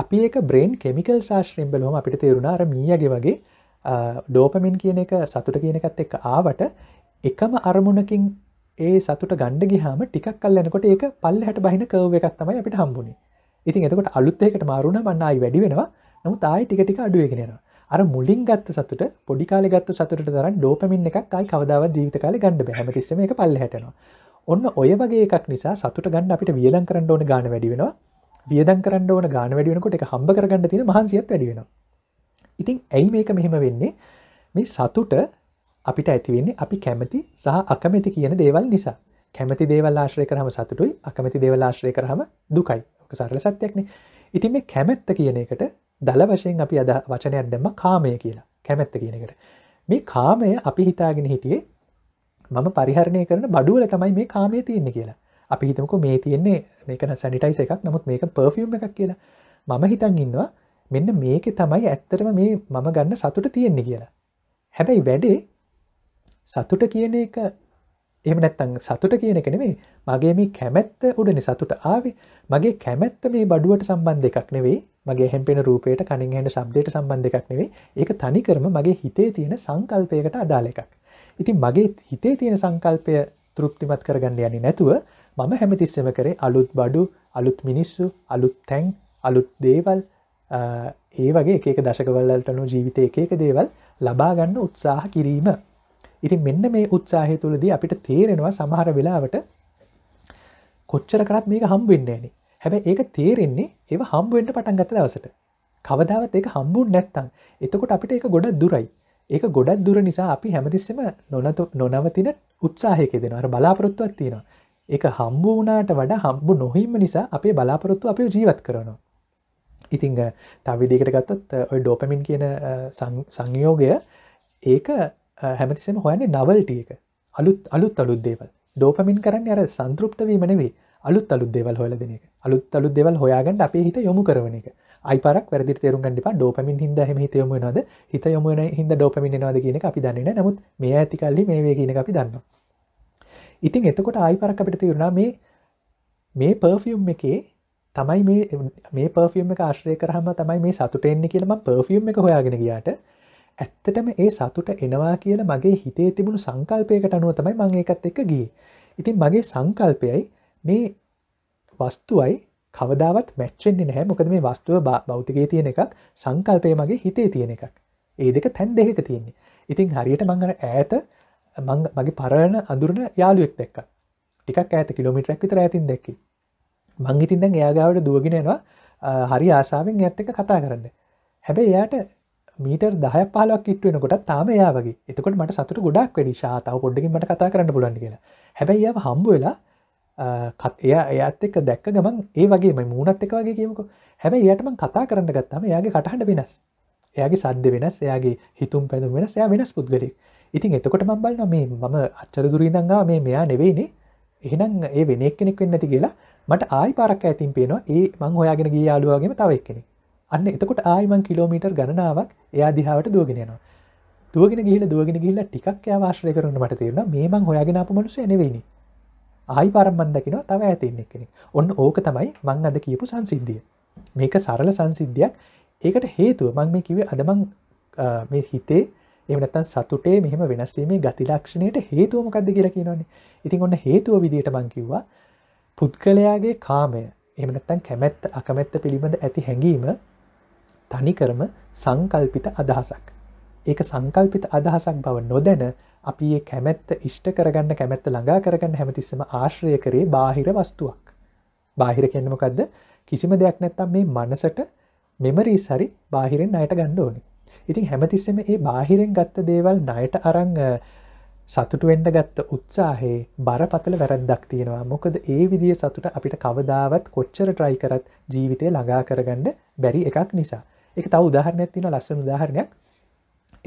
අපි ඒක බ්‍රේන් කෙමිකල් සාශ්‍රීම් බලහොම අපිට තේරුණාර මියගේ වගේ ඩෝපමින් කියන එක සතුට කියනකත් එක් ආවට එකම අරමුණකින් ඒ සතුට ගණ්ඩ ගිහාම ටිකක් කල් යනකොට ඒක පල්ල හට බහින කව එකක් තමයි අපිට හම්බුණේ ඉතින් එතකොට අලුත්තයකට මාරුණ මන්නයි වැඩි වෙනවා නමු තායි ටිකටික අඩුවගෙනවා අර මුලින් ගත්ත සතුට පොඩිකාල ගත්ත සතුට තර ඩෝපමින් එකක් අයි කවදාව ජීවිත කාල ගණඩ හැමතිස්සම එක පල්ල හටනවා ඔන්න ඔය වගේ එකක් නිසා සතුට ගන්න අපිට වියදන් කරන්න ඕන ගාන වැඩි වෙනවා වියදන් කරන්න ඕන ගාන වැඩිවෙනකොට එක හම්බ කරගන්න තියෙන මහන්සියත් වැඩි වෙනවා ඉතින් ඇයි මේක මෙහෙම වෙන්නේ මේ සතුට අපිට ඇතිවෙන්නේ අපි කැමති සහ අකමැති කියන දේවල් නිසා කැමති දේවල් ආශ්‍රය කරහම සතුටුයි අකමැති දේවල් ආශ්‍රය කරහම දුකයි ඕක සරල සත්‍යයක්නේ ඉතින් මේ කැමැත්ත කියන එකට දල වශයෙන් අපි අද වචනයක් දැම්ම කාමය කියලා කැමැත්ත කියන එකට මේ කාමය අපි හිතාගෙන හිටියේ මම පරිහරණය කරන බඩුවල තමයි මේ කාමය තියෙන්නේ කියලා අපි හිතමක මේ තියෙන්නේ මේකන සැනිටයිස එකක් නමුත් මේක පර්ෆියම් එකක් කියලා මම හිතන් ඉන්නවා මෙන්න මේක තමයි ඇත්තරම මේ මම ගන්න සතුට තියෙන්නේ කියලා. හැබැයි වැඩේ සතුට කියන එක එම නැත්තං සතුට කියන එක නෙවේ මගේ මේ කැමැත්ත උඩන සතුට ආවේ මගේ කැමැත්ත මේ බඩුවට සම්බන්ධ එකක් නෙවෙයි මගේ හැම්පෙන රූපයට කනින් හැට සබ්දයට සම්බන්ධ එකක් නෙවේ ඒක තනිකරම මගේ හිතේ තියෙන සංකල්පයකට අදාළ එකක්. ඉතින් මගේ හිතේ තියෙන සංකල්පය තෘප්තිමත් කරගන්න යනි නැතුව මම හැමතිස්සම කරේ අලුත් බඩු අලුත් මිනිස්සු අලුත් තැන් අලුත් දේවල් ඒ වගේ ඒක දශකවල්ලටනු ජීවිත එකක දේවල් ලබාගන්න උත්සාහ කිරීම. ඉතින් මෙන්න මේ උත්සාහය තුළදී අපිට තේරෙනවා සමහර වෙලාවට කොච්චර කරත් මේක හම්බවෙන්නේන හැබැ ඒක තේරෙන්නේ ඒ හම්බුවෙන්ට පටන්ගත දවසට කවදාවත් ඒක හම්බුන් නැත්තං එතකොට අපිට එක ගොඩක් දුරයි ඒක ගොඩක් දුර නිසා අපි හැමතිස්සම නොනතු නොනවතින උත්සාහයක දෙෙන අර බලාපොරොත්තුවක් තියෙන එක හම්බූනාට වඩ හම්බු නොහිම නිසා අපේ බලාපොරොත්තු අප ජීවත් කරනවා ඉතිං තවිදිකට ගත්තොත් ඔයි ඩෝපමින් කියන සංයෝගය ඒක හැමතිසම හොයන්නේ නවල්ටියක අලුත් අලුත් අලුත් දේවල් ඩෝපමින් කරන්න අර සංතෘප්තවීමනවේ අලුත් අලුත් දෙවල් හොල දෙන එක අලුත් අලුත් දෙවල් හොයාගන්න අපේ හිත යොමු කරන එක අයිපරක් වැදි තේරුම් ගන්නිපා ඩෝපමින් හිද හම හිත යොම නද හිත යොමන හිද ඩෝපමිනවාද කියන අපි දන්න නමුත් මේ ඇති කල්ලි මේ වේ කියන අපි දන්න. ඉතින් එතකොට ආයිපරක් අපිට තේරුණා මේ මේ පර්ෆියම් එකේ තමයි මේ මේ පර්ෆිම් එක ආශ්‍රය කරහම තමයි මේ සතුටෙන්නේ කියලම පර්ෆිම් එක හොයාගෙන ගියාට ඇත්තටම ඒ සතුට එනවා කියලා මගේ හිතේ තිබුණු සංකල්පයකට අනුව තමයි මං ඒකත් එක්ක ගිය ඉතින් මගේ සංකල්පයයි මේ වස්තුවයි කවදාවත් මැච්චෙන්න්නේ නැහැ මොකද මේ වස්තුව බෞතිකයේ තියෙන එකක් සංකල්පය මගේ හිතේ තියෙන එකක් ඒ දෙක තැන් දෙකට තියෙන්නේ ඉතින් හරියට මංගර ඈත මගේ පරණ අඳුරන යාළුවෙක් දෙක්ක ටිකක් ඇත කිලමිටරක් විතර ඇතින් දැක්කේ මංහිතින් දැන් එයාගාවට දුවගෙනනවා හරි ආශාවෙන් ඇත් එක කතා කරන්න හැබැයි එයාට මීටර් දහ පාලක් කිට්ුවෙන කොට තාම යා වගේ එතකොට මට සතුට ගොඩක් වැඩි ශාතාව පොඩ්ඩින් මට කතා කරන්න පුලන් කියලා හැබැයි යාව හම්බ වෙලා කත් එයා එයත් එක්ක දැක්ක ගමන් ඒ වගේ මයි මූුණත් එක වගේ කියමුක හැබැයි යටම කතා කරන්න ගත්තම යාගේ කටහට වෙනස් එයාගේ සද්ධ වෙනස් එයාගේ හිතුම් පැදුම් වෙනස් එයා වෙනස් පුද්ගලෙක් ඉතින් එතකොට මම්බල්න මේ මම අච්චර දුරීදංගා මේ මෙයා නෙවෙයිනේ එහෙනම් ඒ වෙනෙක් කෙනෙක් වෙන්න ඇති කියලා මට ආයි පාරක් ඇතින් පේනවා ඒ මං හොයාගෙන ගිය යාළුවාගේම තව එක්කෙනෙක්. අන්න එතකොට ආයි මං කිලෝමීටර් ගණනාවක් එයා දිහාවට දුවගෙන යනවා. දුවගෙන ගිහිල්ලා දුවගෙන ගිහිල්ලා ටිකක් එයා ආශ්‍රය කරන මට තේරෙනවා මේ මං හොයාගෙන ආපු මනුස්සයා නෙවෙයිනේ. ආයි පාරක් මං දකිනවා තව ඈතින් එක්කෙනෙක් කෙනෙක්. ඔන්න ඕක තමයි මං අද කියපු සංසිද්ධිය. මේක සරල සංසිද්ධියක්. ඒකට හේතුව මං මේ කිව්වේ අද මං මේ හිතේ එමනත්තන් සතුටේ මෙහම වෙනස්වීමේ ගතිලක්ෂණයට හේතුවමකක්ද කියලා කියනවන්නේ ඉතින් ඔන්න හේතුව විදියට මංකිව්වා පුද්ගලයාගේ කාමය එමනත්තන් කැමැත් අකමැත්ත පිළිබඳ ඇති හැඟීම තනිකරම සංකල්පිත අදහසක් ඒක සංකල්පිත අදහසක් බව නොදැන අපි ඒ කැමැත්ත ඉෂ්ට කරගන්න කැමැත්ත ළඟා කරගන්න හැමතිස්සම ආශ්‍රය කරේ බාහිර වස්තුවක් බාහිර කෙන්නමකක්ද කිසිම දෙයක් නැත්තම් මේ මනසට මෙමරී සරි බාහිරෙන් අයට ගණ්ඩ ඕනේ ඉතින් හැමතිස්සෙම ඒ බාහිරෙන් ගත්ත දේවල් නයට අරං සතුටුවෙන්ට ගත්ත උත්සාහයේ බරපතල වැරද්දක් තියෙනවා මොකද ඒ විදිිය සතුට අපිට කවදාවත් කොච්චර ට්‍රයි කරත් ජීවිතය ළඟා කරගන්න බැරි එකක් නිසා එක තව උදාහරණයක් තින ලස්සන උදාහරණයක්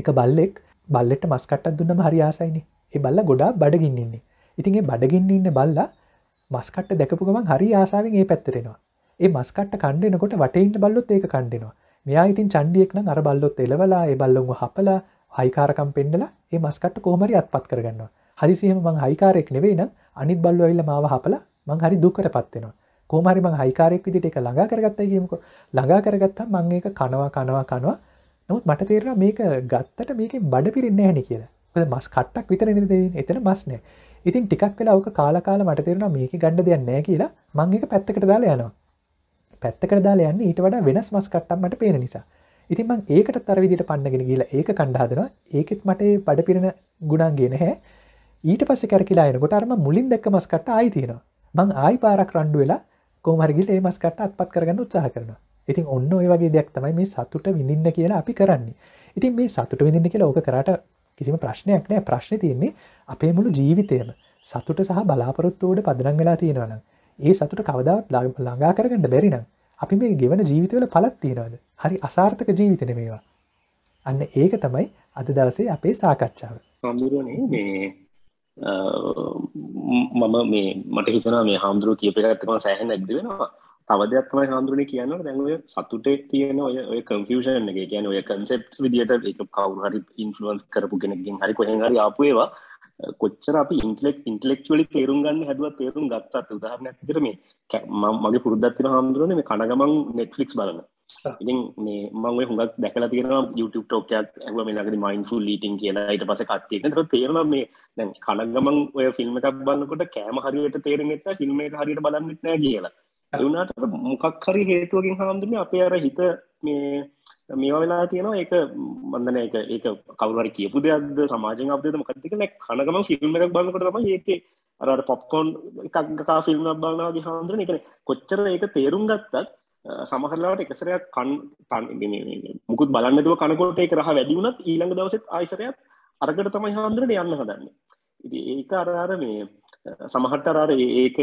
එක බල්ලෙක් බල්ලෙට මස්කට්ටත් දුන්නම හරියාසයිනි ඒ බල්ල ගොඩා බඩගින්නන්නේ ඉතින්ගේ බඩගින්න ඉන්න බල්ලා මස්කට්ට දැකපු ගමන් හරි ආසාාවෙන් ඒ පැත්තරෙනවා ඒ මස්කට්ට කණ්ඩෙනකොට වටයින්ට බල්ලොත් ඒක කණ්ඩෙනවා මෙයා ඉතින් චන්ඩියෙක් නම් අර බල්ලොත් එලවලා ඒ බල්ලොන්ව හපලා හයිකාරකම් පෙන්ඩලා ඒ මස්කට කොහමරි අත්පත් කරගන්නවා හදිසිහම මං හයිකාරෙක් නෙවෙයි නම් අනිත් බල්ලෝ ඇල්ල මාව හපලා මං හරි දුකට පත්වෙනවා කෝමහරි මං හයිකාරෙක් විදිට එක ළඟා කරගත්ත කියමක ළඟා කරගත්තා මං ඒක කනවා කනවා කනවා නමුත් මට තේරවා මේක ගත්තට මේක බඩ පිරන්න හැනි කියලා මස් කට්ටක් විතර නිදන් එතන මස්නෑ ඉතින් ටිකක් වෙලා ඕක කාලකාල මට තේරෙන මේක ගණ්ඩ දෙයක් නෑ කියලා මං එක පැත්තකට දාලා යනවා පැත්තකට දාලා යන්න ඊට වඩා වෙනස් මස් කට්ටම්මට පේන නිසා ඉතින් මං ඒකට තර විදිහට පන්නගෙන ගිහලා ඒක කණ්ඩාදනවා ඒකෙත් මට ඒ බඩ පිරෙන ගුණන්ගේ නැහැ ඊට පස්සේ කරකිලා එනකොට අරම මුලින් දැක්ක මස් කට්ට ආයි තියෙනවා මං ආයි පාරක් රණ්ඩු වෙලා කොහමරගිල ඒ මස් කට්ට අත්පත් කරගන්න උත්සාහ කරනවා ඉතින් ඔන්න ඔය වගේ දෙයක් තමයි මේ සතුට විඳින්න කියලා අපි කරන්නේ ඉතින් මේ සතුට විඳින්න කියලා ඕක කරට කිසිම ප්‍රශ්නයක් නෑ ප්‍රශ්න තියෙන්නේ අපේ මුළු ජීවිතයම සතුට සහ බලාපොරොත්තුවට පදනං වෙලා තියෙනවනම් ඒ සතුට කවදත් ළඟා කරගන්න බැරිනම් අපි මේ ගෙවන ජීවිතවල පලත් තියෙනවද හරි අසාර්ථක ජීවිතන මේවා අන්න ඒක තමයි අද දවසේ අපේ සාකච්ඡාව හමුරුවනේ මේ මම මේ මට හිතන මේ හාමුදුරුව කියප ඇත්තම සෑහන ඇක්ද වෙනවා තවදයක්තමයි හාමුදුරුවනි කියන්න දැන්ව සතුටේ තියෙන ඔය කම්පියෂන් එක කියන ඔය කන්සෙප්ස් විදිට එක කවුරු හරි ඉන්ෆලුවන්ස් කරපු කෙනකින් හරි කොහෙන් හරි ආපුේවා කොච්චර අපි ඉන්ටලෙක් ඉන්ටලෙක්්ලි තේරුම් ගන්න හැදුව තේරුම් ගත්තත් උදාහරන ඇතිර මේ මගේ පුරද්ධත්තින හාමුදුරන මේ කනගමන් නෙට්ලික්ස් බලන ඉතින් මේ මංගේ හුඟක් දැකල තියෙන YouTube ටෝකයක් ඇහුව මේ ළඟදී මයින්ඩ්ෆුල් ඊටින් කියලා ඊට පස්සේ කට්ටිය එතකොට තේරෙනවා මේ දැන් කනගමන් ඔය ෆිල්ම් එකක් බලනකොට කෑම හරියට තේරෙන්නේ නැහැ ෆිල්ම් එක හරියට බලන්නෙත් නැහැ කියලා ඒ වුණාට මොකක් හරි හේතුවකින් හාමුදුරනේ අපේ අර හිත මේ මේ වෙලා තියෙනවා ඒක මන්දන එක ඒක කවුරට කියපු දෙයක්ද සමාජෙන් අපද මකතිකන කනගම ෆිල්ම් එකක් බලන්නකට තම ඒක අරට පොප්කොන් එකක්කා ෆිල්ම් බලනාගේ හාන්දුරන එකන කොච්චර ඒක තේරුම් ගත්තත් සමහරලාට එකසරයක් කන් තන් මුකුත් බලන්නතුව කනකොට එක රහ වැඩි වුණත් ඊළඟ දවසත් ආයිසරයක් අරකට තමයි හාන්දුරට යන්න හදන්න ඒක අරාර මේ සමහට අරාර ඒක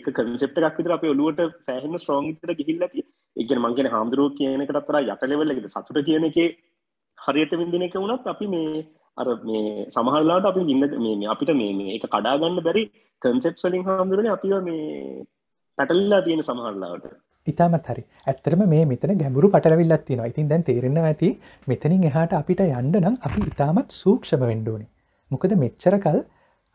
එක කන්සෙප්ට එකක් විතර අප ඔලුවට සෑහෙම ස්ට්‍රෝංගිතර ගිහිල්ලති එකෙන් මංගෙන හාමුදුරුව කියනකට තර යටලෙවල්ලෙද සතුට කියන එක හරියට විඳින එක වුණත් අපි මේ අර මේ සමහරලාට අපි ඉන්න මේ අපිට මේ එක කඩාගන්න බැරි කන්සෙප් වලින් හාමුදුරන අපිව මේ පැටල්ලා තියෙන සමහරලාට ඉතාමත් හරි ඇත්තරම මේ මෙතන ගැඹුරු පටලවිල්ලත් තියෙනවා ඉතින් දැන් තේරෙන්න ඇති මෙතනින් එහාට අපිට යන්න නම් අපි ඉතාමත් සූක්ෂම වෙන්ඩෝනි මොකද මෙච්චරකල්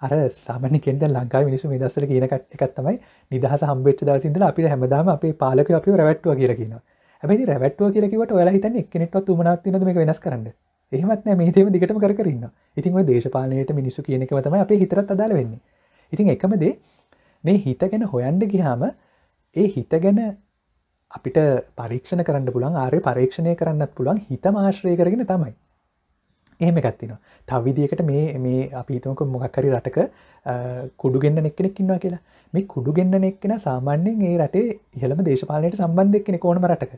අර සාමන කෙන්ට ලංකා මිනිසු මේ දස්සර කියන එකත්තමයි නිදහස හම්බච්ච දසිදල අපිට හැමදාම අපේ පාලක අපි රැවැට්ව කියරකින ඇැයි රැවැට්ව කියරකිවට ඔල හිතන කෙනෙක්වත් තුමනක් නම වෙනස් කරන්න එහමත් මේතම දිගටම කරන්න ඉතින් දේශපාලනයට මිනිසු කියනකවතම අපේ හිතරත් අදාල වෙන්න ඉතින් එකමදේ මේ හිත ගැන හොයන්ඩ ගිහාම ඒ හිත ගැන අපිට පරීක්ෂණ කරන්න පුළන් ආරය පරීක්ෂණය කරන්නත් පුළන් හිත මාශ්‍රය කරගෙන තමයි එහෙම එකත්තින තව විදිකට මේ මේ අපිතමක මොහක්කරි රටක කුඩු ගෙන්න්න එක්කෙනෙක් ඉන්නවා කියලා මේ කුඩු ගෙන්න්න එක්කෙන සාමාන්‍යෙන් ඒ රටේ ඉහළම දේශපාලනයට සම්බන්ධ එක්කෙන ඕනම රටක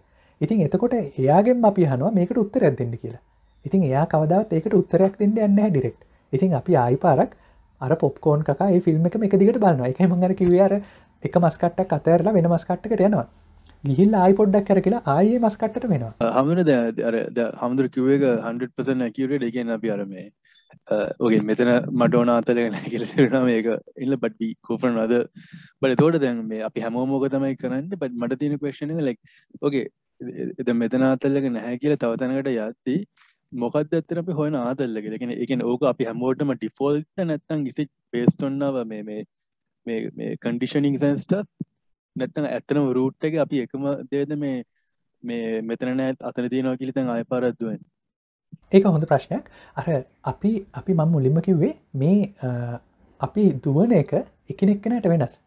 ඉතින් එතකොට එයාගෙන් අපි හනවා මේකට උත්තරයක් දෙන්න කියලා ඉතින් එයා කවදාවත් ඒකට උත්තරයක් දෙන්න යන්න ඩිරෙක්් ඉතින් අපි ආයි පාරක් අර පොප්කෝන් කකාඒ ෆිල්ම් එක එක දිගට බලන්න එක මඟර කිවයාර එක මස්කට්ටක් අතරලා වෙන මස්කට්ටකට යනවා ගිහිල් ආයිපොඩ්ඩක් කර කියලා ආයේ මස්කට්ට වෙනවා හමුර ද හමුදුර කිවේක හන්පසන කිවට එකෙන් අපි අරමේ ඕගේ මෙතන මටෝන අතලගෙන කියෙන මේක එල්ල පට්ටි කෝපන අද බට තෝට දැන් මේ අපි හැමෝමෝක තමයි කරන්න පට මට තියෙන පේෂණ ලෙක් ඕගේ එද මෙතන අතල්ලක නැහැ කියලා තවතනකට යත්ති මොකක්ද ඇත්තන අපි හොයන ආතල්ලකෙන එකෙන් ඕක අපි හැමෝටම ඩිෆෝල්ත නැත්තන් ගිසි පේස්ටොන්නාව මේ මේ මේ කන්ඩිෂනිින් සන්ස්ට නැත්තන ඇත්තනම රූට් එක අපි එකම දේද මේ මේ මෙතන නෑත් අතන තියෙනවා කිලිතන් අය පරද්දුවෙන් ඒක හොඳ ප්‍රශ්නයක් අර අපි අපි මං මුලින්ම කිව්වේ මේ අපි දුවන එක එකනෙක්නට වෙනස්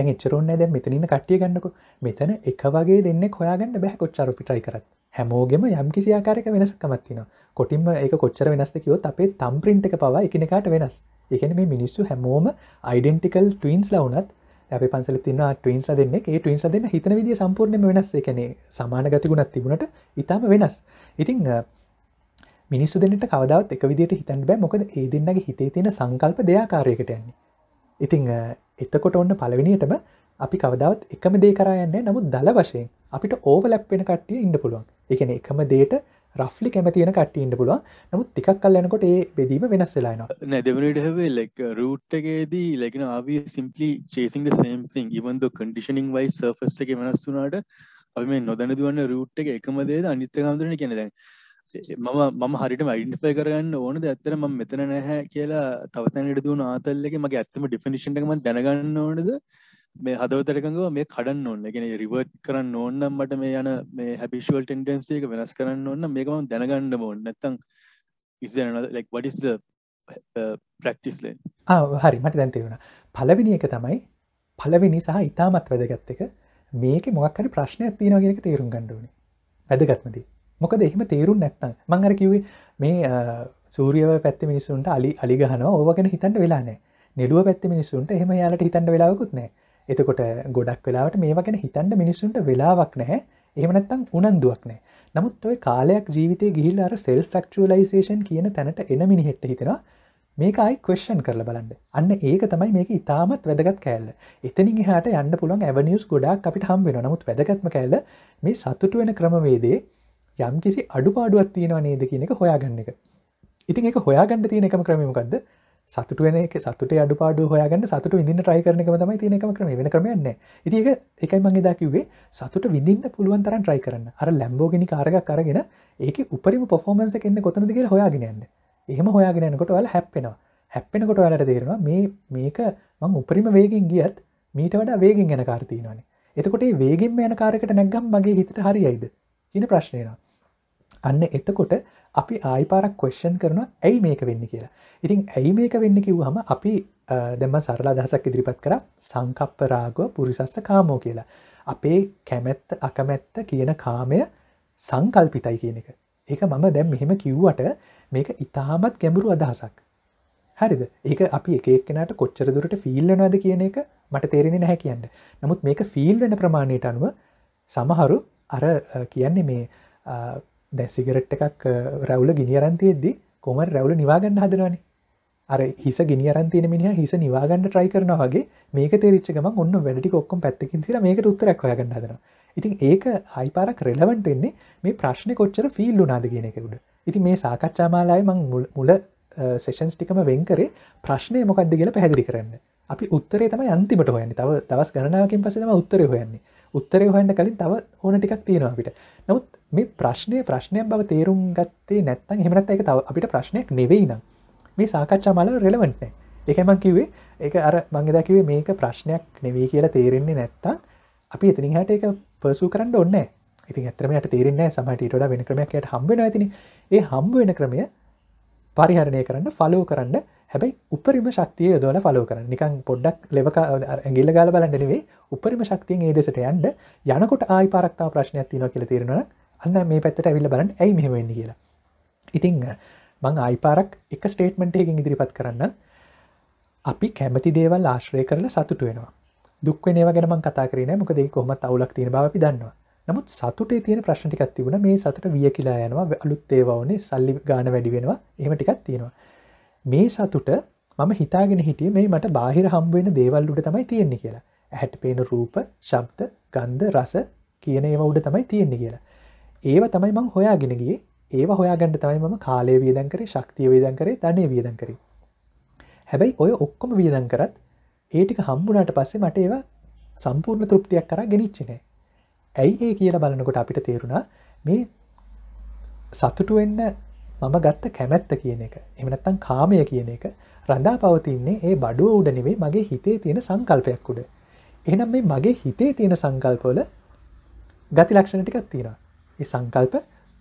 දැන් චරන්න දැ මෙතනන්න කට්ටිය ගන්නකු මෙතන එක වගේ දෙන්න හොයාගන්න බැහ කොච්චර පිටයි කරත් හැමෝගෙම යම් කිසිආකාරක වෙනස්කමත්තින කොටින්ම එක කොච්චර වෙනස්කිවොත් අපේ තම් ප්‍රින්ට් එක පවා එකනකාට වෙනස් එකන මේ මිනිස්සු හැමෝම අයිඩෙන්ටිකල් ටවන්ස් ලවනත් අපි පන්සල තින්න ටවන්ස දෙන්න ඒ ටවන්ස දෙන්න හිතන විදි සම්පූර්ණය වෙනස් එකන සමාන ගතිගුණත් තිබුණට ඉතාම වෙනස් ඉතිං මිනිස්සු දෙන්නට කවදාවත් එක විදිට හිතන් බෑ මොකද ඒ දෙන්නගේ හිතේ තියෙන සංකල්ප දෙයාකාරයකට යන්නේ ඉතිං එතකොට ඔන්න පලවෙනියටම අපි කවදාවත් එකම දේ කරයන්න නමුත් දල වශයෙන් අපිට ඕව ලැප්පෙන කට්ටිය ඉන්න පුළුවන් එකන එකම දේට රෆ්ලි කැමතියෙන කට ඉන්න පුළුව නමුත් එකක් කල් යනකොට ඒ බෙදීම වෙනස් වෙලාන නැදවනට හැවේ ලෙක් රූට්ටගේදී ලැගෙන ආවිය simply chasing same thing even the conditioning why surface එක වෙනස් වුනාට අපි මේ නොදැන දුවන්න රූට් එක එකමදේද අනිත්ත කාමුදරන කෙනෙදැන් මම මම හරිට මයිඩිපය කරගන්න ඕනද ඇත්තර ම මෙතන නැහැ කියලා තවතැනට දුවන ආතල්ලෙ මගේ ඇත්තම ඩිෆිනිෂන්ටම දැනගන්න ඕනද මේ හදවතරකඟව මේ කඩන්න ඕන්න ගෙන රිවර්ට් කරන්න ඕන්න මට මේ යන මේ හැබිෂුවල් ටෙන්ඩන්සික වෙනස් කරන්න ඕන්න මේකම දැනගන්න ඕන්න නැත්තං ඉස්ලක් වඩිස්ද ප්‍රක්ටිස්ලෙන් හරි මට දැන්තේවුණ පලවිනි එක තමයි පලවිනි සහ ඉතාමත් වැදගත්තක මේක මොක්කරි ප්‍රශ්නය ඇතිනගේක තේරුම් ගණ්ඩුවනේ වැදගත්මති මොකද එහෙම තේරුම් නැත්තං මංගර කිවේ මේ uh, සූරියව පැත්ති මිනිසුන්ට අලි අලිගහන ඕවගෙන හිතන්ට වෙලානෑ නිඩුව පැත්ති මිනිසුන්ට එහම යාලට හිතන්ට වෙලාවකුත් නෑ එතකොට ගොඩක් වෙලාට මේ ගැන හිතන්ඩ මිනිසුන්ට වෙලාවක් නෑ ඒමනත්තං උනන්දුවක් නෑ නමුත් ඔයි කාලයක් ජීවිතය ගිහිල් අර සෙල් ෆක්ටලයිසේෂන් කියන තැනට එන මිනිහෙට්ට හිතෙනවා මේකයි කවස්්න් කරල බලන්න අන්න ඒක තමයි මේක ඉතාමත් වැදගත් කෑල්ල එතනි හට යන්න පුළන් ඇවනිියස් ගොඩක් අපිට හම් වෙන නමුත් වැදගත්ම කෑල්ල මේ සතුට වෙන ක්‍රමවේදේ යම් කිසි අඩු පාඩුවත් තියෙනවා නේද කියන එක හොයාගන්න එක ඉතින් එක හොයාගන්න තියෙන එකම ක්‍රමකක්ද සතුට වෙන එක සතුට අඩුපාඩු හොයාගන්න සතුට විඳන්න ට්‍රයි කරන එක තමයි තියෙන එකම ක්‍රම වෙන ක්‍රමයන්න ඉතික එකයි මගේ දකිවේ සතුට විඳන්න පුළුවන් තරන් ට්‍රයි කරන්න අර ලැම්බෝගෙන කාරගක් කරගෙන ඒක උපරිම පොෆෝමන්ස එකන්න කොතනදගේ හොයාගෙන යන්න එහෙම හොයාගෙනනකොට වල හැප්පෙනවා හැප්පෙනකොට වලට තේරෙනවා මේ මේක මං උපරිම වේගෙන් ගියත් මීට වඩ වේගෙන් යන කාර්තියනවානේ එතකොට වේගෙන් යන කාරකට නැගම් මගේ හිතට හරියයිද කියන ප්‍රශ්නයවා අන්න එතකොට අපි ආයිපාරක් කොස්්ෂන් කරන ඇයි මේක වෙන්න කියලා ඉතින් ඇයි මේක වෙන්න කිව්හම අපි දෙම සරලා දහසක් ඉදිරිපත් කර සංකප්පරාගව පුරිසස්ස කාමෝ කියලා අපේ කැමැත්ත අකමැත්ත කියන කාමය සංකල්පිතයි කියන එක ඒක මම දැම් මෙහෙම කිව්වට මේක ඉතාමත් ගැඹුරු අදහසක් හරිද ඒක අපි එකක්නට කොච්චර දුරට ෆිල්ලනවද කියන එක මට තේරෙන නැහැ කියන්න නමුත් මේක ෆිල් වෙන ප්‍රමාණයට අනුව සමහරු අර කියන්නේ මේ දැ සිගරට් එකක් රැවුල ගිනිියරන්තියෙද්දි කොම රැවුල නිවාගන්න හදනවානේ අර හිස ගිනිියරන්තින මිනිහ හිස නිවාගන්න ට්‍රයි කරන වගේ මේක තේරිච්චකම ඔන්න වැඩි ඔක්කොම් පැත්තකින් සිර මේකට උත්තරක් හොයගන්න හදන ඉතින් ඒක අයිපාරක් රෙලවන්ට එන්නේ මේ ප්‍රශ්න කොච්චර ෆිල් නාද කියන එකකුට ඉති මේ සාකච්ඡාමාලාය මං මුල සේෂන්ස් ටිකම වෙන්කරේ ප්‍රශ්නය මොකක්ද කියලා පැහැදිලි කරන්න අපි උත්තරේ තම අන්තිමට හොයන්නේ තව දවස් ගණනාවකින් පසෙම උත්තර හොයන්නේ උත්තර හන්න කලින් තව ඕන ටිකක් තියෙනවා අපිට නමුත් මේ ප්‍රශ්නය ප්‍රශ්නයක් බව තේරුම් ගත්තේ නැත්තන් හෙමනත් එක තව අපිට ප්‍රශ්නයක් නෙවෙයි නම් මේ සාකච්ඡා මල රෙලවන්ට්නෑ එකම කිවේ ඒ අර මංගදකිවේ මේක ප්‍රශ්නයක් නෙවී කියලා තේරෙන්නේ නැත්තන් අපි එතිනි හට එක පසු කරන්න ඔන්න ඉතින් ඇතරමට තේරෙන්නේ සමහටට වෙන ක්‍රමයක්යට හම්බෙන ඇතින ඒ හම්බ වෙන ක්‍රමය පරිහරණය කරන්න ෆලෝ කරන්න හැබයි උපරිම ශක්තිය යොදවල ෆලෝ කර නිකං පොඩ්ඩක් ලෙවක ඇගිල්ල ගල බලන්නටනේ උපරිම ශක්තියෙන් ඒ දෙසට යන්ඩ යනකොට ආයි පරක්තාව ප්‍රශ්නයක් තින කියල තිරෙන අන්න මේ පැත්තට ඇවිල්ල බලන්න ඇයි මෙහෙමවෙන්න කියලා ඉතිං මං ආයිපාරක් එක ස්ටේට්මන්ටයකින් ඉදිරිපත් කරන්න අපි කැමති දේවල් ආශ්‍රය කරල සතුට වෙනවා දුක්වෙනවා ගැනම කතා කරන මොකද කොහොමත් අවුලක් තියෙන බව දන්නවා නමුත් සතුටේ තියෙන ප්‍රශ්ටිකත් තිබුණ මේ සතුට විය කියලා යනවා අලුත්තේවවනේ සල්ලි ගාන වැඩි වෙනවා එහමටිකත් තියෙනවා මේ සතුට මම හිතාගෙන හිටිය මේ මට බාහිර හම්බුවෙන දේවල්ලුට තමයි තියෙන්නේ කියලා ඇහැට පේන රූප ශබ්ද ගන්ධ රස කියන ඒව උඩ තමයි තියෙන්නේ කියලා. ඒව තමයි මං හොයාගෙනගේ ඒව හොයාගන්න තමයි මම කාලය වියදන් කරේ ශක්තිය වේදන් කරේ ධනය වියදන් කරේ. හැබැයි ඔය ඔක්කොම වියදන් කරත් ඒටික හම්බුනාට පස්සේ මට ඒව සම්පූර්ණ තෘප්තියක් කර ගෙනනිච්චිනෑ. ඇයි ඒ කියලා බලනකොට අපිට තේරුණා මේ සතුටුවෙන්න මම ගත්ත කැමැත්ත කියන එක එම නැත්තං කාමය කියන එක රඳා පවතින්නේ ඒ බඩුව උඩ නෙවේ මගේ හිතේ තියෙන සංකල්පයක් උඩ එහනම් මේ මගේ හිතේ තියෙන සංකල්පවල ගති ලක්ෂණ ටිකක් තියෙනවා ඒ සංකල්ප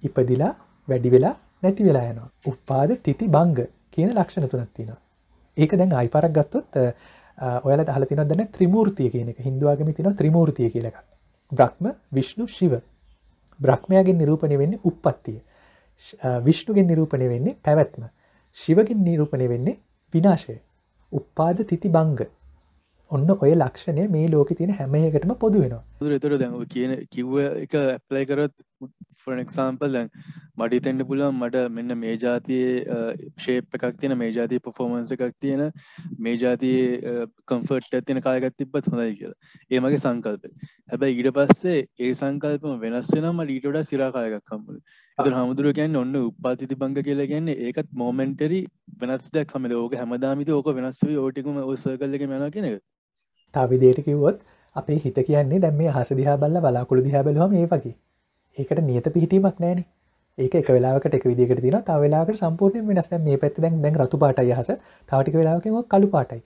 ඉපදිලා වැඩි වෙලා නැති වෙලා යනවා උපාද තිති බංග කියන ලක්ෂණ තුනක් තියෙනවා ඒක දැන් අයිපරක් ගත්තොත් ඔයල දහල තින දන්න ත්‍රිමූර්තිය කියන එක හින්දවාගම තින ත්‍රිමූර්තිය කියලක බ්‍රහ්ම විශ්ණු ශිව බ්‍රහ්මයාගෙන් නිරූපණය වෙන්නේ උපත්තිය විශ්ණුගෙන් නිරූපණය වෙන්නේ පැවැත්ම ශිවගින් නිරූපණය වෙන්නේ විනාශය උප්පාද තිති බංග ඔන්න ඔය ලක්ෂණය මේ ලෝක තියෙන හැම එකටම පොදු වෙනවා තුර තුර දැ කියන කිව්ව එක ඇප්ලයි කරත් ෆනක්සාම්පල් දැන් මට හිතෙන්ට පුළුවන් මට මෙන්න මේ ජාතියේ ශේප් එකක් තියෙන මේ ජාතිය පොෆෝමන්ස එකක් තියෙන මේ ජාතියේ කම්ෆර්ට් ඇතින කායගත් තිබත් හොඳයි කියලා ඒමගේ සංකල්පය හැබැයි ඊට පස්සේ ඒ සංකල්පම වෙනස් වෙනම ඊටඩා සිරාකායකක් හම්බුල එතර හමුදුරුව කියන්න ඔන්න උපාතිති බංග කියලා කියන්නේ ඒකත් මෝමෙන්ටරි වෙනස් දෙයක් හමද ඕක හැමදාමිත ඕක වෙනස්වී ඕටිකුම ඔසකල්ල එක මෙනා කෙනෙක තාවිදයට කිව්වොත් අපේ හිත කියන්නේ දැම් මේ හසදිහා බල්ල බලාකුළු දිහා බලවා මේ වගේ ඒකට නියත පිහිටීමක් නෑන ඒක එක වෙලාකට එක විදිකට තින තවලාකට සම්පූර්ණය වෙනස් මේ පැත් දැන් දැන් රතු පාටයි හස තවටික වෙලාවකම කළු පාටයි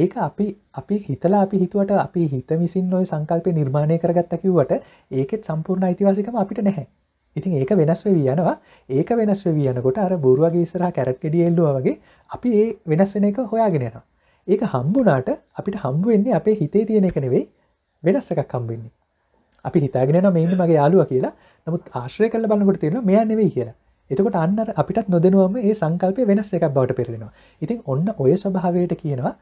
ඒක අපි අපි හිතලා අපි හිතුවට අපි හිත විසින් නොය සංකල්පය නිර්මාණය කරගත්තකිවට ඒකෙත් සම්පූර්ණ අයිතිවාසිකම අපිට නැහැ ඉතින් ඒක වෙනස් වෙවී යනවා ඒක වෙනස් වෙවී යනකොට අර බොරුවගේ ඉස්සරහ කැරට් ගෙඩියෙල්ලුව වගේ අපි ඒ වෙනස් වෙන එක හොයාගෙන යනවා ඒක හම්බුනාට අපිට හම්බුවෙන්නේ අපේ හිතේ තියෙන එක නෙවෙයි වෙනස් එකක් හම්බෙන්නේ අපි හිතාගෙනන මේන්න මගේ යාලුව කියලා නමුත් ආශ්‍රය කල බලන්නකොට තියෙන මෙයා නෙවෙයි කියලා එතකොට අන්න අපිටත් නොදනුවම ඒ සංකල්පය වෙනස් එකක් බවට පෙරෙනවා ඉතින් ඔන්න ඔය ස්වභාවයට කියනවා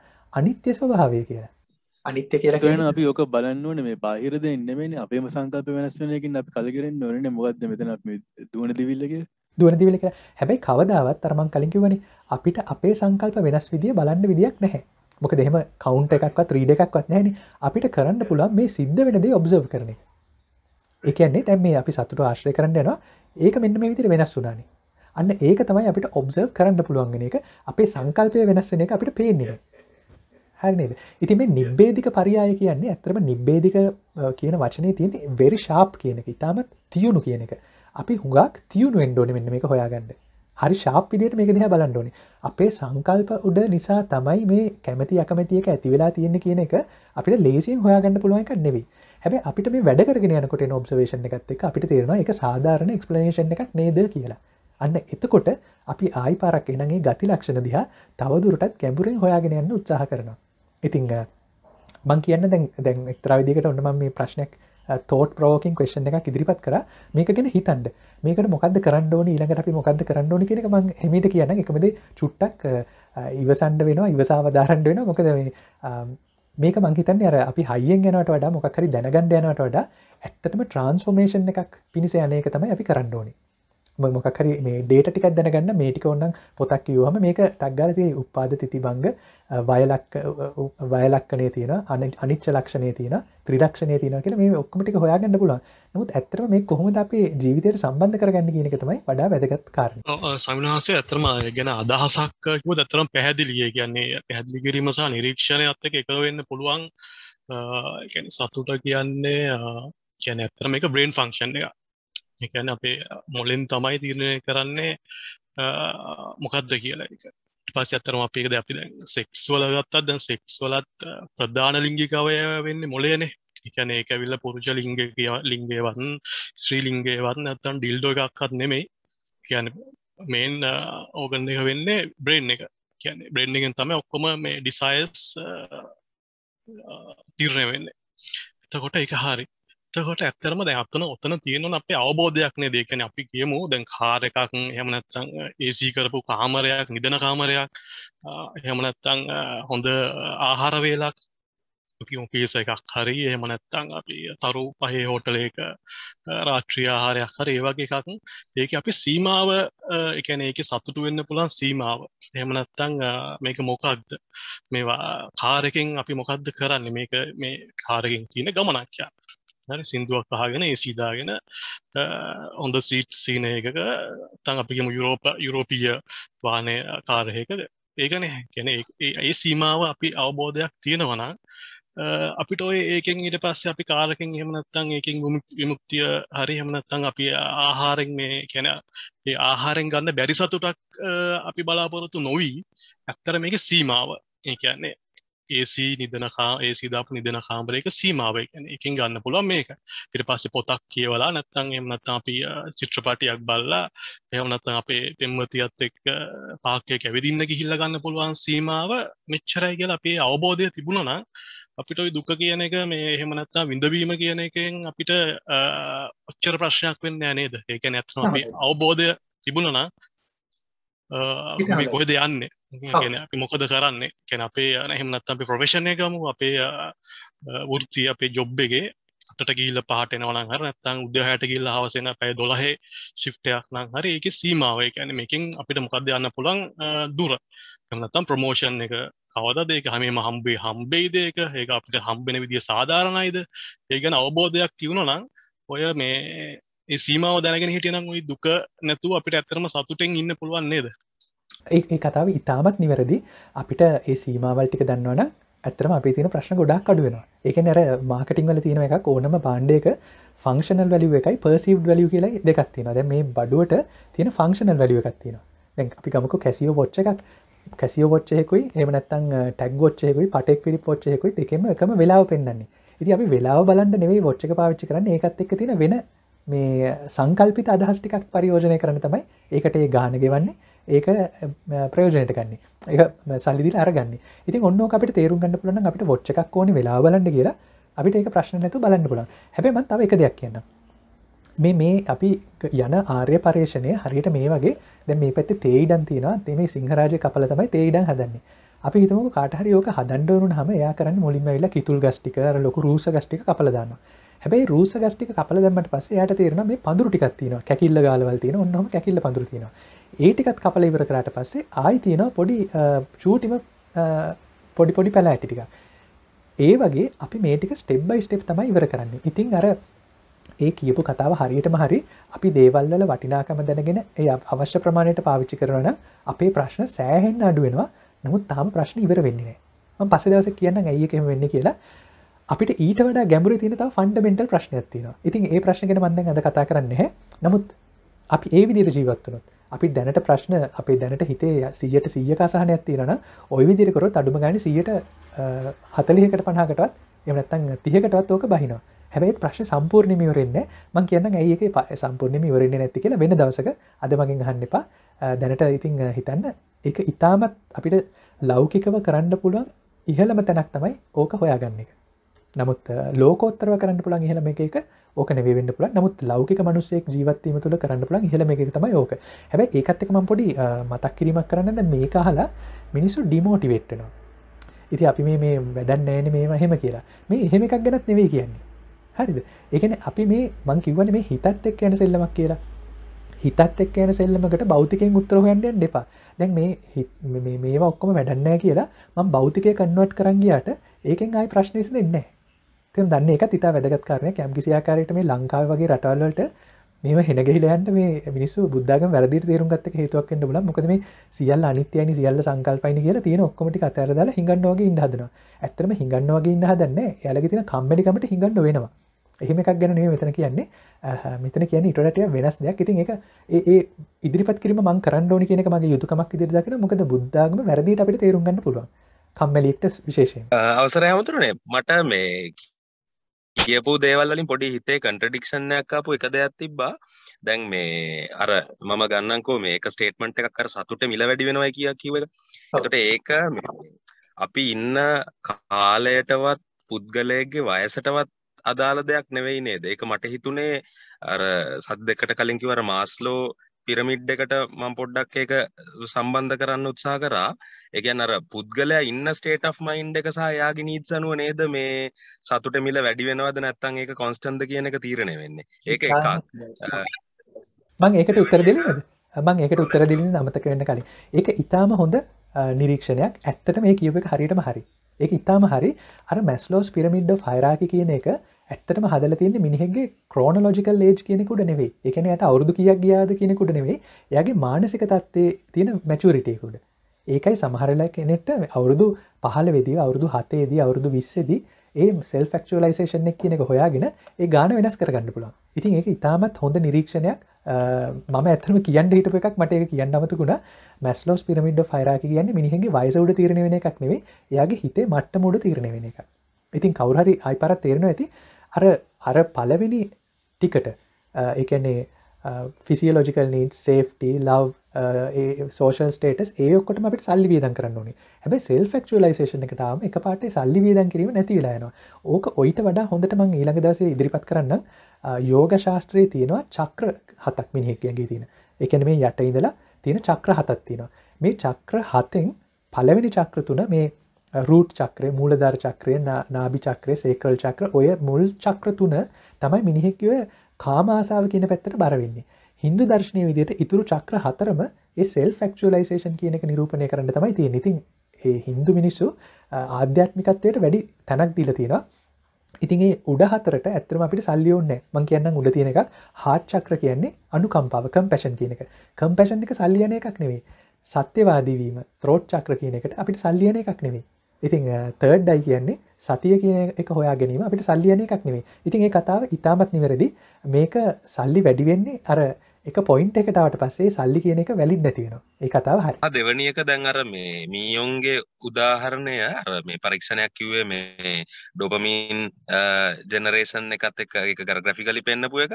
අනිත්‍ය ස්වභාවය කියලා අනිත්‍ය කියලගෙන අපි ඕක බලන්නවන මේ බාහිරද එන්නමනි අපේම සංකල්ප වෙනස්වනයකින් අපි කලගෙරෙන් නොරන මොක්ද මෙතන දුවන දිවිල්ලගේ දුවන දිවිල කියලා හැබැයි කවදාවත් තරමන් කලින්කිවනි අපිට අපේ සංකල්ප වෙනස් විදිිය බලන්න විදික් නැහැ මොක දෙහෙම කවුන්ට එකක්වත් ්‍රීඩ එකක්වත් නෑන අපිට කරන්න පුළන් මේ සිද්ධ වෙනදේ ඔබ්සව කරන එක එකන්නේ තැන් මේ අපි සතුට ආශ්‍රය කරන්න යනවා ඒක මෙන්න මේ විදිර වෙනස් වුනානේ අන්න ඒක තමයි අපිට ඔබ්සර්ව් කරන්න පුළුවන්ගෙන එක අපේ සංකල්පය වෙනස් වෙන එක අපිට පේන්නේ හරිනේද ඉතින් මේ නිබ්බේධික පරියාය කියන්නේ ඇත්තම නිබ්බේධික කියන වචනේ තියෙන වෙරි ශාප් කියන එක ඉතාමත් තියුණු කියන එක අපි හුඟක් තියුණු එන්ඩෝනි මෙන්න මේක හොයාගන්න හරි ශාප් විදියට මේක දිහා බලන්න ඕනේ අපේ සංකල්ප උඩ නිසා තමයි මේ කැමැති අකමැති එක ඇති වෙලා තියෙන කියන එක අපිට ලේසියෙන් හොයාගන්න පුළුවන් එකක් නෙවෙයි හැබ අපිට මේ වැඩරගෙන යනකොට ඔබ්සවේෂණ එකත් එක අපිට තේරෙන එක සාධාරණ එක්ස්පලනේෂන් එකක් නේද කියලා අන්න එතකොට අපි ආයි පාරක් එනගේ ගති ලක්ෂණ දිහා තවදුරටත් කැඹුරෙන් හොයාගෙන යන්න උත්සාහ කරනවා. ඉතිං මං කියන්න දැන් දැන් එක්තරවිදිකට ඔන්නම මේ ප්‍රශ්නයක් තෝට ප්‍රෝකින් කේෂන් එක ඉදිරිපත් කර මේකගෙන හිතන්ඩ මේක මොකද කරන්නඩෝන ඊළඟට අපි මොකද කරන්නඕන කියෙක මං හෙමිට කියන්න එකමද චුට්ටක් ඉවසන්ඩ වෙනවා ඉවසාාව ධාරන්ඩ වෙන මොකද මේ මේක මංහිතන් අර අපි හයිියෙන් යනට වඩා මොකරි දැනගණ්ඩ යනට වඩා ඇත්තටම ට්‍රන්ස්ෆෝර්මේෂන් එකක් පිණිස යනක තමයි අපි කරන්න ඕනේ මොකර මේ ඩේට ටිකක් දැනගන්න මේටික ඔන්නන් පොතක් කිවහම මේක ටක්ගල තිය උපාද තිති බංග වයලක්කනේ තියෙන අනිච්ච ලක්ෂණය තියෙන ත්‍රඩක්ෂණය තියෙන කියල මේ ඔක්කමටි හොයාගන්න පුල නමුත් ඇතරම මේ කොහොමද අපේ ජීවිතයට සම්බන්ධ කරගන්න කියනක තමයි වඩා වැදගත් කාර සංනාසේ ඇතරම ගැන අදහසක් ඇතරම් පැහැදිලිය කියන්නේ පැහදිලි කිරීමසා නිරීක්ෂණය අත්තක එකවෙන්න පුළුවන් සතුට කියන්නේ කියන ඇතරම එක බ්‍රේන් ෆංක්ෂන් එක එකන අපේ මොලෙන් තමයි තීරණය කරන්නේ මොකක්ද කියලා එක පස් ඇතරම අපේකද අපි සෙක්ස් වලගත්තත් දැන් සෙක්ස් වලත් ප්‍රධාන ලිංගිකවය වෙන්න මොලේනේ එකන ඒක විල්ල පුරුෂ ලිංග ලිංගේවන් ශ්‍රී ලිංගේවන් ඇත්තන් ඩිල්ඩෝ එකක්කත් නෙමෙයි කියන මේන් ඕගන්න එක වෙන්නේ බ්‍රේන් එක කියන බ්‍රෙන්ඩිගෙන් තම ඔක්කොම මේ ඩිසයිස් තිරණය වෙන්නේ එතකොට එක හරි ඇත්තකොට ඇත්තරම දැන් අපතන ඔතන තියෙනවා අපේ අවබෝධයක් නේද ඒ කියන්නේ අපි කියමු දැන් කාර් එකක් එහෙම නැත්නම් AC කරපු කාමරයක් නිදන කාමරයක් එහෙම නැත්නම් හොඳ ආහාර වේලක් අපි ඔෆිස් එකක් හරි එහෙම නැත්නම් අපි තරු පහේ හෝටලයක රාත්‍රී ආහාරයක් හරි ඒ වගේ එකක් ඒකේ අපි සීමාව ඒ කියන්නේ ඒකේ සතුටු වෙන්න පුළුවන් සීමාව එහෙම නැත්නම් මේක මොකක්ද මේ කාර් එකෙන් අපි මොකක්ද කරන්නේ මේක මේ කාර් එකෙන් තියෙන ගමනක් කියලා හරි සිින්දුවක් අහගෙන ඒ සීදාගෙන ඔොන්ද සීට් සීනය එකක තන් අපිගම යුරෝප යුරෝපීය වානය කාරහයකද ඒගන ගැන ඒ සීමාව අපි අවබෝධයක් තියෙනවන අපිට ඔය ඒකෙන් ඉට පස්සේ අපි කාලකින් හෙමනත්තං ඒකින් විමුක්තිය හරි හෙමනත්තං අපි ආහාරෙන් මේ කැන ඒ ආහාරෙන් ගන්න බැරි සතුටක් අපි බලාපොරොතු නොවී ඇත්තර මේක සීමාව ඒ කියන්නේ ඒසි නිදනකා ඒසි දාපු නිදන කාම්රයක සීමාවය එකින් ගන්න පුළුවන් මේක පිට පස්සේ පොතක් කියවලා නැත්තං එමනත් අපි චිත්‍රපටියක් බල්ලා එහමනත්තන් අපේ පෙම්මතියත් එක් පාකය කැවිදින්න ගිහිල්ල ගන්න පුළුවන් සීමාව මෙච්චරයි කියල අපේ අවබෝධය තිබුණනම් අපිට ඔයි දුක කියන එක මේ එහෙමනත්තා විඳවීම කියන එකෙන් අපිට ඔච්චර ප්‍රශ්නයක් වෙන්න නේද ඒකැන ඇත්න අවබෝධය තිබුණනා අපි කොහෙද යන්නේ මොකද කරන්නේ කැන අපේ නැහෙමනත් අපි ප්‍රවේශණය ගමු අපේ වෘතිය අපේ ජොබ්බගේ අට ගිල්ල පහට නවන හර නත්තං උදහයට ගිල්ල හවසෙන පැය දොලහේ ශිප්ටයක් නම් හරි එක සීමාවය ැන මේකින් අපිට මොකක්ද යන්න පුළන් දුර කනත්තම් ප්‍රමෝෂන් එක කවදද ඒක හමේම හම්බේ හම්බේදයක ඒක අපිට හම්බෙන විදිිය සාධාරණයිද ඒගැන අවබෝධයක් තිවුණ නම් ඔය මේ සීමාව දැනගෙන හිටියනම් ඔයි දුක නැතු අපිට ඇත්තරම සතුටෙන් ඉන්න පුළුවන් නේද ඒ කතාව ඉතාමත් නිවැරදි අපිට ඒ සීමාවල් ටික දන්නවන ඇතරම අපි තින ප්‍රශ්න ගොඩක් අඩුවෙනවා එක නැර මාකටිං වල තියෙන එකක් ඕනම බාණ්ඩයක ෆංක්ෂනල් වැලිුව එකයි පර්සිව් වැලිය කියලයි දෙකත්තින ද මේ බඩුවට තියෙන ෆංක්ෂනල් වැලිුව එකක්තින දැන් අපි ගමක කැසිෝ පොච්ච එකක් කැසිෝ පොච්චයෙකුයි එමනත්තන් ටැක් ගොච්චයෙකුයි පටෙක් පිරි පොච්චයෙකුයි එකම එකම වෙලාව පෙන්න්නේ ඉති අපි වෙලා බලන්න නෙවේ ොච්චක පාවිච්චි කරන්න ඒකත් එක් තින වෙන මේ සංකල්පිත අදහස් ටිකක් පරියෝජනය කරන තමයි ඒකට ඒ ගාන ගෙවන්නේ ඒක ප්‍රයෝජනයට ගන්න ඒ සල්ලිදිල අරගන්න ඉති ඔන්න අපට තේරුම් ගන්න පුලන අපිට ොච්චක් ඕන වෙලා බලන්න කියලා අපිට ඒක ප්‍රශ්න නැතු බලන්න පුලන් හැබම තව එක දෙයක් කියන්න මේ මේ අපි යන ආර්ය පර්ේෂණය හරියට මේ වගේ දැ මේ පැත්ති තේඩන් තියෙන තේ මේ සිංහරාජය කපල තමයි තේඩන් හදන්නේ අපි හිතම කාටහරයෝක හදන්ඩවරුන් හම යා කරන්න මුලින්ම වෙලා කිතුල් ගස්ටිකර ලොක රූස ගස්ටික කපලදාන්න හැබයි රූස ගස්ටික කපල දැමට පස්ස යට තේරන මේ පඳුරු ටිකත්තින කැකිල්ල ගලවල් තියෙන ඔන්නම කැකිල්ල පඳුරතින ඒටිකත් කපල ඉවර කරට පස්සේ ආයි තියෙන පොඩි චූටිම පොඩි පොඩි පැලා ඇටිටික ඒ වගේ අපි මේටික ස්ටෙබ්බයි ස්ටෙප් තමයි ඉවර කරන්න ඉතින් අර ඒ කියපු කතාව හරියටම හරි අපි දේවල්වල වටිනාකම දැනගෙන එය අවශ්‍ය ප්‍රමාණයට පාවිච්චි කරන අපේ ප්‍රශ්න සෑහෙන් අඩුවෙනවා නමුත් තාම ප්‍රශ්න ඉවර වෙන්නේ ම පසදවස කියන්න ඇයකෙම වෙන්න කියලා අපිට ඊට වඩ ගැඹුර තින තව ෆන්ඩමෙන්ටල් ප්‍රශ්නයක් තියෙන ඉතින් ඒ ප්‍රශ්නකට මන්ද අද කතා කරන්නේ නමුත් අපි ඒ විදිර ජීවත්වනොත් අපි දැනට ප්‍රශ්න අපේ දැනට හිතේ සියට සීය කාසාහනයක් තියෙන ඔය විදිරකොරොත් අඩුම ගන සියට හතලිහකට පනාකටත් එමනත්තන් තියකටත් ඕක බහිනවා හැබයි ප්‍රශ් සම්පූර්ණමිවරෙන්නේ මං කියන්න ඒක සම්පූර්ණමිවරෙන්නේ නැති කියලා වෙන දවසක අද මගින් හන්න එපා දැනට ඉතිං හිතන්න ඒ ඉතාමත් අපිට ලෞකිකව කරන්න පුළුවන් ඉහළම තැනක් තමයි ඕක හොයාගන්න එක නමුත් ලෝකෝත්තරව කරන්න පුළන් ඉහළම එක ඕක නැවෙන්න පුළ නමුත් ලෞකික මනුසෙක් ජීවත්වීම තුළ කරන්න පුළන් ඉහළම එක තම යෝක හැබ ඒකත්තක මම් පොඩි මතක් කිරීමක් කරන්නද මේ කාහලා මිනිස්සු ඩිමෝටිවෙට්ටනවා ඉති අපි මේ වැඩන්න නෑන මේම හෙම කියලා මේ එහෙම එකක් ගැනත් නෙවේ කියන්නේ හරිද එකන අපි මේ මං කිවන මේ හිතත් එක් යන සෙල්ලමක් කියලා හිතත් එක් යන සෙල්ලමකට බෞතිකෙන් උත්තරහයන්ටෙන් දෙපා දැන් මේ මේවා ඔක්කොම වැඩන්නෑ කියලා මං බෞතිකය කන්නුවට කරංගයාට ඒකෙන් ආයි ප්‍රශ්නයසි දෙන්නේ තින් දන්න එක තිතා වැදගත් කරනය කැම්කිසියාකාරයට මේ ලංකාව වගේ රටවල්ලට මෙම හෙනගෙහිලයන්ට මේ මිනිස්සු බුද්ධග වැරදි තේරුම්ගත්ත හේතුවක් ෙන්ට බල මොකද මේ සියල් අනිත්‍යයනි සියල්ල සංකල්පයින කියලා තියෙන ඔක්කොමටි අතරදාල හිඟන්නවාගේ ඉන්හදන ඇතරම හිඟන්නවාගේ ඉන්නහදන්න යාලග තින කම්මඩිකමට හිඟන්න වෙනවා එහෙම එකක් ගැන මෙතන කියන්නේ මෙතන කියන ඉටටය වෙනස් දෙයක් ඉතින් එක ඒ ඉදිරිපත් කිරීම මං කරන්නඩෝනි කියනක මගේ යුතුකමක් ඉදිරිදකින මොකද බුද්ධාගම වැරදිට අපිට තේරුම්ගන්න පුළුවන් කම්මලෙක්ට විශේෂය අවසර හමුතුරනේ මට මේ කියපු දේවල්ලින් පොඩි හිතේ කන්ට්‍රඩික්ෂණයක් ආපු එක දෙයක් තිබ්බා දැන් මේ අර මම ගන්නකෝ මේ එක ස්ටේට්මන්ට් එකක් අර සතුට මිල වැඩි වෙනවා කියලා කිව්ව එක. එතකොට ඒක අපි ඉන්න කාලයටවත් පුද්ගලයෙක්ගේ වයසටවත් අදාළ දෙයක් නෙවෙයි නේද? ඒක මට හිතුනේ අර සත් දෙකට කලින් කිව්ව අර මාස්ලෝ පිරමිඩ් එකට මම පොඩ්ඩක් ඒක සම්බන්ධ කරන්න උත්සාහ කරා. ඒ කියන්නේ අර පුද්ගලයා ඉන්න ස්ටේට් ඔෆ් මයින්ඩ් එක සහ එයාගේ නීඩ්ස් අනුව නේද මේ සතුට මිල වැඩි වෙනවද නැත්නම් ඒක කොන්ස්ටන්ට්ද කියන එක තීරණය වෙන්නේ. ඒක එකක්. මම ඒකට උත්තර දෙන්නේ නේද? මම ඒකට උත්තර දෙන්නේ අමතක වෙන්න කලින්. ඒක ඊටාම හොඳ නිරීක්ෂණයක්. ඇත්තට මේ කියූප එක හරියටම හරි. ඒක ඊටාම හරි. අර මැස්ලෝස් පිරමිඩ් ඔෆ් හයරාකි කියන එක ඇත්තටම හදල තියෙන මිනිහෙගේ ක්‍රෝනලෝජිකල් ඒජ් කියෙකුට නෙවේ එකනයට අවුදු කියක් ගියාද කියෙනෙකුට නෙවේ යගේ මානසික තත්වේ තියෙන මැචුරිටයකුට ඒකයි සමහරලා කෙනෙට අවුරුදු පහල වෙදි අවුරුදු හතේදී අවුරුදු විස්සෙදී ඒ සෙල් ෆක්ෂලයිසේෂන් එක් කියනෙක හොයාගෙන ඒ ගාන වෙනස් කරගන්න පුළන් ඉතින් ඒක ඉතාමත් හොඳ නිරීක්ෂණයක් මම ඇතම කියන්න හිටප එකක් මට කියන්න අමතකුණ මැස්ලෝස් පිරමිඩ් ෆයිරාක කියන්නේ මිනිහගේ වයිසවඩ තීරණය වෙන එකක් නෙවේ යාගේ හිතේ මට්ට මුඩ තීරණය වෙන එක ඉතින් කවුරහරි අයිපරත් තේරෙන ඇති අර අර පලවෙනි ටිකට එකන්නේ ෆිසිියලෝජිකල් නීට සේෆ්ට ලව් සෝෂල් ටේටස් ඒයකොට අපට සල්ලි වීදන් කරන්න ඕනි හැබ සෙල් ෆක් ලයිසේෂන එකටම එක පාට සල්ලි වීදන් කිරීම නැතිවෙලායන ඕක ඔයිට වඩා හොඳටම ඊළඟ දස ඉදිරිපත් කරන්න යෝග ශාස්ත්‍රයේ තියෙනවා චක්‍ර හතක් මිනිහෙක්කයගේ තියෙන එකන මේ යට ඉඳලා තියෙන චක්‍ර හතත් තියෙනවා මේ චක්‍ර හතෙන් පලවෙනි චක්‍ර තුන මේ රූට් චක්‍රය මූලධර් චක්‍රය නාබි චක්‍රය සේකරල් චක්‍ර ඔය මුල් චක්‍ර තුන තමයි මිනිහෙක්කව කාමාසාාව කියන පැත්තට බරවෙන්නේ හින්දු දර්ශනය විදියට ඉතුරු චක්‍ර හතරම සෙල් ෆක්ෂලයිසේෂන් කියනක නිරූපණය කරන්න තමයි තිය නිතින් ඒ හින්දු මිනිස්සු ආධ්‍යාත්මිකත්වයට වැඩි තැනක් දීල තියෙන ඉතින්ගේ උඩ හතරට ඇතරම අපිට සල්ලියෝන්න මං කියන්න උඩ තියෙන එකක් හාට් චක්‍ර කියන්නේ අනු කම්පාවකම් පැෂන් කියනක කම්පැෂන් එක සල්ලියන එකක් නෙවේ සත්‍යවාදීවීම ත්‍රෝට් චක්‍ර කියනකට අපිට සල්ලියන එකක් නෙවේ ඉතිං තර්ඩ්ඩයි කියන්නේ සතිය කියන එක හොයා ගැනීම අපිට සල්ලියන එකක් නෙවේ ඉතින් ඒ කතාව ඉතාමත් නිවැරදි මේක සල්ලි වැඩිවෙන්නේ අර එක පොයින්ට එකටාවට පස්සේ සල්ලි කියන එක වැලින් නැතිවෙන ඒ කතාව හරි දෙවනියක දැන් අර මේ මීයොන්ගේ උදාහරණය මේ පරීක්ෂණයක් කිව්වේ මේ ඩොපමීන් ජනරේෂන් එකත් එක එක කර ග්‍රෆිකලි පෙන්න්නපු එක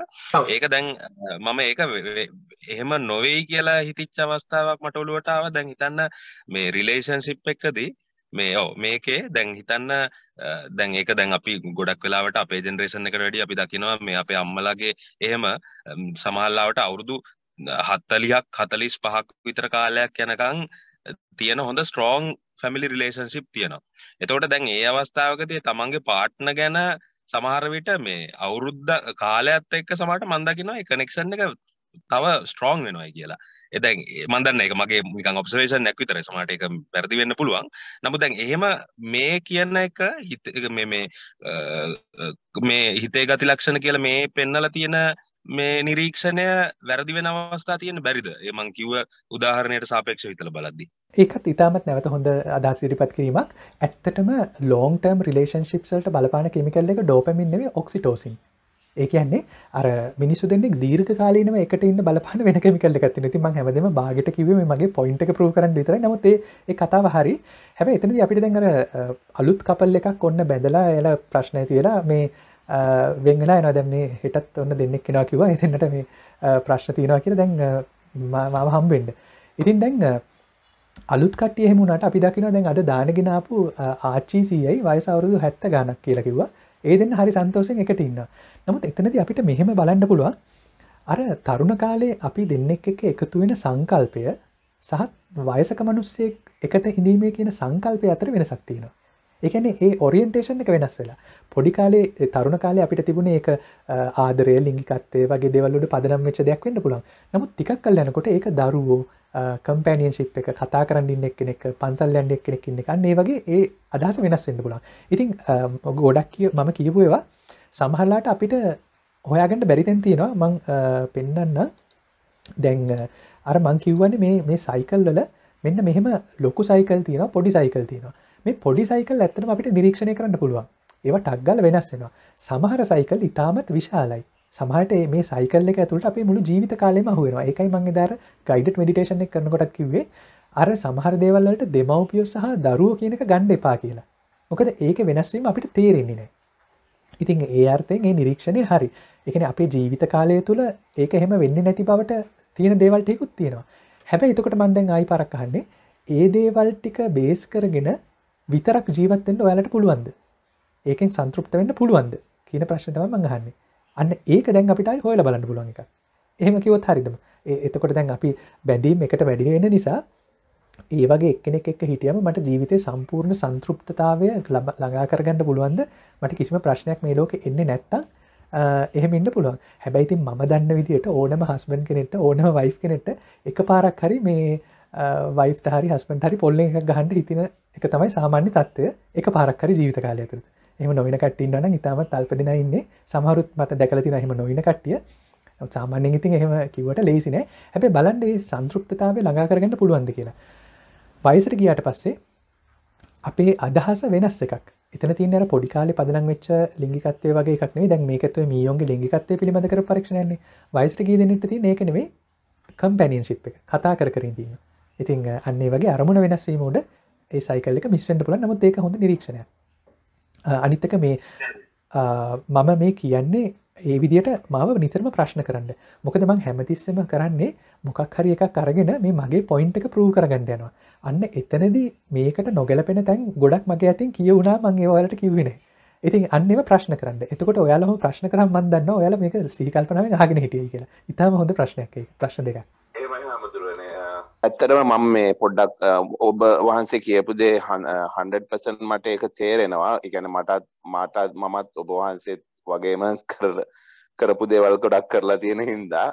ඒක දැන් මම ඒක එහෙම නොවෙයි කියලා හිතිච් අවස්ථාවක් මටවලුවටාව දැන් හිතන්න මේ රිලේෂන්ශිප් එක්කදී මේ ඔව මේකේ දැන් හිතන්න දැන් ඒක දැන් අපි ගොඩක් වෙලාවට අපේ ජෙනරේෂන් එකට වැඩිය අපි දකිනවා මේ අපේ අම්මලාගේ එහෙම සමහරලාවට අවුරුදු 40ක් 45ක් විතර කාලයක් යනකම් තියෙන හොඳ ස්ට්‍රෝං ෆැමිලි රිලේෂන්ෂිප් තියෙනවා. එතකොට දැන් ඒ අවස්ථාවකදී තමන්ගේ පාර්ට්න ගැන සමහර විට මේ අවුරුද්ද කාලයත් එක්ක සමහරට මම දකිනවා ඒ කනෙක්ෂන් එක තව ස්ට්‍රෝං වෙනවා කියලා. එදැන් eh, eh, මන්දන්න එක මගේ මිකන් ඔබ්සවේෂන් නැක් විතර සමට එක පැරදි වෙන්න පුළුවන් නමු දැන් එහෙම මේ කියන්න එක හිත මේ මේ හිතේ ගති ලක්ෂණ කියලා මේ පෙන්නලා තියෙන මේ නිරීක්ෂණය වැරදි වෙන අවස්ථා තියෙන බැරිද මං කිව්ව උදාහරණයට සාපේක්ෂ විතල බලද්දි ඒකත් ඉතාමත් නැවත හොඳ අදා සිරිපත් කිරීමක් ඇත්තටම ලෝන්ටර්ම් රිලේෂන්ශිප්සල්ට බලපාන කෙමිකල් එක ඩෝපමින්න්නේ ඔක්සිටෝසින් ඒ කියන්නේ අර මිනිස්සු දෙන්නෙක් දීර්ඝ කාලීනව එකට ඉන්න බලපාන වෙන කෙමිකල් එකක් තියෙනවා. ඉතින් මම හැමදේම බාගෙට කිව්වේ මේ මගේ පොයින්ට් එක ප්‍රූව් කරන්න විතරයි. නමුත් ඒ ඒ කතාව හරි. හැබැයි එතනදී අපිට දැන් අර අලුත් කපල් එකක් ඔන්න බැඳලා එලා ප්‍රශ්න ඇති වෙලා මේ වෙන් වෙලා එනවා දැන් මේ හෙටත් ඔන්න දෙන්නෙක් එනවා කිව්වා. ඒ දෙන්නට මේ ප්‍රශ්න තියෙනවා කියලා දැන් මාව හම්බෙන්න. ඉතින් දැන් අලුත් කට්ටිය එහෙම වුණාට අපි දකිනවා දැන් අද දානගෙන ආපු ආච්චී සීයයි වයස අවුරුදු 70 ගණක් කියලා කිව්වා. ඒ දෙන්න හරි සන්තෝසෙන් එකට ඉන්න නමුත් එතනති අපිට මෙහෙම බලන්න පුළුවන් අර තරුණ කාලේ අපි දෙන්නෙක් එක එකතු වෙන සංකල්පය සහත් වයසක මනුස්සෙක් එකට හිඳීමේ කියන සංකල්පය අතර වෙනසක්තිනවා එකන ඒ ඔරියන්ටේෂන් එක වෙනස් වෙලා පොඩි කාලේ තරුණ කාලය අපිට තිබුණ ඒක ආදරය ලිංගිකත්තේ වගේ දෙවල්ලට පදනම් වෙච්ච දෙයක් වෙන්න පුළන් නමුත් ටිකක් කල් යනකොට ඒක දරුවෝ කම්පෑනියන් ශිප් එක කතා කරන්නන්න එක් කෙනෙක් පන්සල් ලැන්ඩ එක් කෙනෙක් ඉන්නකන්න ඒ වගේ ඒ අදහස වෙනස් වෙන්න පුළන් ඉතින් ගොඩක් කිය මම කියපු ඒවා සමහල්ලාට අපිට හොයාගට බැරිතැන් තියෙනවා මං පෙන්නන්න දැන් අර මං කිව්වන්නේ මේ සයිකල් වල මෙන්න මෙහෙම ලොකු සයිකල් තියෙන පොඩි සයිකල් තියෙනවා මේ පොඩි සයිකල් ඇත්තන අපිට දිරීක්ෂණය කරන්න පුළුවන් ඒව ටක්ගල වෙනස් වෙනවා සමහර සයිකල් ඉතාමත් විශාලයි සමහට මේ සයිකල්ල එක ඇතුළට අපේ මුළු ජීවිත කාලෙම හුවෙනවා එකයි මංගේ දර ගයිඩට මඩිටේෂන එක කරනකොටත් කිවේ අර සමහර දේවල්ලට දෙමවපියෝ සහ දරුව කියනක ගණ්ඩ එපා කියලා මොකද ඒක වෙනස්වීම අපිට තේරෙන්නේ නෑ ඉතින් ඒ අර්ථයෙන් ඒ නිරීක්ෂණය හරි එකන අපේ ජීවිත කාලය තුළ ඒක එහෙම වෙන්න නැති බවට තියෙන දේවල්ටයකුත් තියෙනවා හැබැ එතකට මන්දැන් ආයි පරක්කහන්නේ ඒ දේවල් ටික බේස් කරගෙන විතරක් ජීවත්තෙන්ට ඔයාලට පුළුවන්ද ඒකෙන් සංතෘප්ත වෙන්න පුළුවන්ද කියන ප්‍රශ්නතම මඟහන්නේ අන්න ඒක දැන් අපිට හොල බලන්න පුළුවන් එක එහෙම කිවොත් හරිදම එතකොට දැන් අපි බැඳීම එකට වැඩි වෙන නිසා ඒ වගේ එක්කෙනෙක් එක් හිටියම මට ජීවිතය සම්පූර්ණ සංතෘප්තතාවය ළඟා කරගන්න පුළුවන්ද මට කිසිම ප්‍රශ්නයක් මේ ලෝක එන්නේ නැත්තං එහෙමඉන්න පුළුවන් හැබැයිති ම දන්න විදිට ඕනම හස්බන් කෙනෙට ඕනම වයි් කෙනෙට එක පාරක් හරි මේ වයිට හරි හස්බන් හරි පොල්ල එකක් ගහන්ඩ හිතින එක තමයි සාමාන්‍ය තත්ත්වය එක පාරක්කරි ජීවිත කාලය තුළ එම නොවෙන කටින්නන ඉතාම තල්පදින ඉන්න සමහරුත් මට දැකලතින හෙම නොවෙන කට්ටිය සාමාන්‍යෙන් ඉතින් එහෙම කිවට ලේසින හැබැ බලන්ඩ සංතෘප්තාව ළඟා කරගට පුළුවන්ද කියලා වයිසර ගියට පස්සේ අපේ අදහස වෙනස් එකක් එතන තිනර පොඩිකාල පදන වෙච් ලිගිකත්වය වගේ එකක්නේ දැන් මේකත්ව මියෝන්ගේ ලිගිකත්වය පිළිබඳකර පරක්ෂණයන්නේ වයිස්ට ගීදනට ති ඒකනෙවේ කම්පැනියන් ශිප් එක කතා කර කරින් දන්න ඉතිං අන්නේ වගේ අරමුණ වෙනස්වීමෝඩ සයිකල එක මිස්ටන්ට පුල නමුත් ඒක හොඳ නිරීක්ෂණය අනිත්තක මේ මම මේ කියන්නේ ඒ විදියට මාව නිතරම ප්‍රශ්න කරන්න මොකද මං හැමතිස්සම කරන්නේ මොකක් හරි එකක් කරගෙන මේ මගේ පොයින්ට එක ප්‍රූ කරගන්න යනවා අන්න එතනද මේකට නොගැලපෙන තැන් ගොඩක් මගේ ඇතින් කියවුණා මං ඒවාලට කිව්වෙන ඉතින් අන්නම ප්‍රශ්න කරන්න එතකොට ඔයාලම ප්‍රශ්න කරම් මන්දන්න ඔයාල මේක සීකල්පනාව හගෙන හිටිය කියලා ඉතාම හොඳ ප්‍රශ්නයක් ප්‍රශ්න දෙකක් ඇත්තටම මම මේ පොඩ්ඩක් ඔබ වහන්සේ කියපු දේ 100% මට ඒක තේරෙනවා. ඒ කියන්නේ මටත් මටත් මමත් ඔබ වහන්සේත් වගේම කරපු දේවල් ගොඩක් කරලා තියෙන හින්දා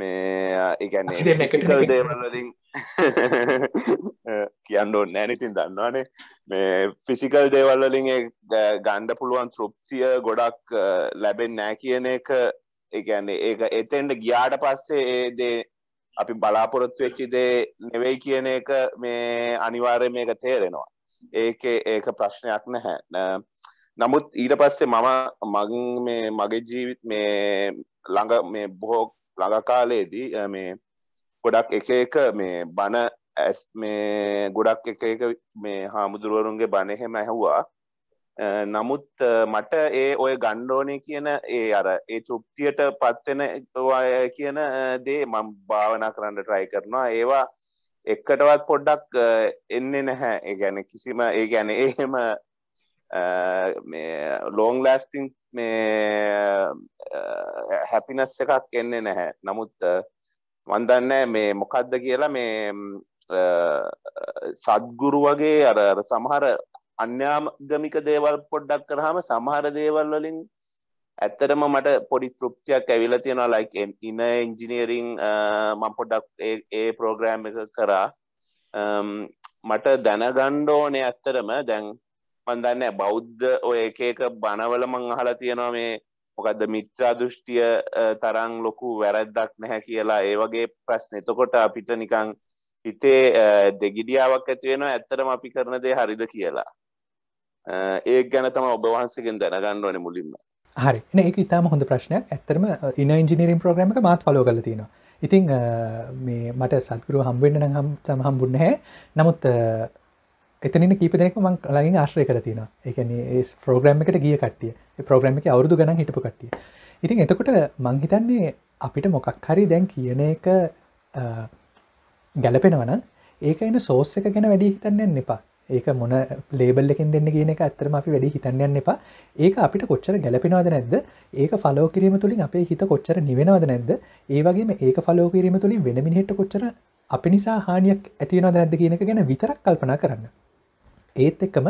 මේ ඒ කියන්නේ ෆිසිකල් දේවල් වලින් කියන්න ඕනේ නැහැ ඉතින් දන්නවනේ මේ ෆිසිකල් දේවල් වලින් ඒ ගන්න පුළුවන් තෘප්තිය ගොඩක් ලැබෙන්නේ නැහැ කියන එක ඒ කියන්නේ ඒක එතෙන්ට ගියාට පස්සේ ඒ දේ අපි බලාපොරොත්තු වෙච්චි දේ නෙවෙයි කියන එක මේ අනිවාර්ය මේක තේරෙනවා ඒක ඒක ප්‍රශ්නයක් නැහැ නමුත් ඊට පස්සේ මම මං මේ මගේ ජීවිත මේ ළඟ මේ බොහෝ ළඟ කාලයේදී මේ ගොඩක් එක එක මේ බණ ඇස් මේ ගොඩක් එක එක මේ හාමුදුරුවරුන්ගේ බණ එහෙම ඇහුවා නමුත් මට ඒ ඔය ගණ්ඩෝනය කියන ඒ අර ඒ චුක්තියට පත්වෙන කියන දේ මම් භාවනා කරන්න ට්‍රයි කරනවා ඒවා එක්කටවත් පොඩ්ඩක් එන්නේ නැහැ ඒ ගැන කිසිම ඒ ගැන එහෙම ලෝං ලෑස්ටිං මේ හැපිනස් එකක් එන්නේ නැහැ නමුත් මන්දන්න මේ මොකක්ද කියලා මේ සද්ගුරු වගේ අර සමහර අන්‍යාගමික දේවල් පොඩ්ඩක් කරහම සමහර දේවල් වලින් ඇත්තටම මට පොඩි තෘප්තියක් ඇවිල තියෙනවා ලයික් ඉන ඉංජිනීරිං මං පොඩ්ඩක් ඒ ප්‍රෝග්‍රෑම් එක කරා මට දැනගණ්ඩෝනේ ඇත්තරම දැන් මන්දන්න බෞද්ධ ඔය එකක බණවල මං අහලා තියෙනවා මේ මොකක්ද මිත්‍රා දෘෂ්ටිය තරං ලොකු වැරැද්දක් නැහැ කියලා ඒ වගේ ප්‍රශ්න එතකොට අපිට නිකං හිතේ දෙගිඩියාවක් ඇතිවෙනවා ඇත්තරම අපි කරන දේ හරිද කියලා ඒ ගැන තම ඔබවහන්සකෙන් දැනගන්නවන මුලින්ම හරි ඒක ඉතාම හොඳ ප්‍රශ්නයක් ඇත්තරම ඉන ඉජිනීරම් ප්‍රග්‍රම මත් ලෝ කලතින ඉතිං මේ මට සත්කරුව හම්බෙන්න්න නම් සමහම් බුන්නහැ නමුත් එතන කීප දෙනෙක් මං ලගින් ආශ්‍රය කරතින එකන ඒ ප්‍රෝග්‍රම් එකට ගිය කට්ටිය ප්‍රෝග්‍රම එක අවුදු ගන හිටපු කට්ටිය ඉතින් එතකොට මංහිතන්නේ අපිට මොකක් හරි දැන් කියන එක ගැලපෙනවන ඒක එන්න සෝස් එක ගැන වැඩි හිතන්නෙන් එපා ඒක මොන ලේබල්ලකින් දෙන්න කියන එක ඇතරම අපි වැඩි හිතන්නයන්න එපා ඒක අපිට කොච්චර ගැලපෙනවාද නැද්ද ඒක ෆලෝ කිරීම තුළින් අපේ හිත කොච්චර නිවෙනවාද නැද්ද ඒවගේ ඒක ෆලෝ කිරීම තුළින් වෙනමිනිහෙට කොච්චර අපි නිසා හානියක් ඇතිවෙනවාද නැද්ද කියනක ගැන විතරක් කල්පනා කරන්න ඒත් එක්කම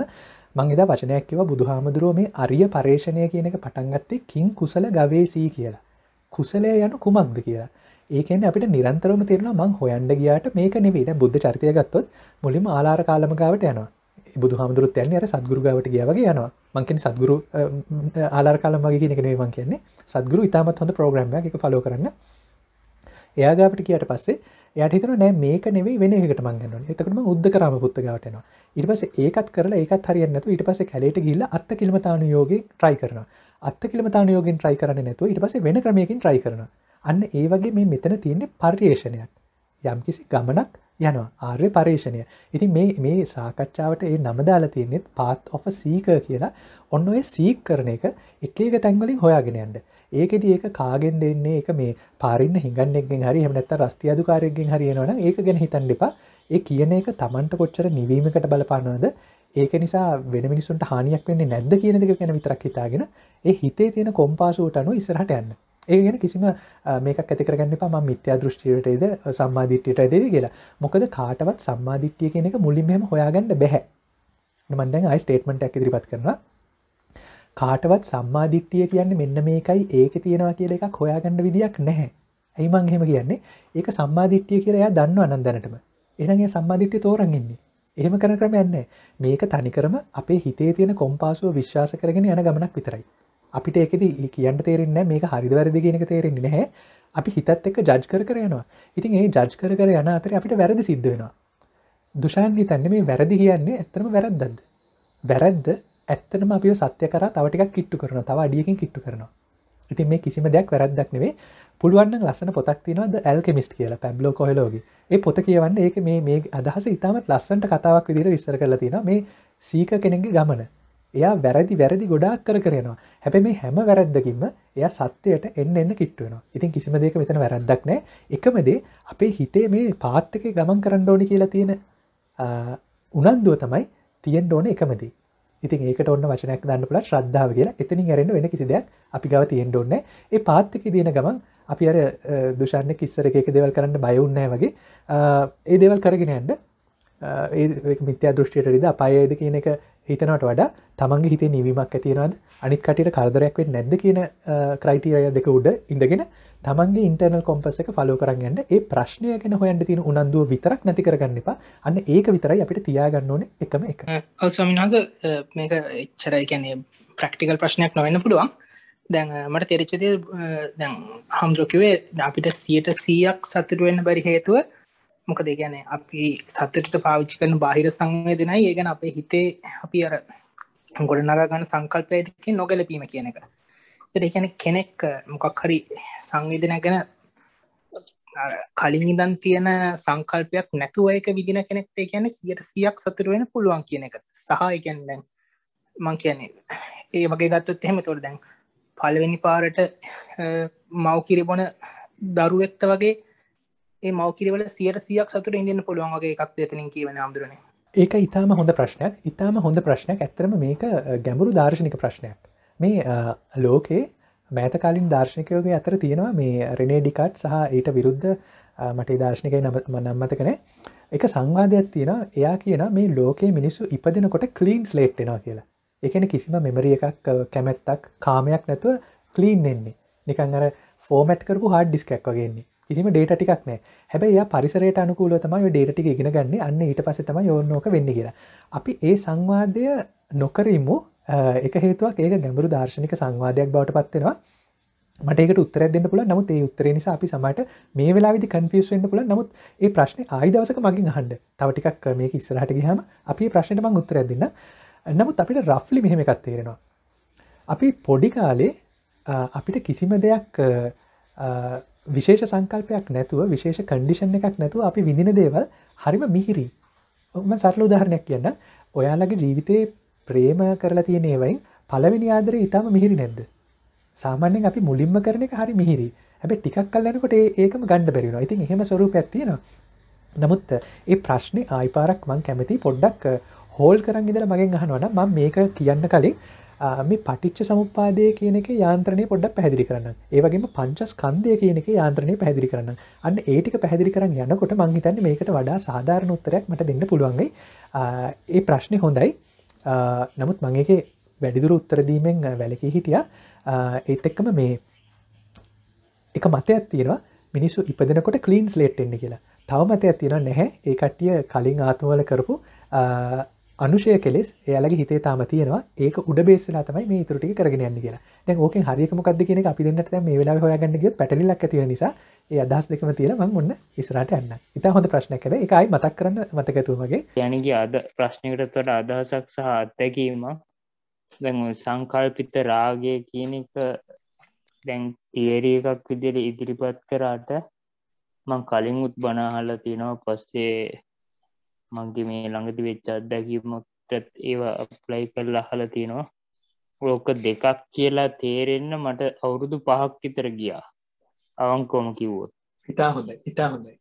මං එදා වචනයක් කිව බුදුහාමුදුරුව මේ අරිය පර්ේෂණය කියනක පටන්ගත්තේ කින් කුසල ගවේසී කියලා කුසලය යනු කුමක්ද කියලා ඒකන අපිට නිරන්තරම තිරෙන මං හොයන්ඩ ගියාට මේක නෙවේ දැ බුද්ධ චරිතය ගත්තොත් මුලිම ආලාර කාලමගාවට යනවා බුදු හාමුදුරුත් යන්නේ අර සද්ගුරුගාවට ගිය වගේ යනවා මං කියන්නේ සද්ගුරු ආලාර කාලම් වගේ කියන එක නෙවෙයි මං කියන්නේ සද්ගුරු ඉතාමත් හොඳ ප්‍රෝග්‍රෑම් එකක් ඒක ෆලෝ කරන්න එයා ගාවට ගියට පස්සේ එයාට හිතනවා නෑ මේක නෙවෙයි වෙන එකකට මං යනවා එතකොට මං උද්දකරාම පුත්ත ගාවට යනවා ඊට පස්සේ ඒකත් කරලා ඒකත් හරියන්නේ නැතුව ඊට පස්සේ කැලේට ගිහිල්ලා අත්ත කිලමතාණු යෝගේ try කරනවා අත්ත කිලමතාණු යෝගෙන් try කරන්නේ නැතුව ඊට පස්සේ වෙන ක්‍රමයකින් try කරනවා අන්න ඒ වගේ මේ මෙතන තියෙන්නේ පර්යේෂණයක් යම් කිසි ගමනක් යනවා ආර්ය පර්ේෂණය ඉතින් මේ මේ සාකච්ඡාවට ඒ නමදාලා තියන්නේෙත් පාත් of සීක කියලා ඔන්න ඔය සීක් කරන එක එක එක තැන්වලින් හොයාගෙනයන්ට ඒකෙද ඒක කාගෙන් දෙන්නේ එක මේ පාරින්න හිඟන්නෙක්ෙන් හරි හමනත්ත රස්ති අදුකාරයගෙන් හරියනවන ඒක ගැන හිතන් ලිපා ඒ කියන එක තමන්ට කොච්චර නිවීමකට බලපානවද ඒක නිසා වෙන මිනිසුන්ට හානියක් වෙන්නේ නැද්ද කියනදක ගැන විතරක් හිතාගෙන ඒ හිතේ තියෙන කොම්පාසුවට අනු ඉසරහට යන්න ඒ ගැන කිසිම මේක ඇතිකරගන්න පම මිත්‍යා දෘෂ්ටියටයිද සම්මාධිට්්‍යයට ඇදේ කියලා මොකද කාටවත් සම්මාධිට්්‍යිය කෙනෙක මුලින්ම හොයාගන්න බැහැ මන්දැන් අයි ස්ටේට්මට ඇකිදිරිපත් කරන කාටවත් සම්මාධිට්්‍යිය කියන්න මෙන්න මේකයි ඒක තියෙනවා කියල එකක් හොයාගන්න විදික් නැහැ ඇයිමං හෙම කියන්නේ ඒක සම්මාධිට්්‍යිය කියලයා දන්න අනන්දැනටම එනගේ සම්මාධිට්්‍ය තෝරන්ගන්නේ එහෙම කර කරම යන්න මේක තනිකරම අපේ හිතේ තියෙන කොම්පාසුව විශ්වාස කරගෙන යන ගමනක් විතරයි අපිට එකද කියන්න තේරෙන්න මේක හරිදවැරදි කියෙනක තේරෙන්නේ නැහැ අපි හිතත් එක්ක ජජ් කර කරයනවා ඉතින් ඒ ජජ් කර කර යන අතර අපිට වැරදි සිද්ධ වෙනවා දුෂාන් හිතන්න මේ වැරදි කියන්නේ ඇත්තම වැරද්දද වැරද්ද ඇත්තනම අපි සත්‍ය කර තවටික් කිට්ටු කරන තව අඩියකින් කිට්ටු කරනවා ඉතින් මේ කිසිම දෙයක් වැරද්දක් නෙවේ පුළුවන් ලස්සන පොතක් තිනවද ඇල්කමිස්ට කියලා පැබ්ලෝ කොහලෝගේ ඒ පොත කියවන්න ඒක මේ අදහස ඉතාමත් ලස්සන්ට කතාවක් විදිර විස්සර කරලා තින මේ සීක කෙනෙගේ ගමන එයා වැරදි වැරදි ගොඩාක් කර කරනවා හැබැ මේ හැම වැරද්දකින්ම එය සත්‍යයට එන්න එන්න කිට්ටුවෙන ඉතින් කිසිම දෙක මෙතන වැරද්දක් නෑ එකමදේ අපේ හිතේ මේ පාත්තක ගමන් කරන්න ඕනි කියලා තියෙන උනන්දුව තමයි තියෙන් ඕන එකමදී ඉතින් ඒක ඔන්න වචනයක් දන්න පුල ශ්‍රද්ධාව කියලා එතනින් ඇරෙන වෙන කිසි දෙයක් අපි ගව තියෙන් ඕන්න ඒ පාත්තක දයන ගමන් අපි අර දුෂන්න කිස්සර එක දෙවල් කරන්න බයවුන්නෑ වගේ ඒ දෙවල් කරගෙන ඇන්ඩ ඒ මිත්‍ය දෘෂ්ටියට රිද අපායද කියන එක හිතනට වඩා තමන්ගේ හිතේ නිවීමක් ඇතියෙනවද අනිත් කටට කරදරයක්වෙන් නැද්ද කියන ක්‍රයිටීරය දෙක උඩ ඉඳගෙන තමන්ගේ ඉන්ටර්නල් කොම්පස් එක ෆලෝ කරගන්න ඒ ප්‍රශ්නය ගැන හොයන්ට තියෙන උනන්දුව විතරක් නැති කරගන්න එපා අන්න ඒක විතරයි අපිට තියාගන්න ඕන එකම එක ස්වමිනාස මේක එච්චරයි ගැනේ ප්‍රක්ටිකල් ප්‍රශ්නයක් නොවන්න පුළුවන් දැන් මට තෙරච්චදය දැන් හම්දුරකිවේ අපිට සියට සීයක් සතුරුවන්න බරි හේතුව මොක දෙගැන අපි සතට පාවිච්චි කරන බාහිර සංය දෙනයි ඒගැන අපේ හිතේ අපි අර ගොඩනගා ගන්න සංකල්පය දෙක නොගැලපීම කියන එක ඒැන කෙනෙක් මොකක් හරි සංවිධන ගැන කලින් ඉදන් තියෙන සංකල්පයක් නැතුව එක විදින කෙනෙක්ට කියන සියට සියක් සතුර වෙන පුළුවන් කියන එක සහයකැන් දැන් මං කියන්නේ ඒ වගේ ගත්තොත් එහෙම තොර දැන් පලවෙනි පාරට මව් කිරිබොන දරුවෙක්ත වගේ ඒ මවකිරවල සියට සියක් සතුර ඉඳන්න පුළුවන්ගේ එකක් දෙතනින් කියවන හමුදුරන ඒක ඉතාම හොඳ ප්‍රශ්නයක් ඉතාම හොඳ ප්‍රශ්නයක් ඇත්තරම මේක ගැඹුරු දර්ශනික ප්‍රශ්නයක් මේ ලෝකේ මෑතකාලින් දර්ශනකයෝගේ අතර තියෙනවා මේ රෙනේඩිකාට් සහ ඊට විරුද්ධ මටේ දර්ශනකය නම්මතකන එක සංවාධයක් තියෙන එයා කියන මේ ලෝකයේ මිනිස්සු ඉපදිනකොට කලීන්ස් ලේට්ටෙනවා කියලා එකන කිසිම මෙමරිය එකක් කැමැත්තක් කාමයක් නැතුව කලීන් එන්නේ නිකන් අර ෆෝමට් කරපු හඩ් ඩිස්කක් වගේන්නේ කිසිම ඩේට ටිකක් නෑ හැබැයි පරිසරයට අනුකූල තමයි ඩේටි ඉගෙන ගන්න අන්න ඊට පස තම යෝනෝක වෙන්න කියලා අපි ඒ සංවාදය නොකරීමු එක හේතුවක් ඒක ගැඹරු දර්ශනික සංවාදයක් බවට පත්වෙනවා මටකට උත්තර දෙන්න පුල නමුත් ඒ උත්තර නිසා අපි සමට මේ වෙලාවිදි කන්ෆියස්ෙන්න්න පුල නමුත් ඒ ප්‍රශ්න ආයිදවසක මගින් හන්ඩ තවටිකක් මේක ඉස්සරහට ගහම අපි ප්‍රශ්නයට මං උත්තර දෙන්න නමුත් අපිට රෆ්ලි මෙහෙම එකක් තේරෙනවා අපි පොඩි කාලේ අපිට කිසිම දෙයක් විශේෂ සංකල්පයක් නැතුව විශේෂ කණ්ඩිෂන් එකක් නැතුව අපි විඳින දේවල් හරිම මිහිරී ඔම සටල උදාහරණයක් කියන්න ඔයාලගේ ජීවිතයේ ප්‍රේම කරලා තියෙන ඒවයින් පලවෙනි ආදරය ඉතාම මිහිරි නැද්ද සාමාන්‍යෙන් අපි මුලින්ම කරන එක හරි මිහිරි හැබ ටිකක් කල්ලනකොට ඒකම ගණඩ බැරිෙන ඉතින් එහෙම සොරු පැත්තියෙන නමුත් ඒ ප්‍රශ්නය ආයිපාරක් මං කැමති පොඩ්ඩක් හෝල් කරන් ඉදර මගෙන් අහනවන ම මේක කියන්න කලින් මේ පටිච්ච සමුපාදය කියන එක යාන්ත්‍රණය පොඩ්ඩක් පැදිරි කරන්න ඒවගේම පංචස් කන්දය කියන එක යාන්ත්‍රණය පැදිරි කරන්න අන්න ඒටික පැදිරි කරන්න යනකොට මංහිතන්න මේකට වඩා සාධාරණ උත්තරයක් මට දෙන්න පුළුවන්ගේ ඒ ප්‍රශ්නය හොඳයි නමුත් මගේ වැඩිදුර උත්තරදීමෙන් වැලකී හිටිය ඒත් එක්කම මේ එක මතයක් තියෙනවා මිනිස්සු ඉපදෙනකොට කලීන් ස්ලේට් එන්න කියලා තව මතයක් තියෙන නැහැ ඒකට්ටිය කලින් ආත්මවල කරපු අනුෂය කෙස් එයාලගේ හිතේ තාම තියෙනවා ඒක උඩ බේසලා තමයි මේ තුරටි කරගෙන යන්න කියලා දැන් ඕක හරිකමකක්ද කියන අපි දෙන්නට මේ වෙලා හොයාගන්න ගියොත් පැටලිලක් ඇති වෙන නිසා ඒ අදහස් දෙකම තියෙන මම ඔන්න ඉස්සරහට යන්න. ඉතින් හොඳ ප්‍රශ්නයක් හැබැයි ඒකයි මතක් කරන්න මතක ඇතුමගේ. යණිගේ අද ප්‍රශ්නයකටත් වඩා අදහසක් සහ අත්දැකීමක් දැන් සංකල්පිත රාගය කියන එක දැන් තියරි එකක් විදිහට ඉදිරිපත් කරාට මං කලින් උත් බණ අහලා තිනවා පස්සේ මගේ මේ ළඟති වෙච්ච අත්දැකීමටත් ඒවා අප්ලයි කල් අහල තියෙනවා ඕක දෙකක් කියලා තේරෙන්න මට අවුරුදු පහක් විතර ගියා අවංකෝම කිව්වොත් ඉතා හොඳ ඉතා හොඳයි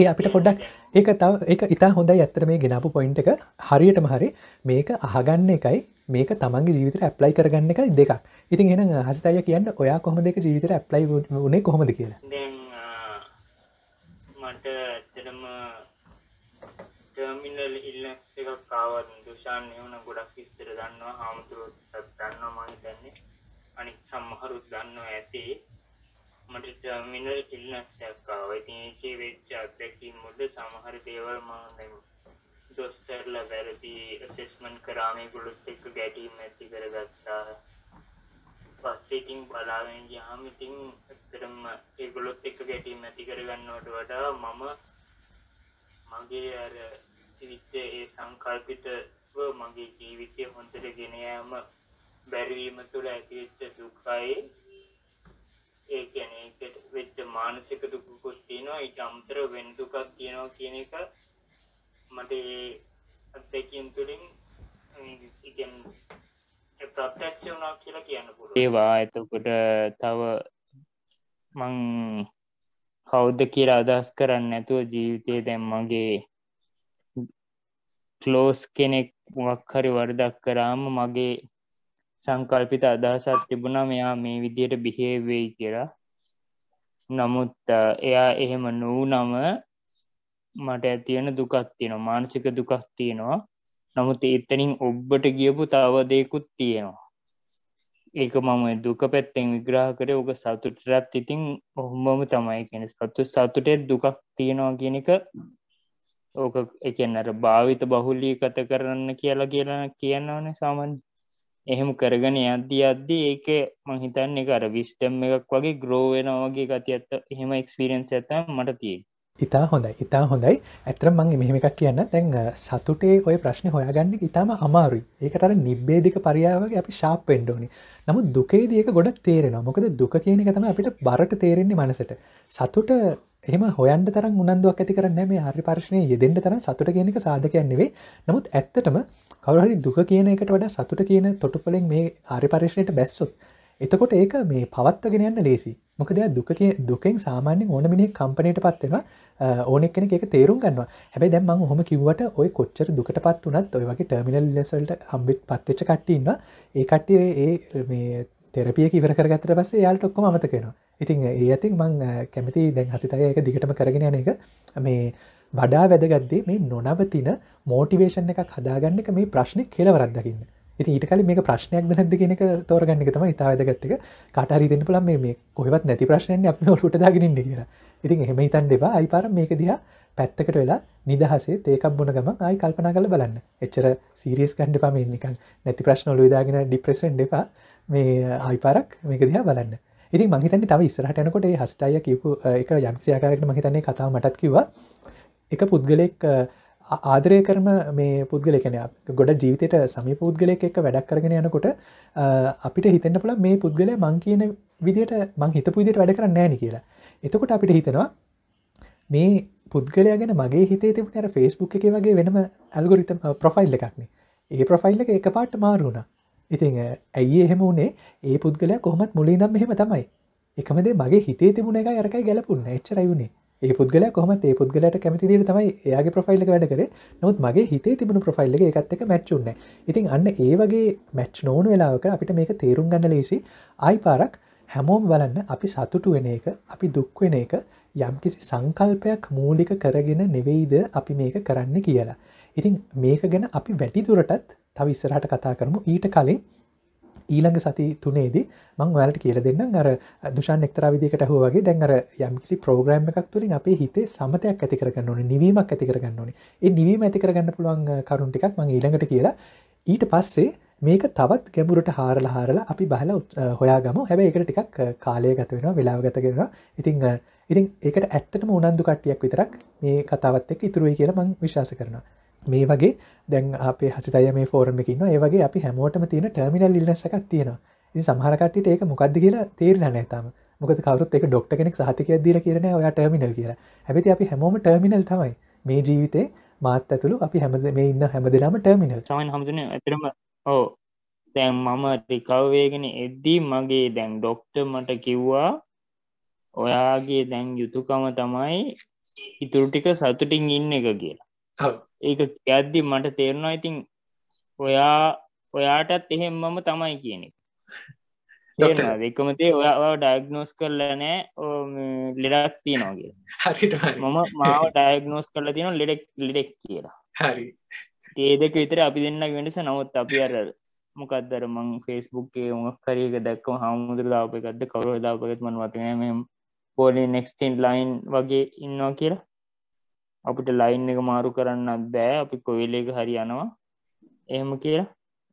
ඒ අපිට පොඩ්ඩක් ඒක තව එක ඉතා හොඳයි ඇත්තර මේ ගෙනපු පොයින්ට එක හරියටම හරි මේක අහගන්න එකයි මේක තමන්ගේ ජීවිතර ඇප්ලයි කරගන්න එකයි දෙකක් ඉතින් එෙන හසතය කියන්න ඔයා කොහොම දෙක ජීවිතර ඇප්ලයි වනේ කොහොමද කියලා මට හිල්ල එකක් ආවත් දුෂාන් එහෙම ගොඩක් විස්තර දන්නවා හාමුදුරුවෝ දන්නවා මම හිතන්නේ අනිත් සමහරුත් දන්නවා ඇති මට මිනරල් ඉල්නස් එකක් ආවා ඉතින් ඒකේ වෙච්ච අත්දැකීම් මුද සමහර දේවල් මම දැන් දොස්තරලා වැරදි ඇසෙස්මන්ට් කරා මේගොල්ලොත් එක්ක ගැටීම් ඇති කරගත්තා පස්සේ ඉතින් බලාගෙන ගියාම ඉතින් ඇත්තටම ඒගොල්ලොත් එක්ක ගැටීම් ඇති කරගන්නවට වඩා මම මගේ අර විච්ච ඒ සංකල්පිතව මගේ ජීවිතය හොඳට ගෙන යාම බැරිවීම තුළ ඇතිවෙච්ච දුකයි ඒ කියන්නේ ඒකට වෙච්ච මානසික දුකකුත් තියෙනවා ඊට අමතරව වෙන දුකක් තියෙනවා කියන එක මට ඒ අත්දැකීම් තුළින් කියන්නේ ප්‍රත්‍යක්ෂ වුණා කියලා කියන්න පුළුවන් ඒවා එතකොට තව මං කෞද්ද කියලා අදහස් කරන්න නැතුව ජීවිතය දැම් මගේ ක්ලෝස් කෙනෙක් මොකක් හරි වරදක් කරාම මගේ සංකල්පිත අදහසත් තිබුණා මෙයා මේ විදියට බිහේවෙයි කියලා නමුත් එයා එහෙම නූනම මට ඇතියෙන දුකක් තියෙනවා මානසික දුකක් තියෙනවා නමුත් එතනින් ඔබ්බට ගියපු තවදයකුත් තියෙනවා ඒක මම දුක පැත්තෙන් විග්‍රහ කර ඕක සතුටරත් ඉතින් ඔහොමම තමයි කෙන සතු සතුටේ දුකක් තියෙනවා කියන එක ඕක එකන්නර භාවිත බහුල්ලි කත කරන්න කියලා කියලා කියන්නවන සාමන් එහෙම කරගෙන අද්දී අද්දී ඒක මහිතන්න එක අර විස්ටම් එකක් වගේ ග්‍රෝවෙන වගේ ගති ඇත්ත එහෙම එක්ස්පිරෙන්න්ස් ඇත මට තිය ඉතා හොඳයි ඉතා හොඳයි ඇතර මංගේ මෙහෙම එකක් කියන්න තැන් සතුටේ ඔය ප්‍රශ්න හොයාගන්න ඉතාම අමාරුයි ඒකට නිබ්බේධික පරියාවගේ අපි ශාප් පෙන්ඩෝනි නමුත් දුකේදක ගොඩක් තේරෙන මොකද දුක කියන එක තම අපිට බරට තේරෙන්නේ මනසට සතුට එම හොයන්ට තර උනන්දුවක් ඇති කරන්න මේ හරි පර්ශණය යෙදෙන්ට තර සතුට කියනක සාධකයන්නෙවේ නමුත් ඇත්තටම කවරහරි දුක කියන එකට වඩ සතුට කියන තොටුපලින් මේ ආරි පර්ශණයට බැස්සොත් එතකොට ඒක මේ පවත්වගෙන යන්න ලේසි මොක දෙයක් දුක දුකෙන් සාමාන්‍යෙන් ඕනමිනි කම්පනයට පත්වෙන ඕනෙක් කෙනෙ එක තේරුම් ගන්නවා හැබැ දැම හොම කිවට ඔය කොච්චර දුකට පත් වනත් ඔය වගේ ටර්මිනල් ලෙසල්ට හම්බිත් පත්වෙච්ච කට්ටන්න ඒ කට්ටිය ඒ තෙරපිය කිවර කරගත්තට පස්සේ යාට ඔක්කොම අමතකෙනවා ඉතින් ඒ ඇතින් මං කැමති දැන් හසිතයක දිගටම කරගෙන යන එක මේ වඩා වැදගත්දේ මේ නොනවතින මෝටිවේෂන් එකක් හදාගන්න එක මේ ප්‍රශ්නි කෙලවරද්දකින්න ඉති ඊට කල මේ ප්‍රශ්නයක් නැද කියෙනක තෝරගන්නක තම ඉතාවදගත්තක කටරිදෙන පුළන් මේ කොහෙවත් නැති ප්‍රශ්නයෙන් අප ඔලුට දාගෙනින්ට කියලා ඉතින් එහෙම හිතන් දෙවා අයිපාර මේක දිහා පැත්තකට වෙලා නිදහසේ තේකක් බොන ගම ආයි කල්පනා කල බලන්න එච්චර සීරියස් ගණ්ඩ පමනිකන් නැති ප්‍රශ්නොල විදාගෙන ඩිප්‍රසන් දෙපා මේ ආයිපාරක් uh, මේක දිහා බලන්න ඉතින් මහිතන්නේ තව ඉස්සරහටයනකොට ඒ හස්ටයිය කියපු uh, එක යම්ක්ෂයාකාරකට මහිතන්නේ කතා මටත් කිවවා එක පුද්ගලෙක් uh, ආදරය කරන මේ පුද්ගල කෙන ගොඩ ජීවිතයට සමි පුද්ගලයක් එක වැඩක් කරගෙන යනකොට අපිට හිතන්න පුළ මේ පුද්ගලය මං කියන විදිට මං හිතපු විදිට වැඩ කරන්න නෑන කියලා එතකොට අපිට හිතනවා මේ පුද්ගලය ගැන මගේ හිතේ තිබන ෆෙස්බුක් එක වගේ වෙනම ඇල්ගොරිතම ප්‍රොෆයිල් එකක්නේ ඒ ප්‍රොෆයිල් එක එක පාට මාරුණා ඉතිං ඇයි එහෙම වුණේ ඒ පුද්ගලයා කොහොමත් මුලින් දම් මෙහෙම තමයි එකමදේ මගේ හිතේ තිබුණ එක අරකයි ගැලපුන්න එච්චරයුුණේ ඒ පුද්ගලයා කොහමත් ඒ පුද්ගලට කැමති දිට තමයි එයාගේ ප්‍රෆයිල්ල වැඩ කර නොත් මගේ හිතේ තිබුණු ප්‍රෆයිල්ල එකත්තක මැච්චුන්න ඉතින් අන්න ඒ වගේ මැච් නෝන වෙලාවක අපිට මේක තේරුම් ගන්න ලේසි අයි පාරක් හැමෝම් බලන්න අපි සතුටු වෙන එක අපි දුක්වෙන එක යම්කිසි සංකල්පයක් මූලික කරගෙන නෙවෙයිද අපි මේක කරන්න කියලා ඉතින් මේක ගැන අපි වැඩිදුරටත් තව ඉස්සරහට කතා කරමු ඊට කලින් ඊළඟ සති තුනේදී මං ඔයාලට කියල දෙන්න අර දුෂන් එක්තර විදිකට හෝ වගේ දැන් අර යම්කිසි ප්‍රෝග්‍රම් එකක් තුළින් අපේ හිතේ සමතයක් ඇති කරගන්න ඕන නිවීමක් ඇති කරගන්න ඕනේ ඒ නිවීම ඇති කරගන්න පුළුවන් කරුන් ටිකක් මං ඊළඟට කියලා ඊට පස්සේ මේක තවත් ගැඹුරට හාරල හාරලා අපි බහල හොයා ගම හැබැ එකට ටිකක් කාලය ගත වෙනවා වෙලාව ගතගෙනවා ඉතිං ඉතින් ඒකට ඇත්තටම උනන්දු කට්ටියක් විතරක් මේ කතාවත් එක් ඉතුරුවයි කියලා මං විශාස කරනවා මේ වගේ දැන් අපේ හසිතය මේ ෆෝර්ම එකන්න ඒවගේ අපි හැමෝටම තියෙන ටර්මිනල් ඉල්ලසකක් තියෙනවා සමහරකට ඒක මොකක්ද කියලා තේරණ නෑතම මොකද කවරුත් එක ඩොක්ට කෙනෙක් සහතික දීර කියන ඔයා ටර්මිනල් කියලා ඇබති අපි හැමෝම ටර්මිනල් තමයි මේ ජීවිතේ මාත් ඇතුළු අපි හැමද මේ ඉන්න හැම දෙලාම ටර්මිනල් සමන් හමදන ඇතරම ඕ දැන් මම රිකව්වේගෙන එද්දී මගේ දැන් ඩොක්ට මට කිව්වා ඔයාගේ දැන් යුතුකම තමයි ඉතුරුටික සතුටින් ඉන්න එක කියලා ඒක ඇද්දි මට තේරනවා ඉතින් ඔයා ඔයාටත් එහෙම මම තමයි කියනෙ දෙකමතේ ඔයා ඩයිග්නෝස් කරලා නෑ ලෙඩක් තියනවාගේ මම මාව ඩයිග්නෝස් කරලා තියන ලෙඩෙක් ලෙඩෙක් කියලා හරි ඒ දෙක විතර අපි දෙන්න වෙනස නමුත් අපි අර මොකක්දර මං ෆෙස්බුක්ගේ උමක් කරියක දක්කම හාමුදුර දාප එකක්ද කවර දාපගත් මන් වතනම පෝලි නෙක්ස්ටන් ලයින් වගේ ඉන්නවා කියලා අපිට ලයින් එක මාරු කරන්නත් බෑ අපි කොයිල එක හරි යනවා එහෙම කියලා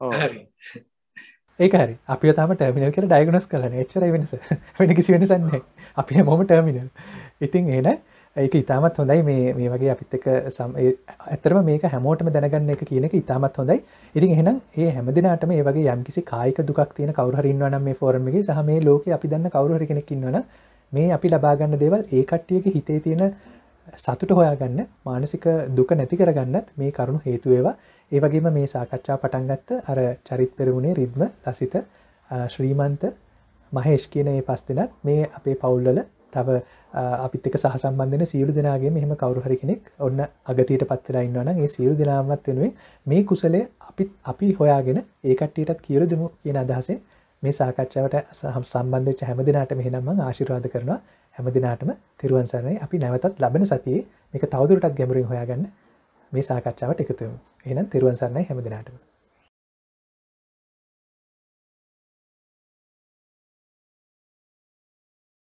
ඕ ඒක හරි අපි තම ටර්මිනල් කර ඩයිගනස් කරන එච්චර වෙනස වෙන කිසි වෙනසන්නේ අපි මොම ටර්මිනල් ඉතින් එන ඒක ඉතාමත් හොඳයි මේ මේ වගේ අපිත් එක සම් ඇතරම මේක හැමෝටම දැනගන්න එක කියන එක ඉතාමත් හොඳයි ඉතින් එහෙනම් ඒ හැමදිනාටම ඒ වගේ යම් කිසි කායික දුකක් තියෙන කවුරු නම් මේ ෆෝරම් එකේ සහ මේ ලෝකේ අපි දන්න කවුරු හරි කෙනෙක් ඉන්නවනම් මේ අපි ලබා ගන්න දේවල් ඒ කට්ටියගේ හිතේ තියෙන සතුට හොයාගන්න මානසික දුක නැති කරගන්නත් මේ කරුණු හේතුවේවා ඒවගේම මේ සාකච්ඡා පටන්ගත්ත අර චරිත් පෙරවුණේ රිද්ම ලසිත ශ්‍රීමන්ත මහේෂ් කියන ඒ පස් දෙනත් මේ අපේ පවුල්ලල තව අපිත්තක සහසම්බන්ධන සියලු දෙනාගේ මෙහම කවරුහරි කෙනෙක් ඔන්න අගතයට පත්වෙලා ඉන්නවන ඒ සියලු දෙනාමත් වෙනුවේ මේ කුසලේ අපිත් අපි හොයාගෙන ඒකට්ටයටත් කියරු දෙමු කියන අදහසේ මේ සාකච්ඡාවට සහම් සම්බන්ධ චහැම දෙනාට මෙහෙනම්ම ආශිරවාද කරනවා හැමදිනාටම තිරුවන් සරණයි අපි නැවතත් ලබන සතියේ මේක තවදුරටත් ගැඹුරින් හොයාගන්න මේ සාකච්ඡාවට එකතුවමු. එහෙනම් තිරුවන් සරණයි හැමදිනාටම.